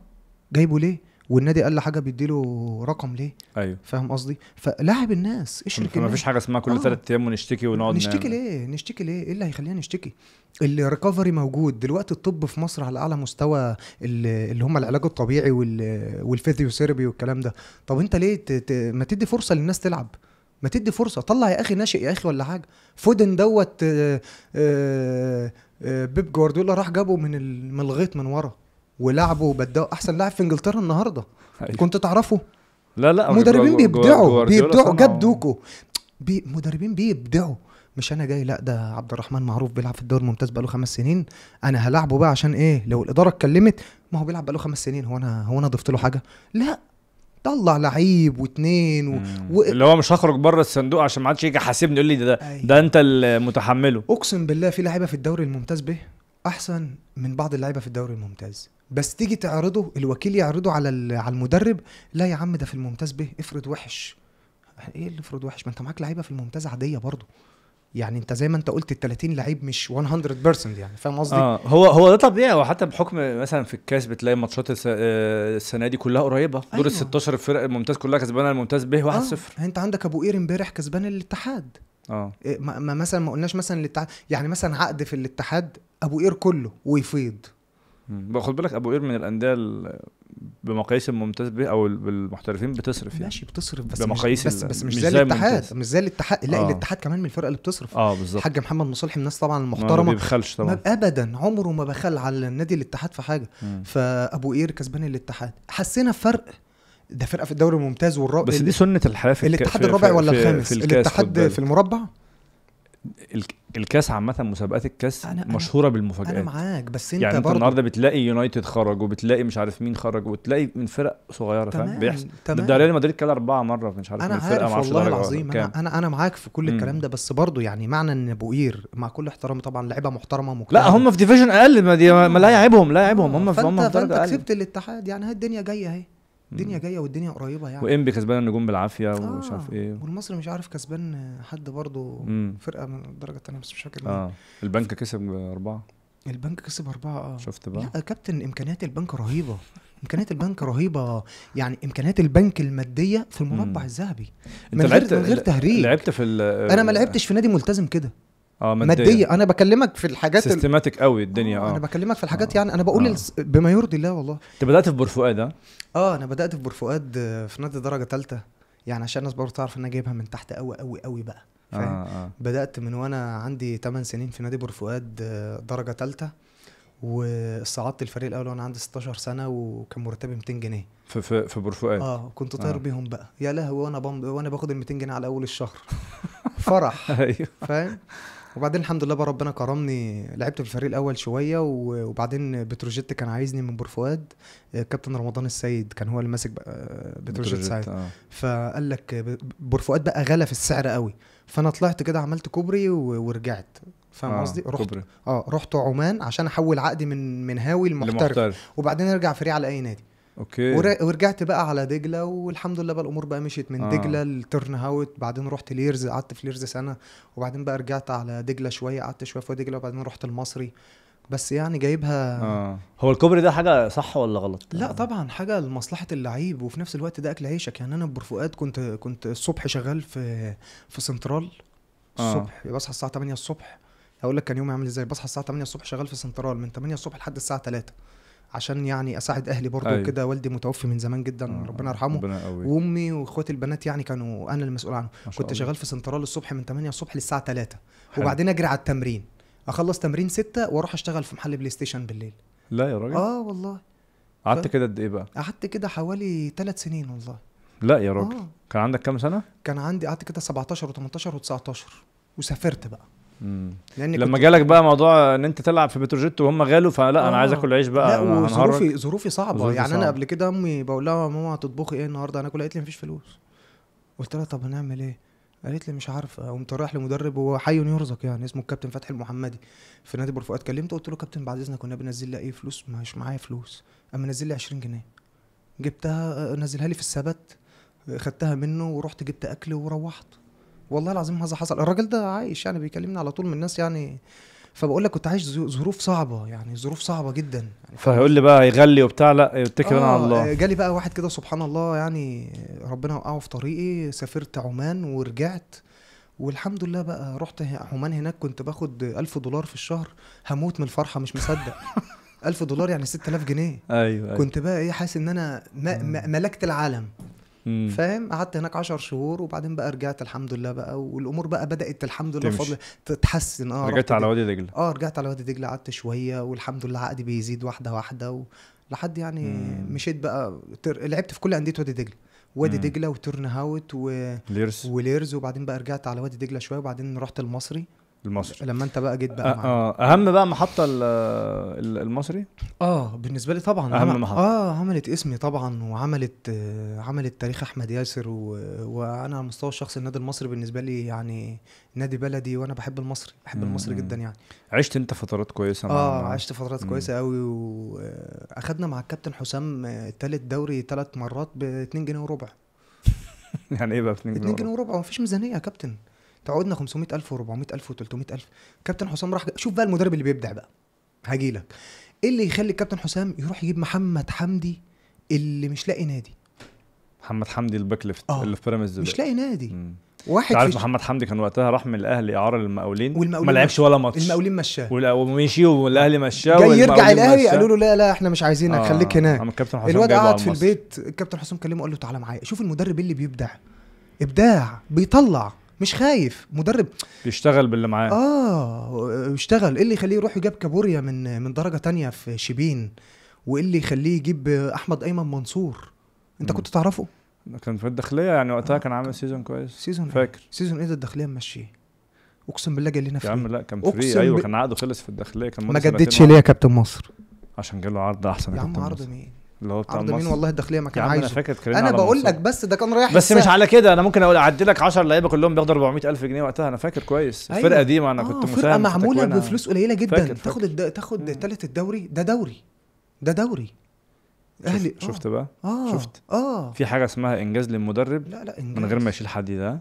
جايبه ليه والنادي قال له حاجه بيدي له رقم ليه ايوه فاهم قصدي فلاعب الناس اشرك ما فيش حاجه اسمها كل ثلاث آه. ايام ونشتكي ونقعد نشتكي ليه نشتكي ليه ايه اللي هيخلينا نشتكي الريكفري موجود دلوقتي الطب في مصر على اعلى مستوى اللي هم العلاج الطبيعي والفيزيوثيرابي والكلام ده طب انت ليه ت... ما تدي فرصه للناس تلعب ما تدي فرصه طلع يا اخي ناشئ يا اخي ولا حاجه فودن دوت آه آه, آه، بيب جوارديولا راح جابه من الغيط من ورا ولعبه وبدأه احسن لاعب في انجلترا النهارده أيوه. كنت تعرفه لا لا مدربين بيبدعوا بيبدعوا جاب دوكو بي مدربين بيبدعوا مش انا جاي لا ده عبد الرحمن معروف بيلعب في الدوري الممتاز بقاله خمس سنين انا هلعبه بقى عشان ايه لو الاداره اتكلمت ما هو بيلعب بقاله خمس سنين هو انا هو انا ضفت له حاجه لا طلع لعيب واتنين و... و... اللي هو مش هخرج بره الصندوق عشان ما حدش يجي حاسبني يقول لي ده ده, أيوه. ده انت اللي متحمله اقسم بالله في لعيبه في الدوري الممتاز به احسن من بعض اللعيبه في الدوري الممتاز بس تيجي تعرضه الوكيل يعرضه على على المدرب لا يا عم ده في الممتاز به افرض وحش ايه اللي افرض وحش ما انت معاك لعيبه في الممتاز عاديه برضه يعني انت زي ما انت قلت ال 30 لعيب مش 100% يعني فاهم قصدي؟ اه هو هو ده طبيعي وحتى بحكم مثلا في الكاس بتلاقي ماتشات آه، السنه دي كلها قريبه أيوة. دور ال 16 الفرق الممتاز كلها كسبانه الممتاز به 1-0 آه. انت عندك ابو قير امبارح كسبان الاتحاد اه إيه، ما مثلا ما قلناش مثلا الاتحاد يعني مثلا عقد في الاتحاد ابو قير كله ويفيض باخد بالك ابو قير من الانديه بمقاييس الممتاز به او بالمحترفين بتصرف يعني ماشي بتصرف بس بمقاييس بس, بس مش, زي, الاتحاد مش زي الاتحاد لا آه. الاتحاد كمان من الفرق اللي بتصرف اه بالظبط حاج محمد مصالح من الناس طبعا المحترمه ما بيبخلش طبعا ابدا عمره ما بخل على النادي الاتحاد في حاجه فابو قير كسبان الاتحاد حسينا فرق ده فرقه في الدوري الممتاز والرابع بس دي سنه الحياه في الاتحاد الرابع ولا الخامس الاتحاد في المربع الكاس عامه مسابقات الكاس أنا مشهوره أنا بالمفاجات انا معاك بس انت يعني انت النهارده بتلاقي يونايتد خرج وبتلاقي مش عارف مين خرج وبتلاقي من فرق صغيره فاهم بيحصل تمام ده ريال مدريد كده اربعه مره مش عارف انا من فرقه عارف والله العظيم انا انا انا معاك في كل مم. الكلام ده بس برضه يعني معنى ان بوقير مع كل احترامي طبعا لعيبه محترمه مجتهده لا هم في ديفيجن اقل ما, دي ما آه. لا يعيبهم لا يعيبهم هم في هم في درجه اقل كسبت الاتحاد يعني هي الدنيا جايه اهي الدنيا جايه والدنيا قريبه يعني وانبي كسبان النجوم بالعافيه آه ومش عارف ايه والمصري مش عارف كسبان حد برضه فرقه من الدرجه الثانيه بس مش فاكر اه البنك كسب اربعه البنك كسب اربعه اه شفت بقى لا كابتن امكانيات البنك رهيبه امكانيات البنك رهيبه يعني امكانيات البنك الماديه في المربع الذهبي من غير من غير تهريج لعبت في انا ما لعبتش في نادي ملتزم كده اه مادية. ماديه انا بكلمك في الحاجات سيستماتيك ال... قوي الدنيا اه انا بكلمك في الحاجات آه. يعني انا بقول آه. بما يرضي الله والله انت بدات في بورفؤاد اه اه انا بدات في بورفؤاد آه، في نادي درجه ثالثه يعني عشان الناس برضه تعرف ان انا جايبها من تحت قوي قوي قوي بقى آه، فاهم آه آه. بدات من وانا عندي 8 سنين في نادي بورفؤاد آه، درجه ثالثه وصعدت الفريق الاول وانا عندي 16 سنه وكان مرتبي 200 جنيه في في, في بورفؤاد اه كنت طاير آه. بيهم بقى يا لهوي وانا بمض... وانا باخد ال 200 جنيه على اول الشهر فرح ايوه فاهم وبعدين الحمد لله بقى ربنا كرمني لعبت في الفريق الاول شويه وبعدين بتروجيت كان عايزني من بور فؤاد آه، كابتن رمضان السيد كان هو اللي ماسك آه، بتروجيت ساعتها آه. فقال لك بور فؤاد بقى غلى في السعر قوي فانا طلعت كده عملت كوبري ورجعت فاهم آه، قصدي؟ آه رحت اه رحت عمان عشان احول عقدي من من هاوي لمحترف وبعدين ارجع فريق على اي نادي اوكي ورجعت بقى على دجله والحمد لله بقى الامور بقى مشيت من آه. دجله لترن هاوت بعدين رحت ليرز قعدت في ليرز سنه وبعدين بقى رجعت على دجله شويه قعدت شويه في دجله وبعدين رحت المصري بس يعني جايبها آه. هو الكوبري ده حاجه صح ولا غلط لا طبعا حاجه لمصلحه اللعيب وفي نفس الوقت ده اكل عيشك يعني انا برفؤاد كنت كنت الصبح شغال في في سنترال آه. الصبح آه. بصحى الساعه 8 الصبح هقول لك كان يومي عامل ازاي بصحى الساعه 8 الصبح شغال في سنترال من 8 الصبح لحد الساعه 3 عشان يعني اساعد اهلي برضه أيوة. كده والدي متوفي من زمان جدا آه. ربنا يرحمه ربنا وامي واخواتي البنات يعني كانوا انا المسؤول عنهم كنت الله. شغال في سنترال الصبح من 8 الصبح للساعه 3 حلو. وبعدين اجري على التمرين اخلص تمرين 6 واروح اشتغل في محل بلاي ستيشن بالليل لا يا راجل اه والله قعدت ف... كده قد ايه بقى قعدت كده حوالي 3 سنين والله لا يا راجل آه. كان عندك كام سنه كان عندي قعدت كده 17 و18 و19 وسافرت بقى لان لما جالك بقى موضوع ان انت تلعب في بتروجيت وهم غالوا فلا آه. انا عايز آه. اكل عيش بقى لا ظروفي ظروفي صعبه ظروفي يعني صعب. انا قبل كده امي بقول لها ماما هتطبخي ايه النهارده انا كل قالت لي مفيش فلوس قلت لها طب هنعمل ايه قالت لي مش عارفه قمت رايح لمدرب هو حي يرزق يعني اسمه الكابتن فتحي المحمدي في نادي بورفؤاد كلمته قلت له كابتن بعد اذنك كنا بننزل لها ايه فلوس مش معايا فلوس اما نزل لي 20 جنيه جبتها نزلها لي في السبت خدتها منه ورحت جبت اكل وروحت والله العظيم هذا حصل الراجل ده عايش يعني بيكلمني على طول من الناس يعني فبقول لك كنت عايش ظروف صعبه يعني ظروف صعبه جدا يعني فهيقول لي بقى يغلي وبتاع لا يتكل آه على الله جالي بقى واحد كده سبحان الله يعني ربنا وقعه في طريقي سافرت عمان ورجعت والحمد لله بقى رحت عمان هناك كنت باخد ألف دولار في الشهر هموت من الفرحه مش مصدق ألف دولار يعني 6000 جنيه أيوة, ايوه كنت بقى ايه حاسس ان انا ملكت العالم مم. فاهم قعدت هناك 10 شهور وبعدين بقى رجعت الحمد لله بقى والامور بقى بدات الحمد لله بفضل تتحسن اه رجعت على وادي دجله اه رجعت على وادي دجله قعدت شويه والحمد لله عقدي بيزيد واحده واحده و... لحد يعني مم. مشيت بقى تر... لعبت في كل انديه وادي دجله وادي دجله وترن هاوت و... وليرز وبعدين بقى رجعت على وادي دجله شويه وبعدين رحت المصري المصري لما انت بقى جيت بقى آه, آه اهم بقى محطه المصري اه بالنسبه لي طبعا اهم محطه اه عملت اسمي طبعا وعملت عملت تاريخ احمد ياسر وانا على المستوى الشخصي النادي المصري بالنسبه لي يعني نادي بلدي وانا بحب المصري بحب المصري جدا يعني عشت انت فترات كويسه مع اه مع... عشت فترات مم. كويسه قوي واخدنا مع الكابتن حسام ثالث آه، دوري ثلاث مرات ب 2 جنيه وربع يعني ايه بقى ب 2 جنيه 2 جنيه وربع مفيش ميزانيه يا كابتن تقعدنا 500000 و400000 و300000 كابتن حسام راح شوف بقى المدرب اللي بيبدع بقى هاجي لك ايه اللي يخلي الكابتن حسام يروح يجيب محمد حمدي اللي مش لاقي نادي محمد حمدي الباك ليفت آه. اللي في بيراميدز مش لاقي نادي مم. واحد عارف محمد حمدي كان وقتها راح من الاهلي اعاره للمقاولين ما لعبش ولا ماتش المقاولين مشاه ومشي والاهلي مشاه جاي يرجع الاهلي قالوا له لا لا احنا مش عايزينك آه خليك هناك الكابتن حسام الواد قعد في البيت الكابتن حسام كلمه قال له تعالى معايا شوف المدرب اللي بيبدع ابداع بيطلع مش خايف مدرب بيشتغل باللي معاه اه اشتغل ايه اللي يخليه يروح يجيب كابوريا من من درجه تانية في شبين وايه اللي يخليه يجيب احمد ايمن منصور انت م. كنت تعرفه كان في الداخليه يعني وقتها آه. كان عامل سيزون كويس سيزون إيه؟ فاكر سيزون ايه ده الداخليه ممشيه اقسم بالله جالي نفسي يا عم لا كان فري ايوه ب... كان عقده خلص في الداخليه كان ما جددش ليه يا كابتن مصر عشان جاله عرض احسن يا عم عرض مين اللي هو بتاع عرض مين والله الداخليه ما كان عايز انا فاكر انا بقول لك بس ده كان رايح بس مش على كده انا ممكن اقول اعدي لك 10 لعيبه كلهم بياخدوا 400000 جنيه وقتها انا فاكر كويس أيوة. الفرقه دي ما انا آه كنت مساهم فرقه معموله بفلوس قليله جدا فاكر فاكر. تاخد الد... تاخد ثالث الدوري ده دوري ده دوري اهلي شفت, آه. شفت بقى آه. شفت اه في حاجه اسمها انجاز للمدرب لا لا إنجاز. من غير ما يشيل حد ده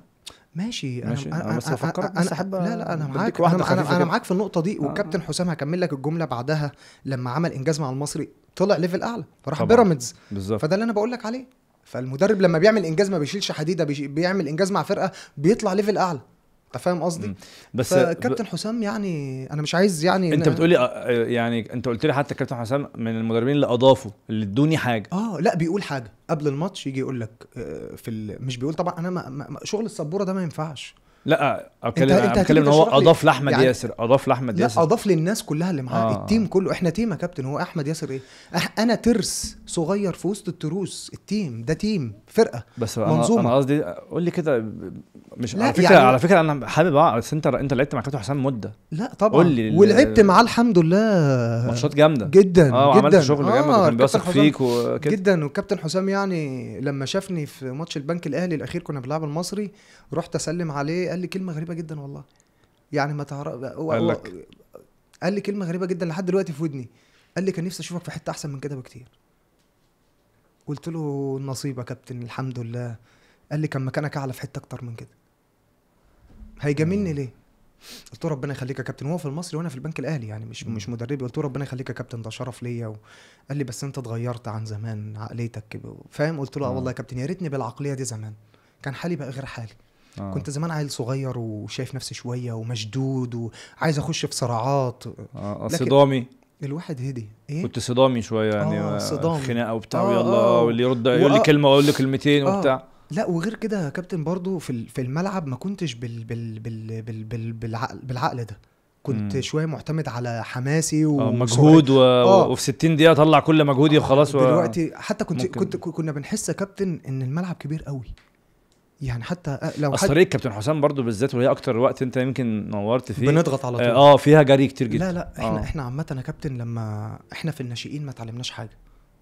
ماشي انا ماشي. انا بس بفكر انا احب لا لا انا معاك انا, أنا معاك في النقطه دي آه. والكابتن حسام هكمل لك الجمله بعدها لما عمل انجاز مع المصري طلع ليفل اعلى فراح بيراميدز بالظبط فده اللي انا بقول لك عليه فالمدرب لما بيعمل انجاز ما بيشيلش حديده بيعمل انجاز مع فرقه بيطلع ليفل اعلى انت فاهم قصدي بس كابتن ب... حسام يعني انا مش عايز يعني انت بتقولي آه، آه، يعني انت قلت لي حتى كابتن حسام من المدربين اللي اضافوا اللي ادوني حاجه اه لا بيقول حاجه قبل الماتش يجي يقول لك آه، في ال... مش بيقول طبعا انا ما... ما... شغل السبوره ده ما ينفعش لا اتكلم انت اتكلم ان هو اضاف لاحمد يعني ياسر اضاف لاحمد ياسر لا اضاف للناس كلها اللي معاه آه. التيم كله احنا تيم يا كابتن هو احمد ياسر ايه انا ترس صغير في وسط التروس التيم ده تيم فرقه بس منظومه انا قصدي قول لي كده مش على فكره يعني على فكره انا حابب بس انت انت لعبت مع كابتن حسام مده لا طبعا قول لي ولعبت معاه الحمد لله ماتشات جامده جدا اه وعملت شغل آه جامد وكان آه، بيثق فيك وكده جدا والكابتن حسام يعني لما شافني في ماتش البنك الاهلي الاخير كنا بنلعب المصري رحت اسلم عليه قال لي كلمه غريبه جدا والله يعني ما تعرف هو قال لك قال لي كلمه غريبه جدا لحد دلوقتي في ودني قال لي كان نفسي اشوفك في حته احسن من كده بكتير قلت له النصيب يا كابتن الحمد لله قال لي كان مكانك اعلى في حته اكتر من كده هيجاملني آه. ليه قلت له ربنا يخليك يا كابتن هو في المصري وانا في البنك الاهلي يعني مش مش مدربي قلت له ربنا يخليك يا كابتن ده شرف ليا و... قال لي بس انت اتغيرت عن زمان عقليتك فاهم قلت له آه, اه والله يا كابتن يا ريتني بالعقليه دي زمان كان حالي بقى غير حالي آه. كنت زمان عيل صغير وشايف نفسي شويه ومشدود وعايز اخش في صراعات آه. آه، صدامي الواحد هدي ايه كنت صدامي شويه يعني آه, آه، صدامي خناقه وبتاع آه ويلا آه واللي يرد يقول لي آه. كلمه واقول له كلمتين آه. وبتاع لا وغير كده يا كابتن برضو في في الملعب ما كنتش بال بال بال بال بال بالعقل بالعقل ده كنت مم. شويه معتمد على حماسي ومجهود و... آه. وفي 60 دقيقه اطلع كل مجهودي وخلاص و... دلوقتي حتى كنت ممكن. كنت كنا بنحس يا كابتن ان الملعب كبير قوي يعني حتى آه، لو اصل كابتن حسام برضو بالذات وهي اكتر وقت انت يمكن نورت فيه بنضغط على طول آه،, اه فيها جري كتير جدا لا لا احنا آه. احنا عامه يا كابتن لما احنا في الناشئين ما اتعلمناش حاجه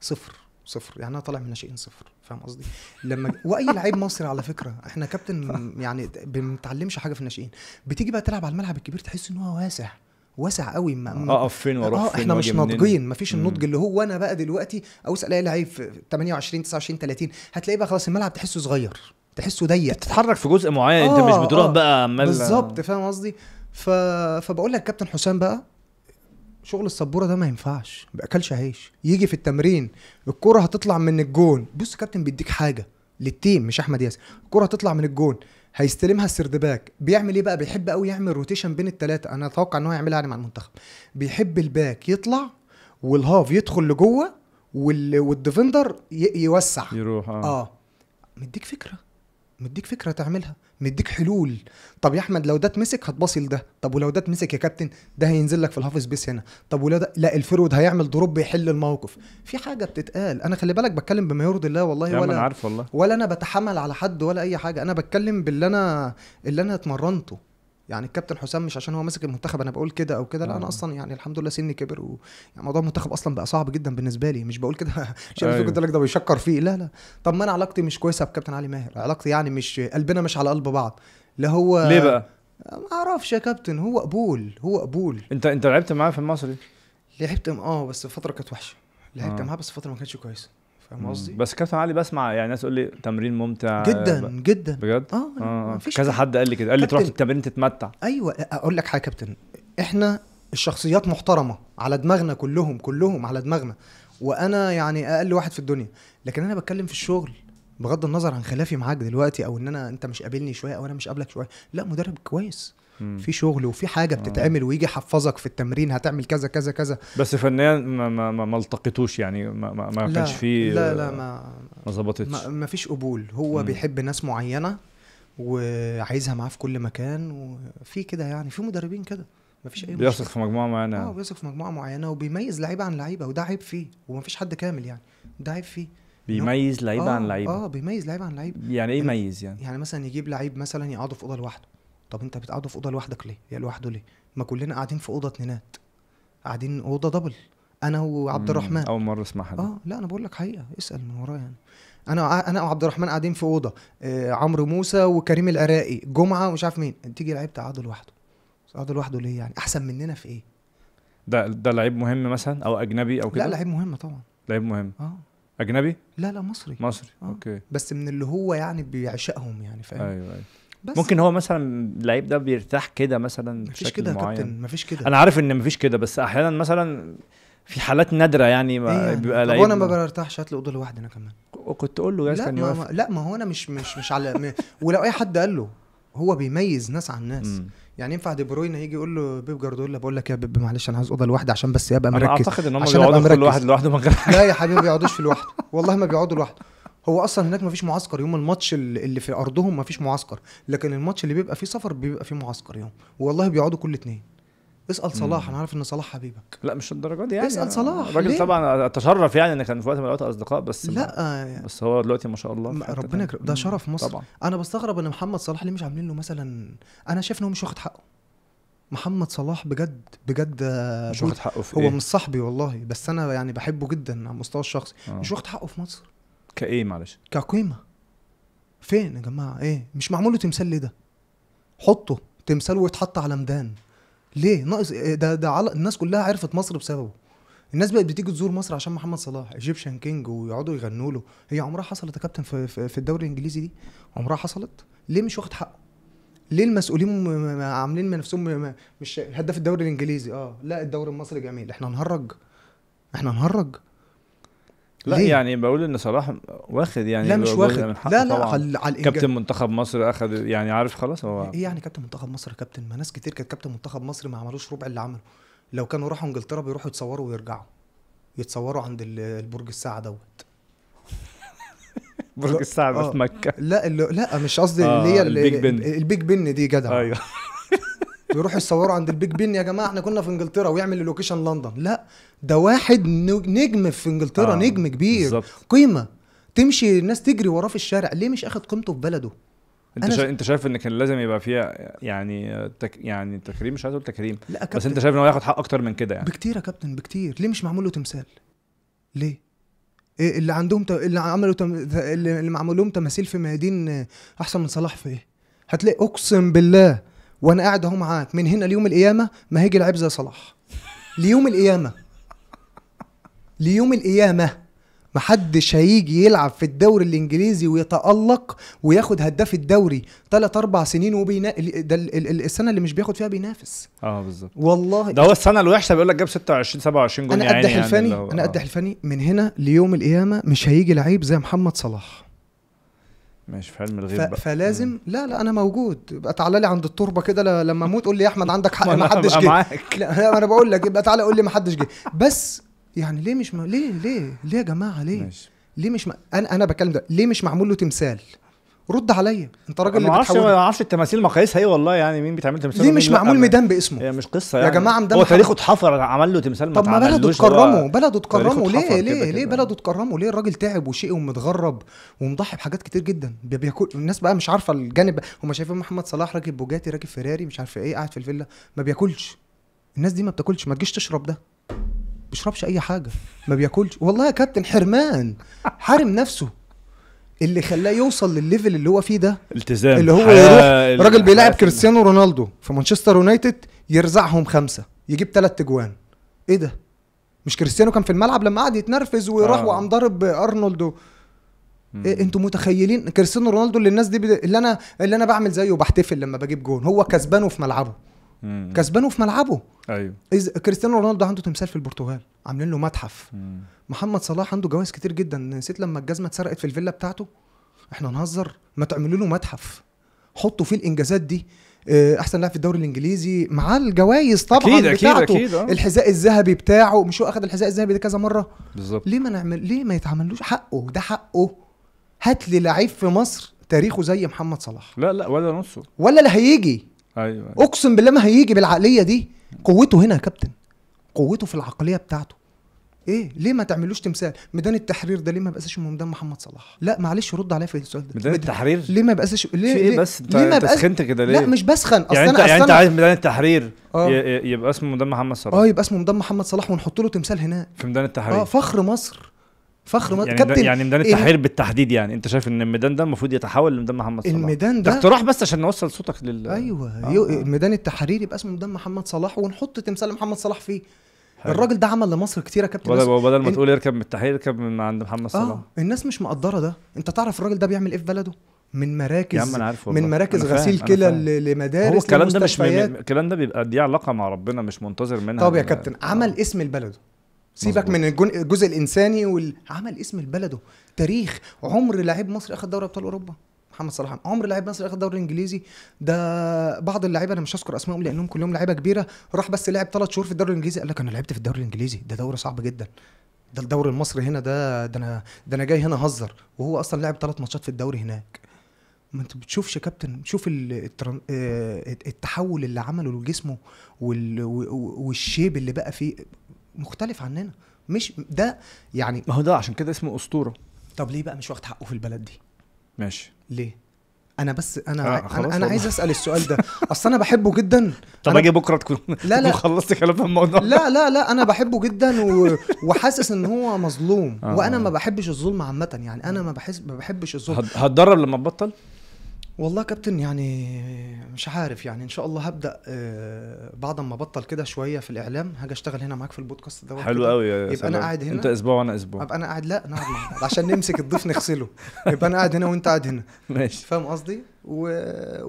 صفر صفر يعني انا طالع من ناشئين صفر فاهم قصدي لما واي لعيب مصري على فكره احنا كابتن يعني بنتعلمش حاجه في الناشئين بتيجي بقى تلعب على الملعب الكبير تحس ان هو واسع واسع قوي ما اقف آه، فين واروح فين احنا مش ناضجين مفيش النضج اللي هو انا بقى دلوقتي اوسع اي لعيب في 28 29 30 هتلاقيه بقى خلاص الملعب تحسه صغير تحسه ضيق بتتحرك في جزء معين آه انت مش آه، بتروح آه بقى عمال بالظبط فاهم قصدي ف... فبقول لك كابتن حسام بقى شغل السبوره ده ما ينفعش ما باكلش عيش يجي في التمرين الكره هتطلع من الجون بص كابتن بيديك حاجه للتيم مش احمد ياسر الكره هتطلع من الجون هيستلمها السردباك بيعمل ايه بقى بيحب قوي يعمل روتيشن بين الثلاثه انا اتوقع ان هو يعملها يعني مع المنتخب بيحب الباك يطلع والهاف يدخل لجوه وال... والديفندر ي... يوسع يروح اه, آه. مديك فكره مديك فكره تعملها مديك حلول طب يا احمد لو ده اتمسك هتباصي ده طب ولو ده اتمسك يا كابتن ده هينزل لك في الهاف سبيس هنا طب ولو ده لا الفرود هيعمل دروب بيحل الموقف في حاجه بتتقال انا خلي بالك بتكلم بما يرضي الله والله ولا أنا عارف والله ولا انا بتحمل على حد ولا اي حاجه انا بتكلم باللي انا اللي انا اتمرنته يعني الكابتن حسام مش عشان هو ماسك المنتخب انا بقول كده او كده لا انا آه. اصلا يعني الحمد لله سني كبر ويعني موضوع المنتخب اصلا بقى صعب جدا بالنسبه لي مش بقول كده عشان أيوه. كنت لك ده بيشكر فيه لا لا طب ما انا علاقتي مش كويسه بكابتن علي ماهر علاقتي يعني مش قلبنا مش على قلب بعض لا هو ليه بقى؟ ما اعرفش يا كابتن هو قبول هو قبول انت انت لعبت معاه في المصري؟ لعبت اه بس فتره كانت وحشه لعبت آه. معاه بس فتره ما كانتش كويسه فاهم قصدي؟ بس كابتن علي بسمع يعني ناس تقول لي تمرين ممتع جدا ب... جدا بجد؟ اه, آه. كذا حد قال لي كده قال لي تروح التمرين تتمتع ايوه اقول لك حاجه يا كابتن احنا الشخصيات محترمه على دماغنا كلهم كلهم على دماغنا وانا يعني اقل واحد في الدنيا لكن انا بتكلم في الشغل بغض النظر عن خلافي معاك دلوقتي او ان انا انت مش قابلني شويه او انا مش قابلك شويه لا مدرب كويس في شغل وفي حاجه آه. بتتعمل ويجي يحفظك في التمرين هتعمل كذا كذا كذا بس فنيا ما ما ما, ما يعني ما ما, ما كانش فيه لا لا ما ما ظبطتش ما, ما فيش قبول هو مم. بيحب ناس معينه وعايزها معاه في كل مكان وفي كده يعني في مدربين كده ما فيش اي بيثق في مجموعه معينه اه بيثق في مجموعه معينه وبيميز لعيبه عن لعيبه وده عيب فيه وما فيش حد كامل يعني ده عيب فيه بيميز لعيبه آه عن لعيبه اه بيميز لعيبه عن لعيبه يعني ايه يميز يعني, يعني يعني مثلا يجيب لعيب مثلا يقعده في اوضه لوحده طب انت بتقعدوا في اوضه لوحدك ليه يا لوحده ليه ما كلنا قاعدين في اوضه اتنينات قاعدين اوضه دبل انا وعبد الرحمن اول مره اسمع حد اه لا انا بقول لك حقيقه اسال من ورايا يعني انا انا وعبد الرحمن قاعدين في اوضه آه عمرو موسى وكريم العراقي جمعه ومش عارف مين تيجي لعيب تقعدوا لوحده تقعده لوحده ليه يعني احسن مننا في ايه ده ده لعيب مهم مثلا او اجنبي او كده لا لعيب مهم طبعا لعيب مهم اه اجنبي لا لا مصري مصري آه. اوكي بس من اللي هو يعني بيعشقهم يعني فاهم ايوه ايوه بس ممكن هو مثلا اللعيب ده بيرتاح كده مثلا مفيش كده يا كابتن مفيش كده انا عارف ان مفيش كده بس احيانا مثلا في حالات نادره يعني ما إيه يعني؟ بيبقى لعيب انا ما برتاحش هات لي اوضه لوحدي انا كمان كنت اقول له يا كان ما ما لا ما هو انا مش مش مش على ولو اي حد قال له هو بيميز ناس عن ناس يعني ينفع دي بروين يجي يقول له بيب جاردولا بقول لك يا بيب معلش انا عايز اوضه لوحدي عشان بس ابقى مركز انا اعتقد ان هم بيقعدوا كل واحد لوحده من غير لا يا حبيبي ما بيقعدوش في لوحده والله ما بيقعدوا لوحده هو اصلا هناك مفيش معسكر يوم الماتش اللي في ارضهم مفيش معسكر لكن الماتش اللي بيبقى فيه سفر بيبقى فيه معسكر يوم والله بيقعدوا كل اتنين اسال صلاح انا عارف ان صلاح حبيبك لا مش الدرجه دي يعني اسال صلاح الراجل طبعا اتشرف يعني ان كان في وقت من الاوقات اصدقاء بس لا ما آه، بس هو دلوقتي ما شاء الله ربنا يكرم ده شرف مصر طبعا. انا بستغرب ان محمد صلاح ليه مش عاملين له مثلا انا شايف ان هو مش واخد حقه محمد صلاح بجد بجد آه، مش واخد حقه في هو إيه؟ مش صاحبي والله بس انا يعني بحبه جدا على المستوى الشخصي آه. مش واخد حقه في مصر كايه معلش كقيمه فين يا جماعه ايه مش معمول له تمثال ليه ده حطه تمثال ويتحط على ميدان ليه ناقص إيه، ده ده على الناس كلها عرفت مصر بسببه الناس بقت بتيجي تزور مصر عشان محمد صلاح ايجيبشن كينج ويقعدوا يغنوا له هي عمرها حصلت يا كابتن في, في الدوري الانجليزي دي عمرها حصلت ليه مش واخد حقه ليه المسؤولين عاملين من نفسهم مش هداف الدوري الانجليزي اه لا الدوري المصري جميل احنا نهرج احنا نهرج لا ليه؟ يعني بقول ان صلاح واخد يعني لا مش واخد من لا لا على, على كابتن منتخب مصر اخد يعني عارف خلاص هو ايه يعني كابتن منتخب مصر كابتن ما ناس كتير كانت كابتن منتخب مصر ما عملوش ربع اللي عمله لو كانوا راحوا انجلترا بيروحوا يتصوروا ويرجعوا يتصوروا عند البرج الساعه دوت برج الساعه آه. في مكه لا لا مش قصدي آه، اللي هي البيج بن البيج بن دي جدع ايوه يروحوا يصوروا عند البيج بن يا جماعه احنا كنا في انجلترا ويعمل اللوكيشن لندن لا ده واحد نجم في انجلترا آه. نجم كبير بالزبط. قيمه تمشي الناس تجري وراه في الشارع ليه مش اخد قيمته في بلده انت شا... انت شايف ان كان لازم يبقى فيها يعني تك يعني تكريم مش عايز اقول تكريم لا كابتن. بس انت شايف ان هو ياخد حق اكتر من كده يعني بكتير يا كابتن بكتير ليه مش معمول له تمثال ليه إيه اللي عندهم ت... اللي عملوا تم... اللي معمول لهم تماثيل في ميادين احسن من صلاح في ايه هتلاقي اقسم بالله وانا قاعد اهو معاك من هنا ليوم القيامه ما هيجي لعيب زي صلاح ليوم القيامه ليوم القيامه محدش هيجي يلعب في الدوري الانجليزي ويتالق وياخد هداف الدوري ثلاث اربع سنين وبينا ده السنه اللي مش بياخد فيها بينافس اه بالظبط والله ده هو السنه الوحشه بيقول لك جاب 26 27 جون انا قد يعني حلفاني يعني انا قد آه. حلفاني من هنا ليوم القيامه مش هيجي لعيب زي محمد صلاح ماشي في علم الغيب ف... بقى. فلازم مم. لا لا انا موجود يبقى تعالى لي عند التربه كده ل... لما اموت قول لي يا احمد عندك حق ما حدش جه لا انا بقول لك يبقى تعالى قول لي ما حدش جه بس يعني ليه مش م... ليه ليه ليه يا جماعه ليه ماشي. ليه مش م... انا انا بتكلم ده ليه مش معمول له تمثال رد عليا انت راجل اللي بتحاول ما اعرفش التماثيل مقاييسها ايه والله يعني مين بيتعمل تمثال ليه مش معمول ميدان باسمه هي مش قصه يعني يا جماعه ميدان هو تاريخه اتحفر عمل له تمثال طب ما بلده تكرمه بلده تكرمه ليه ليه ليه يعني. بلده تكرمه ليه الراجل تعب وشقي ومتغرب ومضحي بحاجات كتير جدا بياكل الناس بقى مش عارفه الجانب هم شايفين محمد صلاح راكب بوجاتي راكب فيراري مش عارف ايه قاعد في الفيلا ما بياكلش الناس دي ما بتاكلش ما تجيش تشرب ده ما بيشربش اي حاجه ما بياكلش والله يا كابتن حرمان حارم نفسه اللي خلاه يوصل للليفل اللي هو فيه ده التزام اللي هو راجل بيلعب كريستيانو رونالدو في مانشستر يونايتد يرزعهم خمسه يجيب ثلاث تجوان ايه ده مش كريستيانو كان في الملعب لما قعد يتنرفز وراح آه. وقام ضارب ارنولد إيه انتوا متخيلين كريستيانو رونالدو اللي الناس دي بد... اللي انا اللي انا بعمل زيه وبحتفل لما بجيب جون هو كسبانه في ملعبه كسبانه في ملعبه ايوه إز... كريستيانو رونالدو عنده تمثال في البرتغال عاملين له متحف مم. محمد صلاح عنده جوائز كتير جدا نسيت لما الجزمه اتسرقت في الفيلا بتاعته احنا نهزر ما تعملوا له متحف حطوا فيه الانجازات دي آه، احسن لاعب في الدوري الانجليزي معاه الجوائز طبعا أكيد بتاعته أكيد أكيد أه. الحذاء الذهبي بتاعه مش هو اخذ الحذاء الذهبي ده كذا مره بالظبط ليه ما نعمل ليه ما يتعملوش حقه ده حقه هات لي لعيب في مصر تاريخه زي محمد صلاح لا لا ولا نصه ولا اللي هيجي ايوه اقسم بالله ما هيجي بالعقليه دي قوته هنا يا كابتن قوته في العقليه بتاعته ايه ليه ما تعملوش تمثال ميدان التحرير ده ليه ما بقاش ميدان محمد صلاح لا معلش رد عليا في السؤال ده ميدان التحرير ليه ما بقاش ليه إيه ليه بس انت ليه ما بقاش سخنت كده ليه لا مش بسخن يعني اصل يعني أصلاً... يعني انت عايز ميدان التحرير آه. يبقى اسمه ميدان محمد صلاح اه يبقى اسمه ميدان محمد صلاح ونحط له تمثال هناك في ميدان التحرير اه فخر مصر فخر يعني كابتن يعني ميدان إيه؟ التحرير بالتحديد يعني انت شايف ان الميدان ده المفروض يتحول لميدان محمد صلاح الميدان ده اقتراح بس عشان نوصل صوتك لل ايوه آه. يو... الميدان التحرير يبقى اسمه ميدان محمد صلاح ونحط تمثال محمد صلاح فيه حلو. الراجل ده عمل لمصر كتير يا كابتن بدل, بدل ما إن... تقول اركب من التحرير اركب من عند محمد آه، صلاح اه الناس مش مقدره ده انت تعرف الراجل ده بيعمل ايه في بلده من مراكز يا عم أنا عارف من مراكز غسيل كلى لمدارس هو الكلام ده مش الكلام ده بيبقى دي علاقه مع ربنا مش منتظر منها طب يا كابتن آه. عمل اسم البلد سيبك مزبوط. من الجزء الانساني والعمل اسم لبلده تاريخ عمر لعيب مصر اخذ دوري ابطال اوروبا محمد صلاح عمر لعيب مصر اخذ الدوري الانجليزي ده بعض اللعيبه انا مش هذكر اسمائهم لانهم كلهم لعيبه كبيره راح بس لعب ثلاث شهور في الدوري الانجليزي قال لك انا لعبت في الدوري الانجليزي ده دوري صعب جدا ده الدوري المصري هنا ده ده انا ده انا جاي هنا اهزر وهو اصلا لعب ثلاث ماتشات في الدوري هناك ما انت بتشوفش كابتن شوف آه، التحول اللي عمله لجسمه والشيب اللي بقى فيه مختلف عننا مش ده يعني ما هو ده عشان كده اسمه اسطوره طب ليه بقى مش واخد حقه في البلد دي ماشي ليه انا بس انا آه انا, أنا عايز اسال السؤال ده اصل انا بحبه جدا طب اجي بكره تكون لا لا خلصت كلام في الموضوع لا لا لا انا بحبه جدا و... وحاسس ان هو مظلوم آه. وانا ما بحبش الظلم عامه يعني انا ما بحس ما بحبش الظلم هتضرب لما تبطل والله كابتن يعني مش عارف يعني ان شاء الله هبدا آه، بعد ما ابطل كده شويه في الاعلام هاجي اشتغل هنا معاك في البودكاست دوت حلو قوي يا يبقى سلام. انا قاعد هنا انت اسبوع وانا اسبوع ابقى انا قاعد لا انا عشان نمسك الضيف نغسله يبقى انا قاعد هنا وانت قاعد هنا ماشي فاهم قصدي و...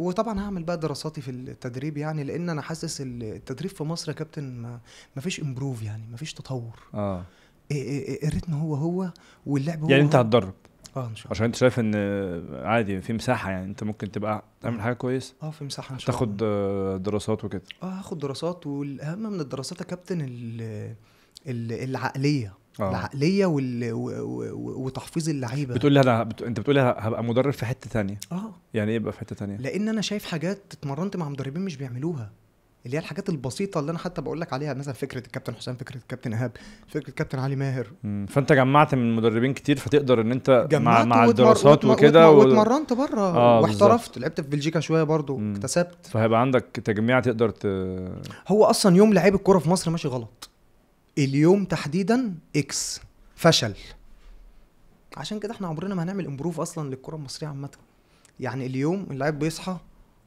وطبعا هعمل بقى دراساتي في التدريب يعني لان انا حاسس التدريب في مصر يا كابتن ما فيش امبروف يعني ما فيش تطور اه إيه، إيه، إيه، الريتم هو هو واللعب هو يعني هو انت هتدرب اه ان شاء الله عشان انت شايف ان عادي في مساحه يعني انت ممكن تبقى تعمل حاجه كويسه اه في مساحه ان شاء الله تاخد دراسات وكده اه هاخد دراسات والاهم من الدراسات يا كابتن الـ الـ العقليه آه. العقليه والـ و... و... وتحفيظ اللعيبه بتقول لي انا بت... انت بتقول لي هبقى مدرب في حته ثانيه اه يعني ايه بقى في حته ثانيه؟ لان انا شايف حاجات اتمرنت مع مدربين مش بيعملوها اللي هي الحاجات البسيطه اللي انا حتى بقول لك عليها مثلا فكره الكابتن حسام فكره الكابتن ايهاب فكره الكابتن علي ماهر فانت جمعت من مدربين كتير فتقدر ان انت مع مع الدراسات وكده واتمرنت بره آه واحترفت لعبت في بلجيكا شويه برضو اكتسبت فهيبقى عندك تجميع تقدر ت... هو اصلا يوم لعيب الكوره في مصر ماشي غلط اليوم تحديدا اكس فشل عشان كده احنا عمرنا ما هنعمل امبروف اصلا للكره المصريه عامه يعني اليوم اللاعب بيصحى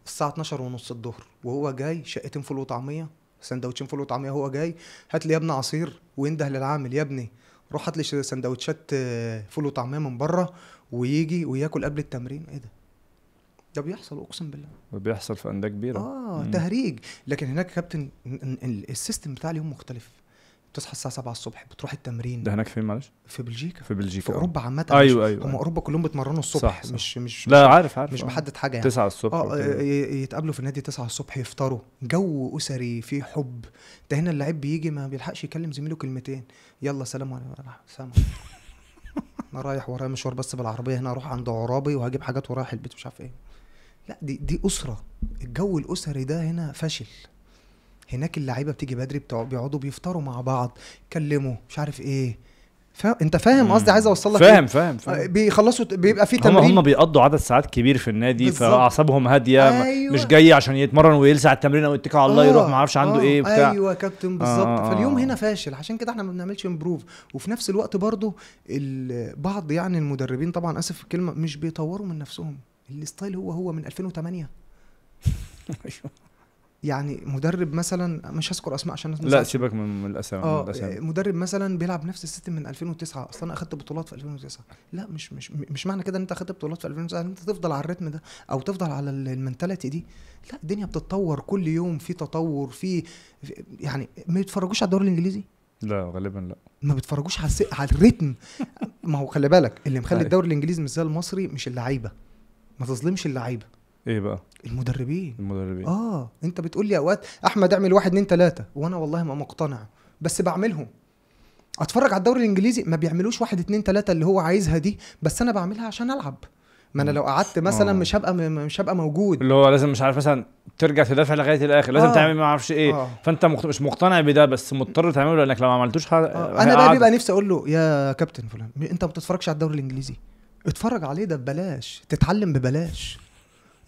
الساعه 12 ونص الظهر وهو جاي شقتين فول وطعميه سندوتشين فول وطعميه هو جاي هات لي يا ابني عصير وينده للعامل يا ابني روح هات لي سندوتشات آه، فول وطعميه من بره ويجي وياكل قبل التمرين ايه ده ده بيحصل اقسم بالله وبيحصل في انديه كبيره اه مم. تهريج لكن هناك كابتن السيستم بتاع اليوم مختلف بتصحى الساعه 7 الصبح بتروح التمرين ده هناك فين معلش في بلجيكا في بلجيكا في آه. اوروبا عامه ايوه ايوه هم أيوة. اوروبا كلهم بيتمرنوا الصبح صح صح. مش مش لا عارف عارف مش بحدد آه. حاجه يعني 9 الصبح آه،, اه يتقابلوا في النادي 9 الصبح يفطروا جو اسري فيه حب ده هنا اللعيب بيجي ما بيلحقش يكلم زميله كلمتين يلا سلام عليكم سلام انا رايح ورايا مشوار بس بالعربيه هنا اروح عند عرابي وهجيب حاجات ورايح البيت مش عارف ايه لا دي دي اسره الجو الاسري ده هنا فاشل هناك اللعيبه بتيجي بدري بيقعدوا بيفطروا مع بعض يتكلموا مش عارف ايه فا... انت فاهم قصدي عايز اوصل لك فاهم إيه؟ فاهم فاهم آه، بيخلصوا بيبقى في تمرين هم بيقضوا عدد ساعات كبير في النادي فاعصابهم هاديه أيوة. مش جاي عشان يتمرن ويلسع التمرين او يتكل على الله يروح آه، ما اعرفش عنده آه، ايه بتاع ايوه كابتن بالظبط فاليوم هنا فاشل عشان كده احنا ما بنعملش امبروف وفي نفس الوقت برضه بعض يعني المدربين طبعا اسف في الكلمه مش بيطوروا من نفسهم الستايل هو هو من 2008 يعني مدرب مثلا مش هذكر اسماء عشان لا سيبك من الاسامي اه مدرب مثلا بيلعب نفس السيستم من 2009 اصل انا اخدت بطولات في 2009 لا مش مش مش معنى كده ان انت اخدت بطولات في 2009 ان انت تفضل على الريتم ده او تفضل على المنتاليتي دي لا الدنيا بتتطور كل يوم في تطور في يعني ما بيتفرجوش على الدوري الانجليزي لا غالبا لا ما بيتفرجوش على على الريتم ما هو خلي بالك اللي مخلي الدوري الانجليزي مش زي المصري مش اللعيبه ما تظلمش اللعيبه ايه بقى المدربين المدربين اه انت بتقول لي اوقات احمد اعمل واحد اثنين ثلاثه وانا والله ما مقتنع بس بعملهم اتفرج على الدوري الانجليزي ما بيعملوش واحد اثنين ثلاثه اللي هو عايزها دي بس انا بعملها عشان العب ما انا لو قعدت آه. مثلا مش هبقى مش هبقى موجود اللي هو لازم مش عارف مثلا ترجع تدافع لغايه الاخر لازم آه. تعمل ما اعرفش ايه آه. فانت مخت... مش مقتنع بده بس مضطر تعمله لانك لو ما عملتوش ه... آه. يعني انا بقى بيبقى نفسي اقول له يا كابتن فلان انت ما بتتفرجش على الدوري الانجليزي اتفرج عليه ده ببلاش تتعلم ببلاش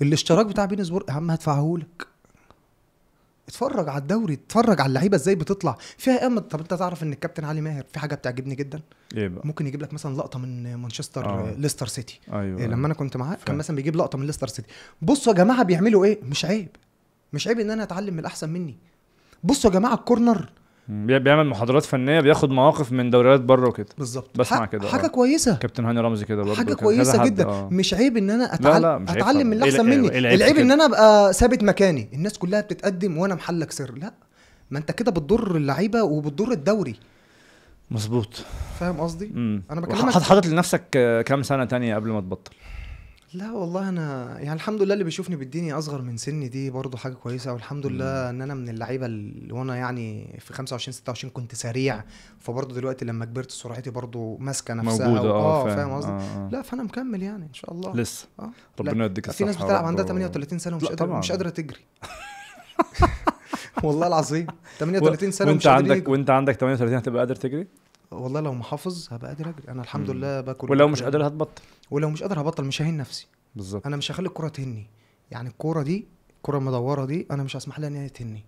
الاشتراك بتاع بين سبورت يا عم هدفعهولك اتفرج على الدوري اتفرج على اللعيبه ازاي بتطلع فيها ايام طب انت تعرف ان الكابتن علي ماهر في حاجه بتعجبني جدا ايه بقى؟ ممكن يجيب لك مثلا لقطه من مانشستر آه. ليستر سيتي أيوة. إيه لما أيوة. انا كنت معاه كان مثلا بيجيب لقطه من ليستر سيتي بصوا يا جماعه بيعملوا ايه مش عيب مش عيب ان انا اتعلم من الاحسن مني بصوا يا جماعه الكورنر بيعمل محاضرات فنيه بياخد مواقف من دوريات بره وكده بالظبط بسمع كده حاجه أوه. كويسه كابتن هاني رمزي كده برضه حاجه كويسه جدا آه. مش عيب ان انا اتعلم لا لا مش اتعلم من آه. اللي احسن مني العيب, العيب ان انا ابقى ثابت مكاني الناس كلها بتتقدم وانا محلك سر لا ما انت كده بتضر اللعيبه وبتضر الدوري مظبوط فاهم قصدي انا بكلمك حاطط لنفسك كام سنه تانية قبل ما تبطل لا والله انا يعني الحمد لله اللي بيشوفني بيديني اصغر من سني دي برضو حاجه كويسه والحمد لله ان انا من اللعيبه اللي وانا يعني في 25 26 كنت سريع فبرضو دلوقتي لما كبرت سرعتي برضو ماسكه نفسها موجوده آه،, اه فاهم قصدي آه، آه. لا فانا مكمل يعني ان شاء الله لسه آه. ربنا يديك الصحه في ناس بتلعب عندها 38 سنه ومش قادره مش قادره تجري والله العظيم 38 سنه وانت عندك وانت عندك 38 هتبقى قادر تجري والله لو محافظ هبقى قادر اجري انا الحمد مم. لله باكل ولو مش قادر هتبطل ولو مش قادر هبطل مش ههين نفسي بالظبط انا مش هخلي الكوره تهني يعني الكوره دي الكوره المدوره دي انا مش هسمح لها ان هي تهني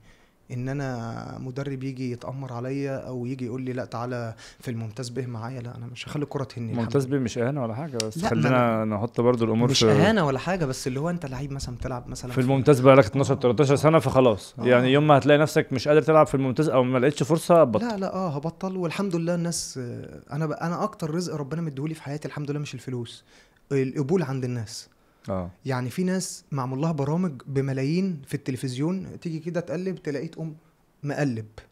ان انا مدرب يجي يتامر عليا او يجي يقول لي لا تعالى في الممتاز به معايا لا انا مش هخلي الكره تهني الممتاز به مش اهانه ولا حاجه بس خلينا نحط برضو الامور مش اهانه ولا حاجه بس اللي هو انت لعيب مثلا بتلعب مثلا في الممتاز بقى لك 12 13 سنه فخلاص آه. يعني يوم ما هتلاقي نفسك مش قادر تلعب في الممتاز او ما لقيتش فرصه بطل لا لا اه هبطل والحمد لله الناس آه، انا انا اكتر رزق ربنا مديهولي في حياتي الحمد لله مش الفلوس القبول عند الناس آه. يعني في ناس معمول لها برامج بملايين في التلفزيون تيجي كده تقلب تلاقيه تقوم مقلب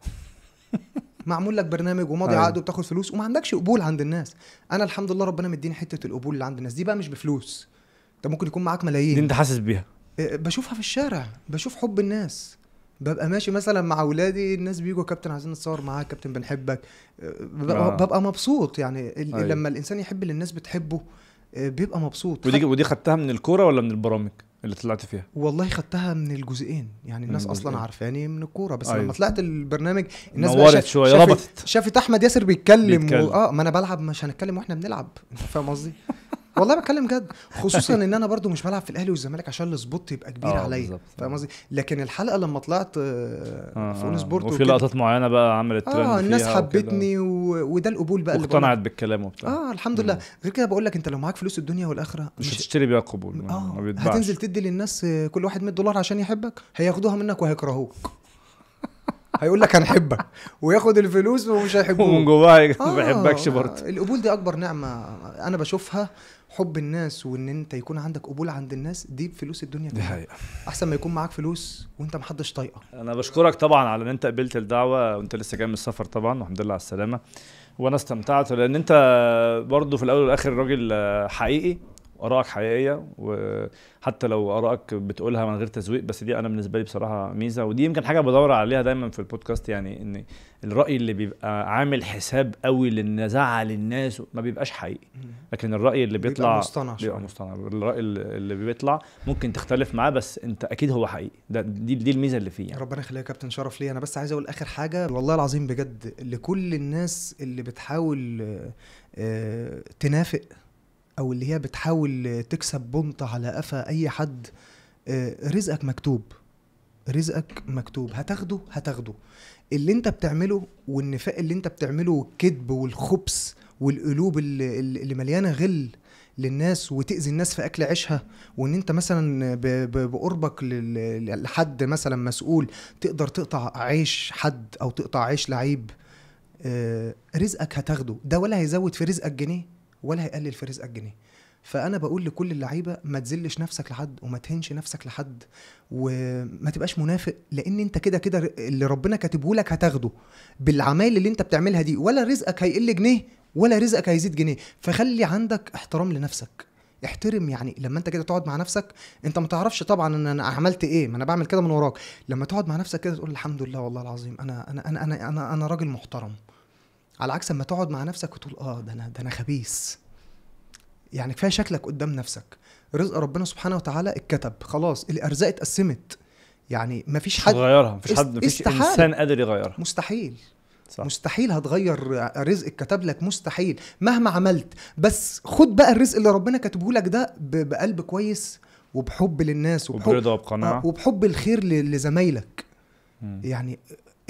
معمول لك برنامج وماضي أيوه. عقد وبتاخد فلوس وما عندكش قبول عند الناس انا الحمد لله ربنا مديني حته القبول اللي عند الناس دي بقى مش بفلوس انت ممكن يكون معاك ملايين دي انت حاسس بيها آه، بشوفها في الشارع بشوف حب الناس ببقى ماشي مثلا مع اولادي الناس بيجوا كابتن عايزين نتصور معاك كابتن بنحبك آه، ببقى, ببقى مبسوط يعني أيوه. لما الانسان يحب اللي الناس بتحبه آه، بيبقى مبسوط ودي ودي خدتها من الكوره ولا من البرامج اللي طلعت فيها والله خدتها من الجزئين يعني الناس اصلا عارفاني من الكوره بس أيوه. لما طلعت البرنامج الناس نورت شاف شويه ربطت شافت احمد ياسر بيتكلم, بيتكلم. و... اه ما انا بلعب مش هنتكلم واحنا بنلعب انت فاهم قصدي والله بتكلم جد خصوصا ان انا برضو مش بلعب في الاهلي والزمالك عشان السبوت يبقى كبير آه، عليا فاهم قصدي لكن الحلقه لما طلعت آه, آه، في اون سبورت وفي لقطات معينه بقى عملت اه الناس حبتني و... وده القبول بقى اقتنعت بالكلام وبتاع اه الحمد لله غير كده بقول لك انت لو معاك فلوس الدنيا والاخره مش, مش هتشتري بيها قبول اه ما هتنزل تدي للناس آه، كل واحد 100 دولار عشان يحبك هياخدوها منك وهيكرهوك هيقول لك هنحبك وياخد الفلوس ومش هيحبوك ومن جواه ما بيحبكش برضه القبول دي اكبر نعمه انا بشوفها حب الناس وان انت يكون عندك قبول عند الناس دي فلوس الدنيا دي حقيقة احسن ما يكون معاك فلوس وانت محدش طايقه انا بشكرك طبعا على ان انت قبلت الدعوه وانت لسه جاي من السفر طبعا والحمد لله على السلامه وانا استمتعت لان انت برضه في الاول والاخر راجل حقيقي ارائك حقيقيه وحتى لو ارائك بتقولها من غير تزويق بس دي انا بالنسبه لي بصراحه ميزه ودي يمكن حاجه بدور عليها دايما في البودكاست يعني ان الراي اللي بيبقى عامل حساب قوي للنزعه للناس ما بيبقاش حقيقي لكن الراي اللي بيطلع بيبقى مصطنع بيبقى مصطنع الراي اللي بيطلع ممكن تختلف معاه بس انت اكيد هو حقيقي ده دي دي الميزه اللي فيه يعني. ربنا يخليك يا كابتن شرف لي انا بس عايز اقول اخر حاجه والله العظيم بجد لكل الناس اللي بتحاول آه، تنافق او اللي هي بتحاول تكسب بنط على قفا اي حد آه، رزقك مكتوب رزقك مكتوب هتاخده هتاخده اللي انت بتعمله والنفاق اللي انت بتعمله والكذب والخبث والقلوب اللي مليانه غل للناس وتاذي الناس في اكل عيشها وان انت مثلا بقربك لحد مثلا مسؤول تقدر تقطع عيش حد او تقطع عيش لعيب آه، رزقك هتاخده ده ولا هيزود في رزقك جنيه ولا هيقلل في رزقك جنيه فانا بقول لكل اللعيبه ما تذلش نفسك لحد وما تهنش نفسك لحد وما تبقاش منافق لان انت كده كده اللي ربنا كاتبه لك هتاخده بالعمايل اللي انت بتعملها دي ولا رزقك هيقل جنيه ولا رزقك هيزيد جنيه فخلي عندك احترام لنفسك احترم يعني لما انت كده تقعد مع نفسك انت ما تعرفش طبعا ان انا عملت ايه ما انا بعمل كده من وراك لما تقعد مع نفسك كده تقول الحمد لله والله العظيم انا انا انا انا انا, أنا راجل محترم على عكس اما تقعد مع نفسك وتقول اه ده انا ده انا خبيث يعني كفايه شكلك قدام نفسك رزق ربنا سبحانه وتعالى اتكتب خلاص الارزاق اتقسمت يعني مفيش حد غيرها مفيش حد مفيش انسان قادر يغيرها مستحيل صح. مستحيل هتغير رزق اتكتب لك مستحيل مهما عملت بس خد بقى الرزق اللي ربنا كاتبه لك ده بقلب كويس وبحب للناس وبحب وبرضا وبقناعه آه، وبحب الخير لزمايلك يعني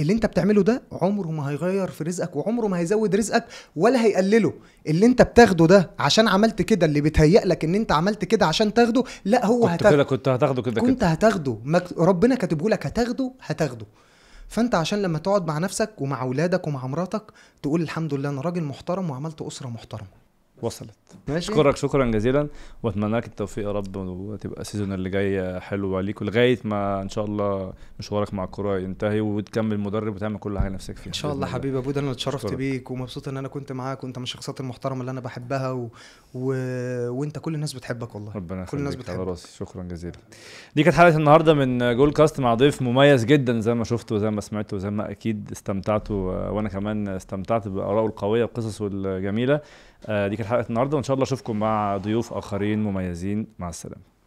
اللي انت بتعمله ده عمره ما هيغير في رزقك وعمره ما هيزود رزقك ولا هيقلله اللي انت بتاخده ده عشان عملت كده اللي بيتهيأ لك ان انت عملت كده عشان تاخده لا هو كنت هتاخده كنت هتاخده كده كنت هتاخده ربنا كاتبه لك هتاخده هتاخده فانت عشان لما تقعد مع نفسك ومع اولادك ومع مراتك تقول الحمد لله انا راجل محترم وعملت اسره محترمه وصلت ماشي اشكرك شكرا جزيلا واتمنى لك التوفيق يا رب وتبقى السيزون اللي جاي حلو عليك ولغايه ما ان شاء الله مشوارك مع الكوره ينتهي وتكمل مدرب وتعمل كل حاجه نفسك فيها ان شاء الله حبيبي ابو انا اتشرفت بيك ومبسوط ان انا كنت معاك وانت من الشخصيات المحترمه اللي انا بحبها و... و... وانت كل الناس بتحبك والله ربنا كل الناس بتحبك على راسي شكرا جزيلا دي كانت حلقه النهارده من جول كاست مع ضيف مميز جدا زي ما شفته وزي ما سمعته وزي ما اكيد استمتعتوا وانا كمان استمتعت بارائه القويه وقصصه الجميله آه، دي كانت حلقه النهارده وان شاء الله اشوفكم مع ضيوف اخرين مميزين مع السلامه